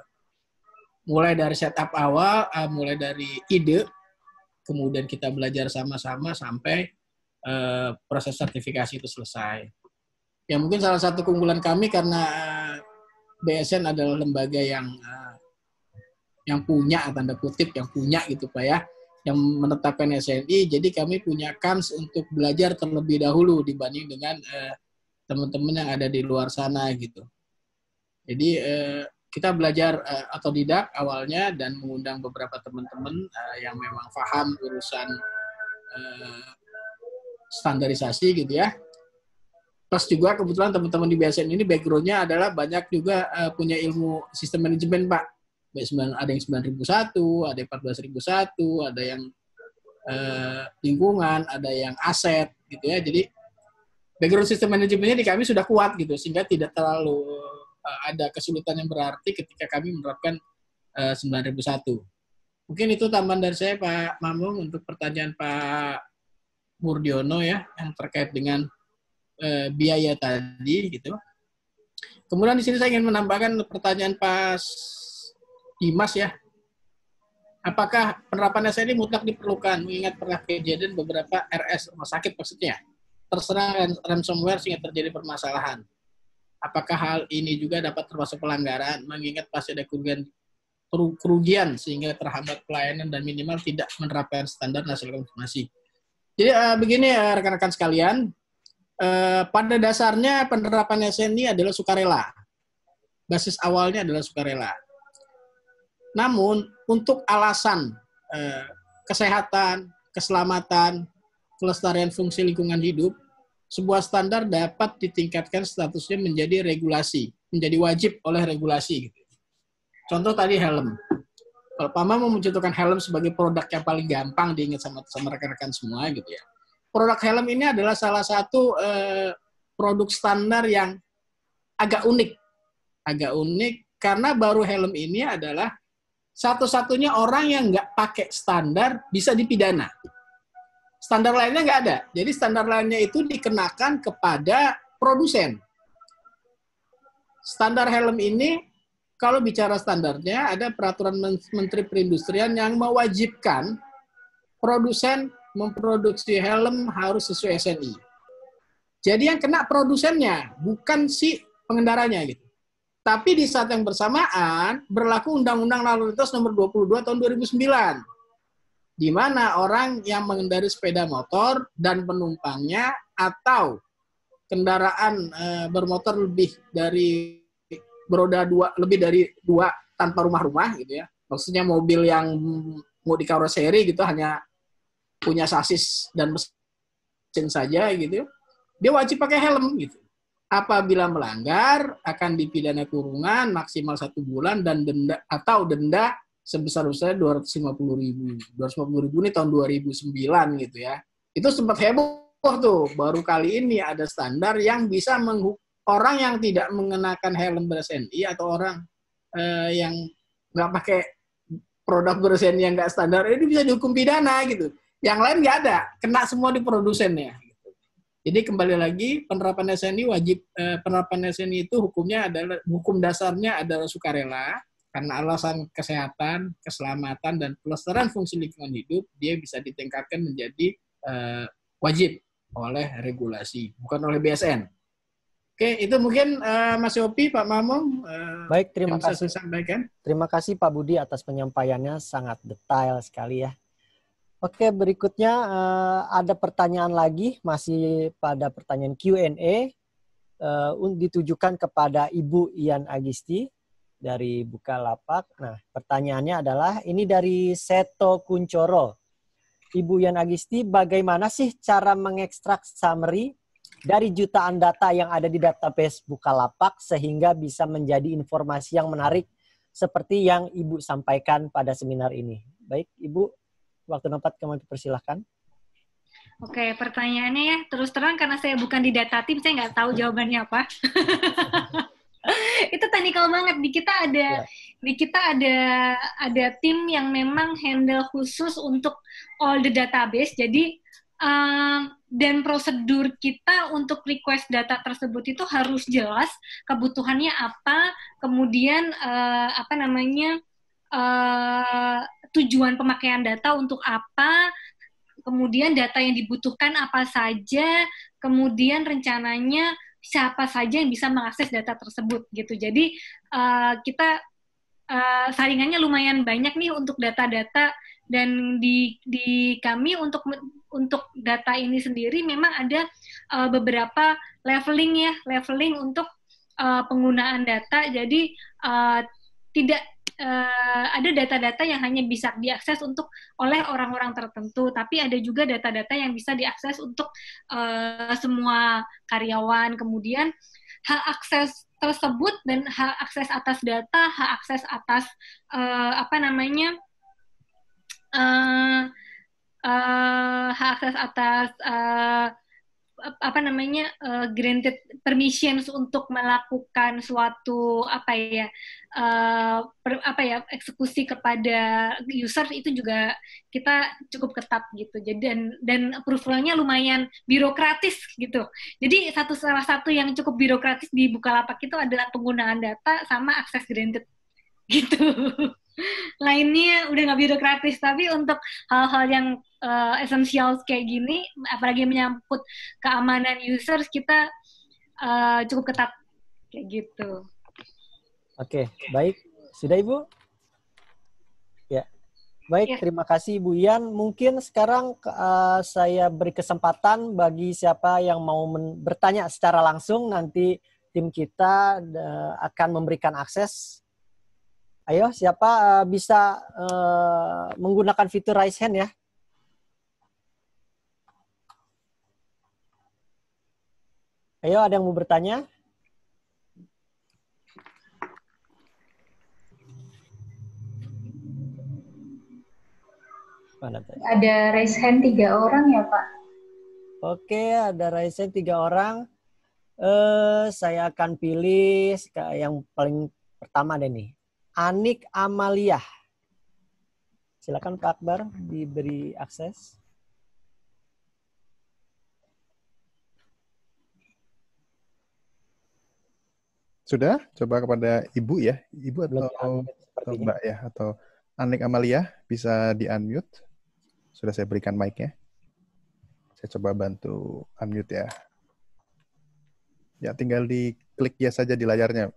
Speaker 9: mulai dari setup awal uh, mulai dari ide kemudian kita belajar sama-sama sampai Eh, proses sertifikasi itu selesai. Ya mungkin salah satu keunggulan kami karena eh, BSN adalah lembaga yang eh, yang punya tanda kutip yang punya gitu pak ya yang menetapkan SNI jadi kami punya kans untuk belajar terlebih dahulu dibanding dengan eh, teman-teman yang ada di luar sana gitu jadi eh, kita belajar eh, tidak awalnya dan mengundang beberapa teman-teman eh, yang memang paham urusan eh, standarisasi gitu ya. Plus juga kebetulan teman-teman di BSN ini backgroundnya adalah banyak juga uh, punya ilmu sistem manajemen Pak. Ada yang 9001, ada yang 14001, ada yang uh, lingkungan, ada yang aset gitu ya. Jadi background sistem manajemennya di kami sudah kuat gitu sehingga tidak terlalu uh, ada kesulitan yang berarti ketika kami menerapkan uh, 9001. Mungkin itu tambahan dari saya Pak Mamung untuk pertanyaan Pak Murdiono ya yang terkait dengan e, biaya tadi gitu. Kemudian di sini saya ingin menambahkan pertanyaan Pak Dimas ya. Apakah penerapan SI ini mutlak diperlukan mengingat pernah kejadian beberapa RS rumah sakit maksudnya terserang ransomware sehingga terjadi permasalahan. Apakah hal ini juga dapat termasuk pelanggaran mengingat pasti ada kerugian kerugian sehingga terhambat pelayanan dan minimal tidak menerapkan standar nasional informasi. Jadi uh, begini ya rekan-rekan sekalian, uh, pada dasarnya penerapan SNI adalah sukarela. Basis awalnya adalah sukarela. Namun untuk alasan uh, kesehatan, keselamatan, pelestarian fungsi lingkungan hidup, sebuah standar dapat ditingkatkan statusnya menjadi regulasi, menjadi wajib oleh regulasi. Gitu. Contoh tadi helm kalau Pama mau mencontohkan helm sebagai produk yang paling gampang diingat sama sama rekan-rekan semua gitu ya. Produk helm ini adalah salah satu eh, produk standar yang agak unik, agak unik karena baru helm ini adalah satu-satunya orang yang nggak pakai standar bisa dipidana. Standar lainnya nggak ada. Jadi standar lainnya itu dikenakan kepada produsen. Standar helm ini kalau bicara standarnya, ada peraturan Menteri Perindustrian yang mewajibkan produsen memproduksi helm harus sesuai SNI. Jadi yang kena produsennya, bukan si pengendaranya gitu. Tapi di saat yang bersamaan berlaku Undang-Undang Lalu Lintas Nomor 22 Tahun 2009 di mana orang yang mengendari sepeda motor dan penumpangnya atau kendaraan e, bermotor lebih dari beroda dua lebih dari dua tanpa rumah-rumah gitu ya. Maksudnya mobil yang mau di karoseri gitu hanya punya sasis dan mesin saja gitu. Dia wajib pakai helm gitu. Apabila melanggar akan dipidana kurungan maksimal satu bulan dan denda atau denda sebesar lima 250 ribu. 250 ribu ini tahun 2009 gitu ya. Itu sempat heboh tuh baru kali ini ada standar yang bisa menghukum orang yang tidak mengenakan helm bersendi atau orang uh, yang nggak pakai produk bersendi yang nggak standar ini bisa dihukum pidana gitu. Yang lain nggak ada, kena semua di produsennya. Gitu. Jadi kembali lagi penerapan SNI wajib eh, penerapan SNI itu hukumnya adalah hukum dasarnya adalah sukarela karena alasan kesehatan, keselamatan dan pelestarian fungsi lingkungan hidup dia bisa ditingkatkan menjadi eh, wajib oleh regulasi bukan oleh BSN. Oke, itu mungkin uh, Mas Yopi, Pak Mamong. Uh, eh, Baik, terima kasih. Saya sampaikan. Terima
Speaker 1: kasih Pak Budi atas penyampaiannya sangat detail sekali ya. Oke, berikutnya uh, ada pertanyaan lagi masih pada pertanyaan Q&A uh, ditujukan kepada Ibu Ian Agisti dari Bukalapak. Nah, pertanyaannya adalah ini dari Seto Kuncoro. Ibu Ian Agisti, bagaimana sih cara mengekstrak summary dari jutaan data yang ada di database Bukalapak sehingga bisa menjadi informasi yang menarik seperti yang Ibu sampaikan pada seminar ini. Baik, Ibu, waktu tempat kami persilahkan.
Speaker 5: Oke, pertanyaannya ya terus terang karena saya bukan di data tim, saya nggak tahu jawabannya apa. itu teknikal banget di kita ada yeah. di kita ada ada tim yang memang handle khusus untuk all the database. Jadi um, dan prosedur kita untuk request data tersebut itu harus jelas kebutuhannya apa, kemudian uh, apa namanya uh, tujuan pemakaian data untuk apa, kemudian data yang dibutuhkan apa saja, kemudian rencananya siapa saja yang bisa mengakses data tersebut gitu. Jadi uh, kita uh, saringannya lumayan banyak nih untuk data-data dan di di kami untuk untuk data ini sendiri memang ada uh, beberapa leveling ya, leveling untuk uh, penggunaan data. Jadi uh, tidak uh, ada data-data yang hanya bisa diakses untuk oleh orang-orang tertentu, tapi ada juga data-data yang bisa diakses untuk uh, semua karyawan. Kemudian hak akses tersebut dan hak akses atas data, hak akses atas uh, apa namanya? uh, akses atas uh, apa namanya uh, granted permissions untuk melakukan suatu apa ya uh, per, apa ya eksekusi kepada user itu juga kita cukup ketat gitu jadi dan dan approvalnya lumayan birokratis gitu jadi satu salah satu yang cukup birokratis di bukalapak itu adalah penggunaan data sama akses granted gitu lainnya udah nggak birokratis tapi untuk hal-hal yang uh, esensial kayak gini apalagi menyangkut keamanan users kita uh, cukup ketat kayak gitu oke
Speaker 1: okay, baik sudah ibu ya baik ya. terima kasih Bu Ian mungkin sekarang uh, saya beri kesempatan bagi siapa yang mau bertanya secara langsung nanti tim kita uh, akan memberikan akses Ayo, siapa uh, bisa uh, menggunakan fitur raise hand ya? Ayo, ada yang mau bertanya? Mana Ada raise hand
Speaker 5: tiga orang ya, Pak.
Speaker 1: Oke, ada raise hand tiga orang. Uh, saya akan pilih yang paling pertama deh nih. Anik Amalia, Silakan Pak Akbar diberi akses.
Speaker 8: Sudah? Coba kepada Ibu ya. Ibu atau, atau Mbak ya atau Anik Amalia bisa di-unmute. Sudah saya berikan mic-nya. Saya coba bantu unmute ya. Ya, tinggal diklik ya saja di layarnya.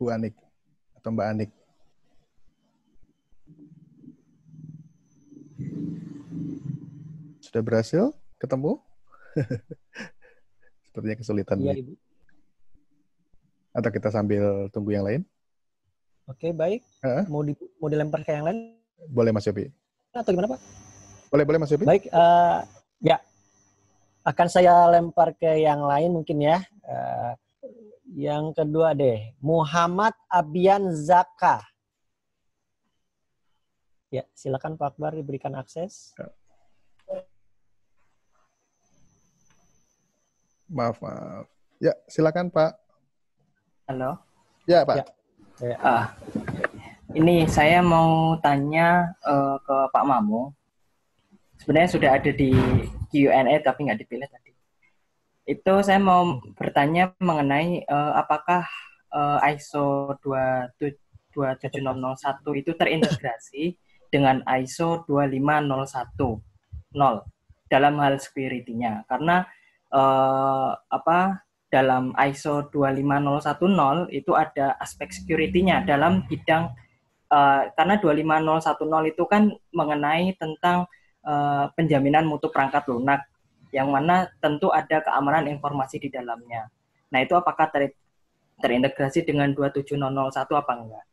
Speaker 8: Bu Anik atau Mbak Anik? Sudah berhasil ketemu? Sepertinya kesulitan. Iya, Ibu. Atau kita sambil tunggu yang lain? Oke, baik. Uh
Speaker 1: -huh. Mau di, mau dilempar ke yang lain?
Speaker 8: Boleh Mas Yopi. Atau gimana Pak? Boleh, boleh Mas Yopi. Baik,
Speaker 1: uh, ya. Akan saya lempar ke yang lain mungkin ya. Uh, yang kedua deh, Muhammad Abian Zaka. Ya, silakan Pak Akbar diberikan akses. Ya.
Speaker 8: Maaf, maaf. Ya,
Speaker 6: silakan Pak. Halo. Ya, Pak. Ya. ya. Ah. ini saya mau tanya uh, ke Pak Mamu. Sebenarnya sudah ada di Q&A tapi nggak dipilih tadi itu saya mau bertanya mengenai uh, apakah uh, ISO 27001 itu terintegrasi dengan ISO 25010 dalam hal security-nya karena uh, apa dalam ISO 25010 itu ada aspek security-nya dalam bidang uh, karena 25010 itu kan mengenai tentang uh, penjaminan mutu perangkat lunak yang mana tentu ada keamanan informasi di dalamnya. Nah, itu apakah ter terintegrasi dengan 27001 apa enggak?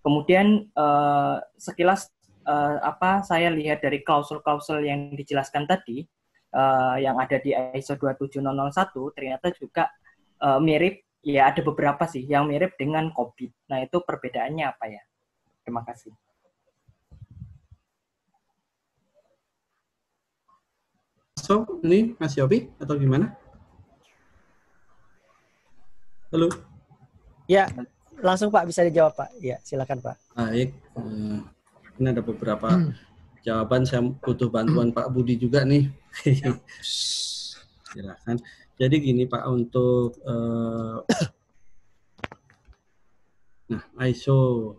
Speaker 6: Kemudian uh, sekilas uh, apa saya lihat dari klausul-klausul yang dijelaskan tadi uh, yang ada di ISO 27001 ternyata juga uh, mirip ya ada beberapa sih yang mirip dengan COVID. Nah, itu perbedaannya apa ya? Terima kasih.
Speaker 7: masuk nih Mas Yopi atau gimana? Halo. Ya,
Speaker 1: langsung Pak bisa dijawab Pak. Ya, silakan Pak.
Speaker 7: Baik. Eh, ini ada beberapa hmm. jawaban saya butuh bantuan hmm. Pak Budi juga nih. Ya. silakan. Jadi gini Pak untuk uh, nah ISO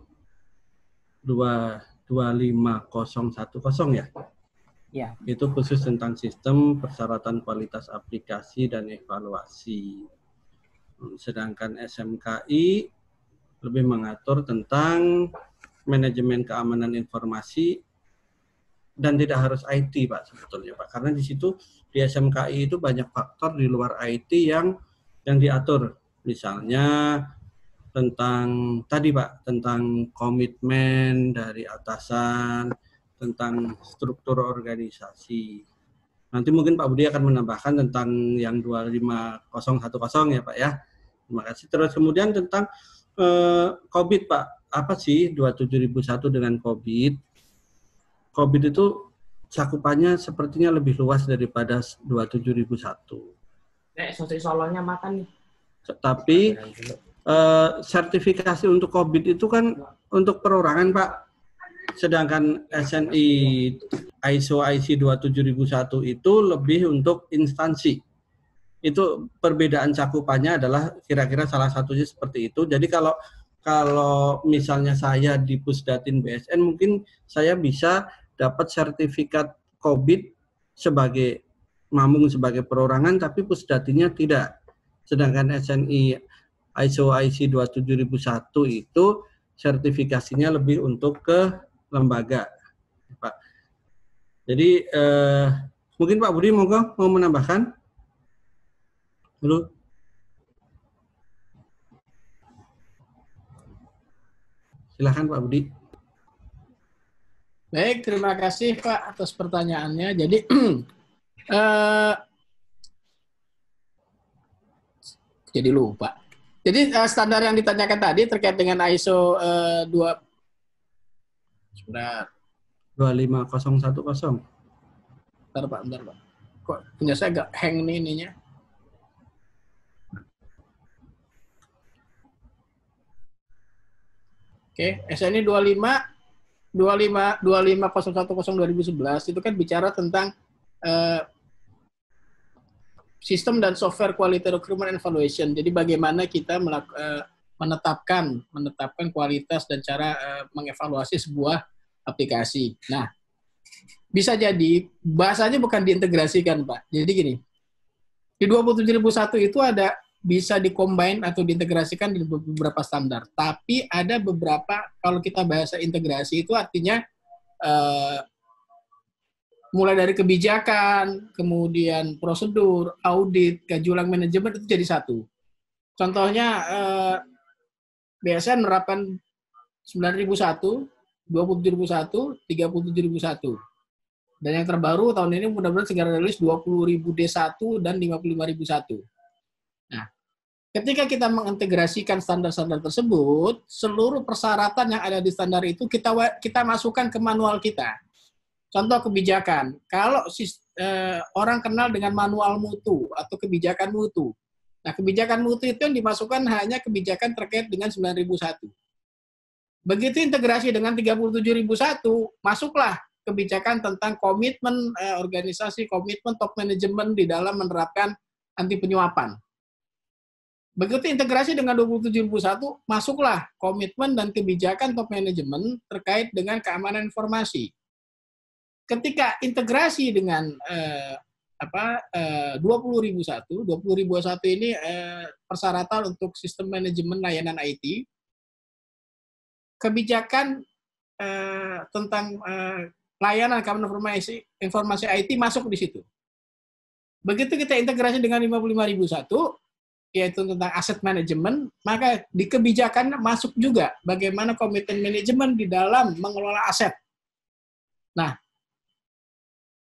Speaker 7: 2 25010 ya. Ya. Itu khusus tentang sistem persyaratan kualitas aplikasi dan evaluasi. Hmm, sedangkan SMKI lebih mengatur tentang manajemen keamanan informasi dan tidak harus IT, Pak sebetulnya, Pak. Karena di situ di SMKI itu banyak faktor di luar IT yang yang diatur. Misalnya tentang tadi Pak, tentang komitmen dari atasan, tentang struktur organisasi. Nanti mungkin Pak Budi akan menambahkan tentang yang 25010 ya Pak ya. Terima kasih. Terus kemudian tentang eh, COVID Pak. Apa sih 27001 dengan COVID? COVID itu cakupannya sepertinya lebih luas daripada 27001.
Speaker 6: Nek, sosis solonya makan nih.
Speaker 7: Tapi eh, sertifikasi untuk COVID itu kan nah. untuk perorangan Pak sedangkan SNI ISO IC 27001 itu lebih untuk instansi. Itu perbedaan cakupannya adalah kira-kira salah satunya seperti itu. Jadi kalau kalau misalnya saya di Pusdatin BSN mungkin saya bisa dapat sertifikat COVID sebagai mamung sebagai perorangan tapi pusdatinnya tidak. Sedangkan SNI ISO IC 27001 itu sertifikasinya lebih untuk ke lembaga. Pak. Jadi eh, mungkin Pak Budi monggo mau menambahkan? Halo. Silahkan Pak Budi.
Speaker 9: Baik, terima kasih Pak atas pertanyaannya. Jadi eh, jadi lupa. Jadi eh, standar yang ditanyakan tadi terkait dengan ISO eh,
Speaker 7: Benar. 25010. Bentar
Speaker 9: Pak, bentar Pak. Kok punya saya agak hang nih ininya? Oke, okay. SNI 25 25 2501 2011 itu kan bicara tentang uh, sistem dan software quality recruitment and evaluation. Jadi bagaimana kita melak, eh, menetapkan menetapkan kualitas dan cara eh, mengevaluasi sebuah aplikasi. Nah, bisa jadi bahasanya bukan diintegrasikan, Pak. Jadi gini, di 27001 itu ada bisa dikombin atau diintegrasikan di beberapa standar. Tapi ada beberapa kalau kita bahasa integrasi itu artinya eh, mulai dari kebijakan, kemudian prosedur, audit, kajulang manajemen itu jadi satu. Contohnya eh, biasanya menerapkan 9001 27.001, 37.001. Dan yang terbaru tahun ini mudah-mudahan segera rilis 20.000 D1 dan 55.001. Nah, ketika kita mengintegrasikan standar-standar tersebut, seluruh persyaratan yang ada di standar itu kita kita masukkan ke manual kita. Contoh kebijakan, kalau eh, orang kenal dengan manual mutu atau kebijakan mutu. Nah, kebijakan mutu itu yang dimasukkan hanya kebijakan terkait dengan 9001 Begitu integrasi dengan 37001 masuklah kebijakan tentang komitmen eh, organisasi, komitmen top management di dalam menerapkan anti penyuapan. Begitu integrasi dengan 27001, masuklah komitmen dan kebijakan top management terkait dengan keamanan informasi. Ketika integrasi dengan eh, apa eh, 20001, 20001 ini eh, persyaratan untuk sistem manajemen layanan IT kebijakan uh, tentang uh, layanan keamanan informasi, informasi IT masuk di situ. Begitu kita integrasi dengan 55001, yaitu tentang aset manajemen, maka di kebijakan masuk juga bagaimana komitmen manajemen di dalam mengelola aset. Nah,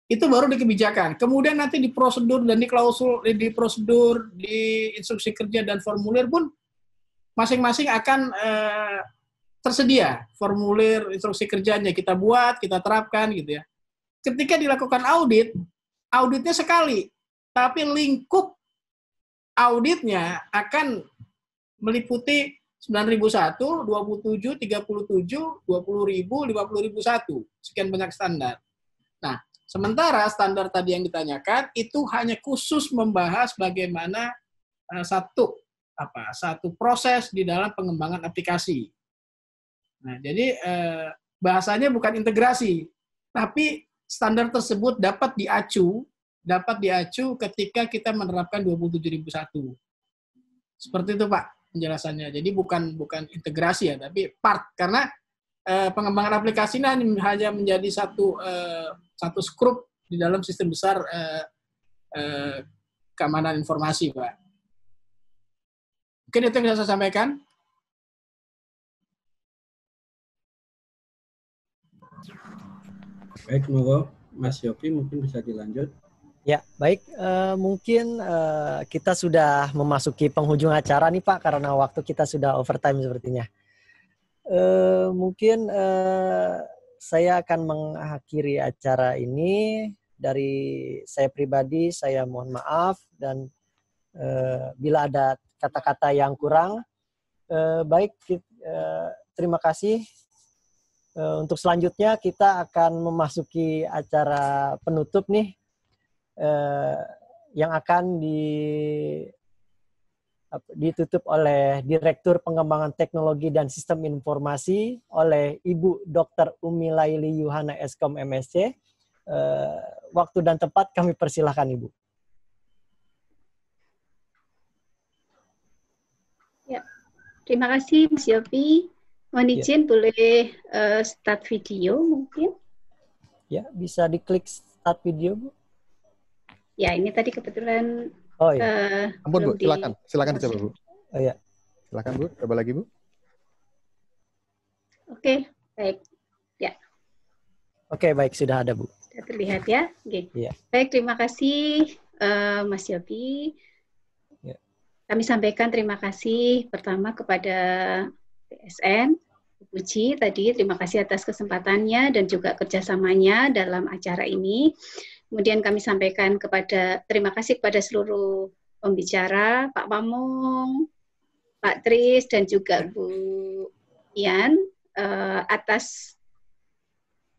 Speaker 9: itu baru di kebijakan. Kemudian nanti di prosedur dan di klausul, di prosedur, di instruksi kerja dan formulir pun masing-masing akan eh, tersedia formulir instruksi kerjanya kita buat, kita terapkan gitu ya. Ketika dilakukan audit, auditnya sekali, tapi lingkup auditnya akan meliputi 9001, 27, 37, 20 20.000, 50.001. Sekian banyak standar. Nah, sementara standar tadi yang ditanyakan itu hanya khusus membahas bagaimana eh, satu apa satu proses di dalam pengembangan aplikasi Nah, jadi eh, bahasanya bukan integrasi, tapi standar tersebut dapat diacu, dapat diacu ketika kita menerapkan 27001. Seperti itu, Pak, penjelasannya. Jadi bukan bukan integrasi ya, tapi part karena eh, pengembangan aplikasi ini hanya menjadi satu eh, satu skrup di dalam sistem besar keamanan informasi, Pak.
Speaker 3: Mungkin itu yang bisa saya sampaikan.
Speaker 6: Baik, monggo Mas Yopi mungkin bisa
Speaker 7: dilanjut.
Speaker 1: Ya, baik. Uh, mungkin uh, kita sudah memasuki penghujung acara nih Pak, karena waktu kita sudah overtime sepertinya. Uh, mungkin uh, saya akan mengakhiri acara ini. Dari saya pribadi, saya mohon maaf dan uh, bila ada kata-kata yang kurang, uh, baik. Uh, terima kasih Eh, untuk selanjutnya kita akan memasuki acara penutup nih eh, yang akan ditutup oleh Direktur Pengembangan Teknologi dan Sistem Informasi oleh Ibu Dr. Umi Laili Yuhana Eskom MSC. Eh, waktu dan tempat kami persilahkan Ibu.
Speaker 4: Ya. Terima kasih Mas Yopi. Mohon ya. izin ya. boleh uh, start video mungkin?
Speaker 1: Ya, bisa diklik start video, Bu.
Speaker 4: Ya, ini tadi kebetulan Oh iya. Uh, Ampun, Bu, silakan. Silakan Silakan dicoba,
Speaker 8: Bu. Oh iya. Silakan, Bu. Coba lagi, Bu.
Speaker 4: Oke, baik. Ya.
Speaker 1: Oke, baik sudah ada, Bu.
Speaker 4: Sudah terlihat ya? Oke. Okay. Ya. Baik, terima kasih uh, Mas Yopi. Ya. Kami sampaikan terima kasih pertama kepada PSN Uci tadi. Terima kasih atas kesempatannya dan juga kerjasamanya dalam acara ini. Kemudian kami sampaikan kepada terima kasih kepada seluruh pembicara, Pak Pamung, Pak Tris, dan juga Bu Ian uh, atas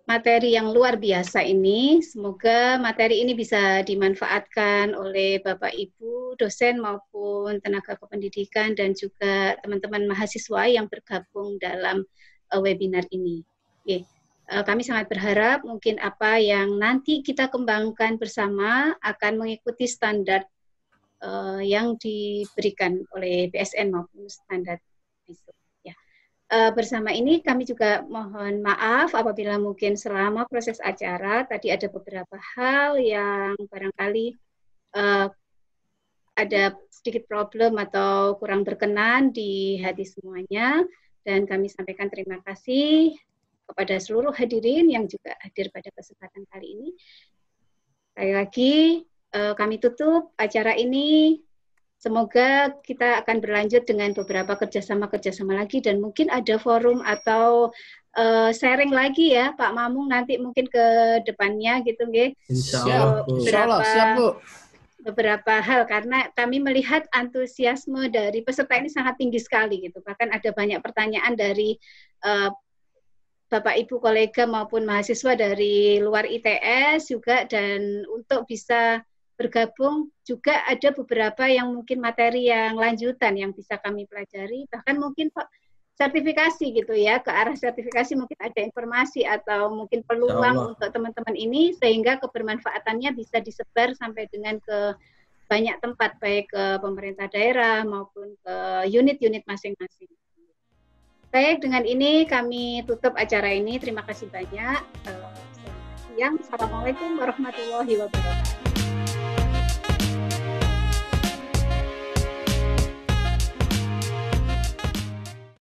Speaker 4: materi yang luar biasa ini. Semoga materi ini bisa dimanfaatkan oleh Bapak Ibu, dosen maupun tenaga kependidikan dan juga teman-teman mahasiswa yang bergabung dalam eh, webinar ini. Okay. Eh, kami sangat berharap mungkin apa yang nanti kita kembangkan bersama akan mengikuti standar eh, yang diberikan oleh BSN maupun standar ISO uh, bersama ini kami juga mohon maaf apabila mungkin selama proses acara tadi ada beberapa hal yang barangkali uh, ada sedikit problem atau kurang berkenan di hati semuanya dan kami sampaikan terima kasih kepada seluruh hadirin yang juga hadir pada kesempatan kali ini. Sekali lagi, eh, kami tutup acara ini Semoga kita akan berlanjut dengan beberapa kerjasama-kerjasama lagi dan mungkin ada forum atau uh, sharing lagi ya Pak Mamung nanti mungkin ke depannya gitu Allah. Beberapa, Insya Allah. siap beberapa hal karena kami melihat antusiasme dari peserta ini sangat tinggi sekali gitu bahkan ada banyak pertanyaan dari uh, Bapak Ibu kolega maupun mahasiswa dari luar ITS juga dan untuk bisa bergabung juga ada beberapa yang mungkin materi yang lanjutan yang bisa kami pelajari bahkan mungkin sertifikasi gitu ya ke arah sertifikasi mungkin ada informasi atau mungkin peluang untuk teman-teman ini sehingga kebermanfaatannya bisa disebar sampai dengan ke banyak tempat baik ke pemerintah daerah maupun ke unit-unit masing-masing. Baik, dengan ini kami tutup acara ini. Terima kasih banyak. Eh, selamat siang. Assalamualaikum warahmatullahi wabarakatuh.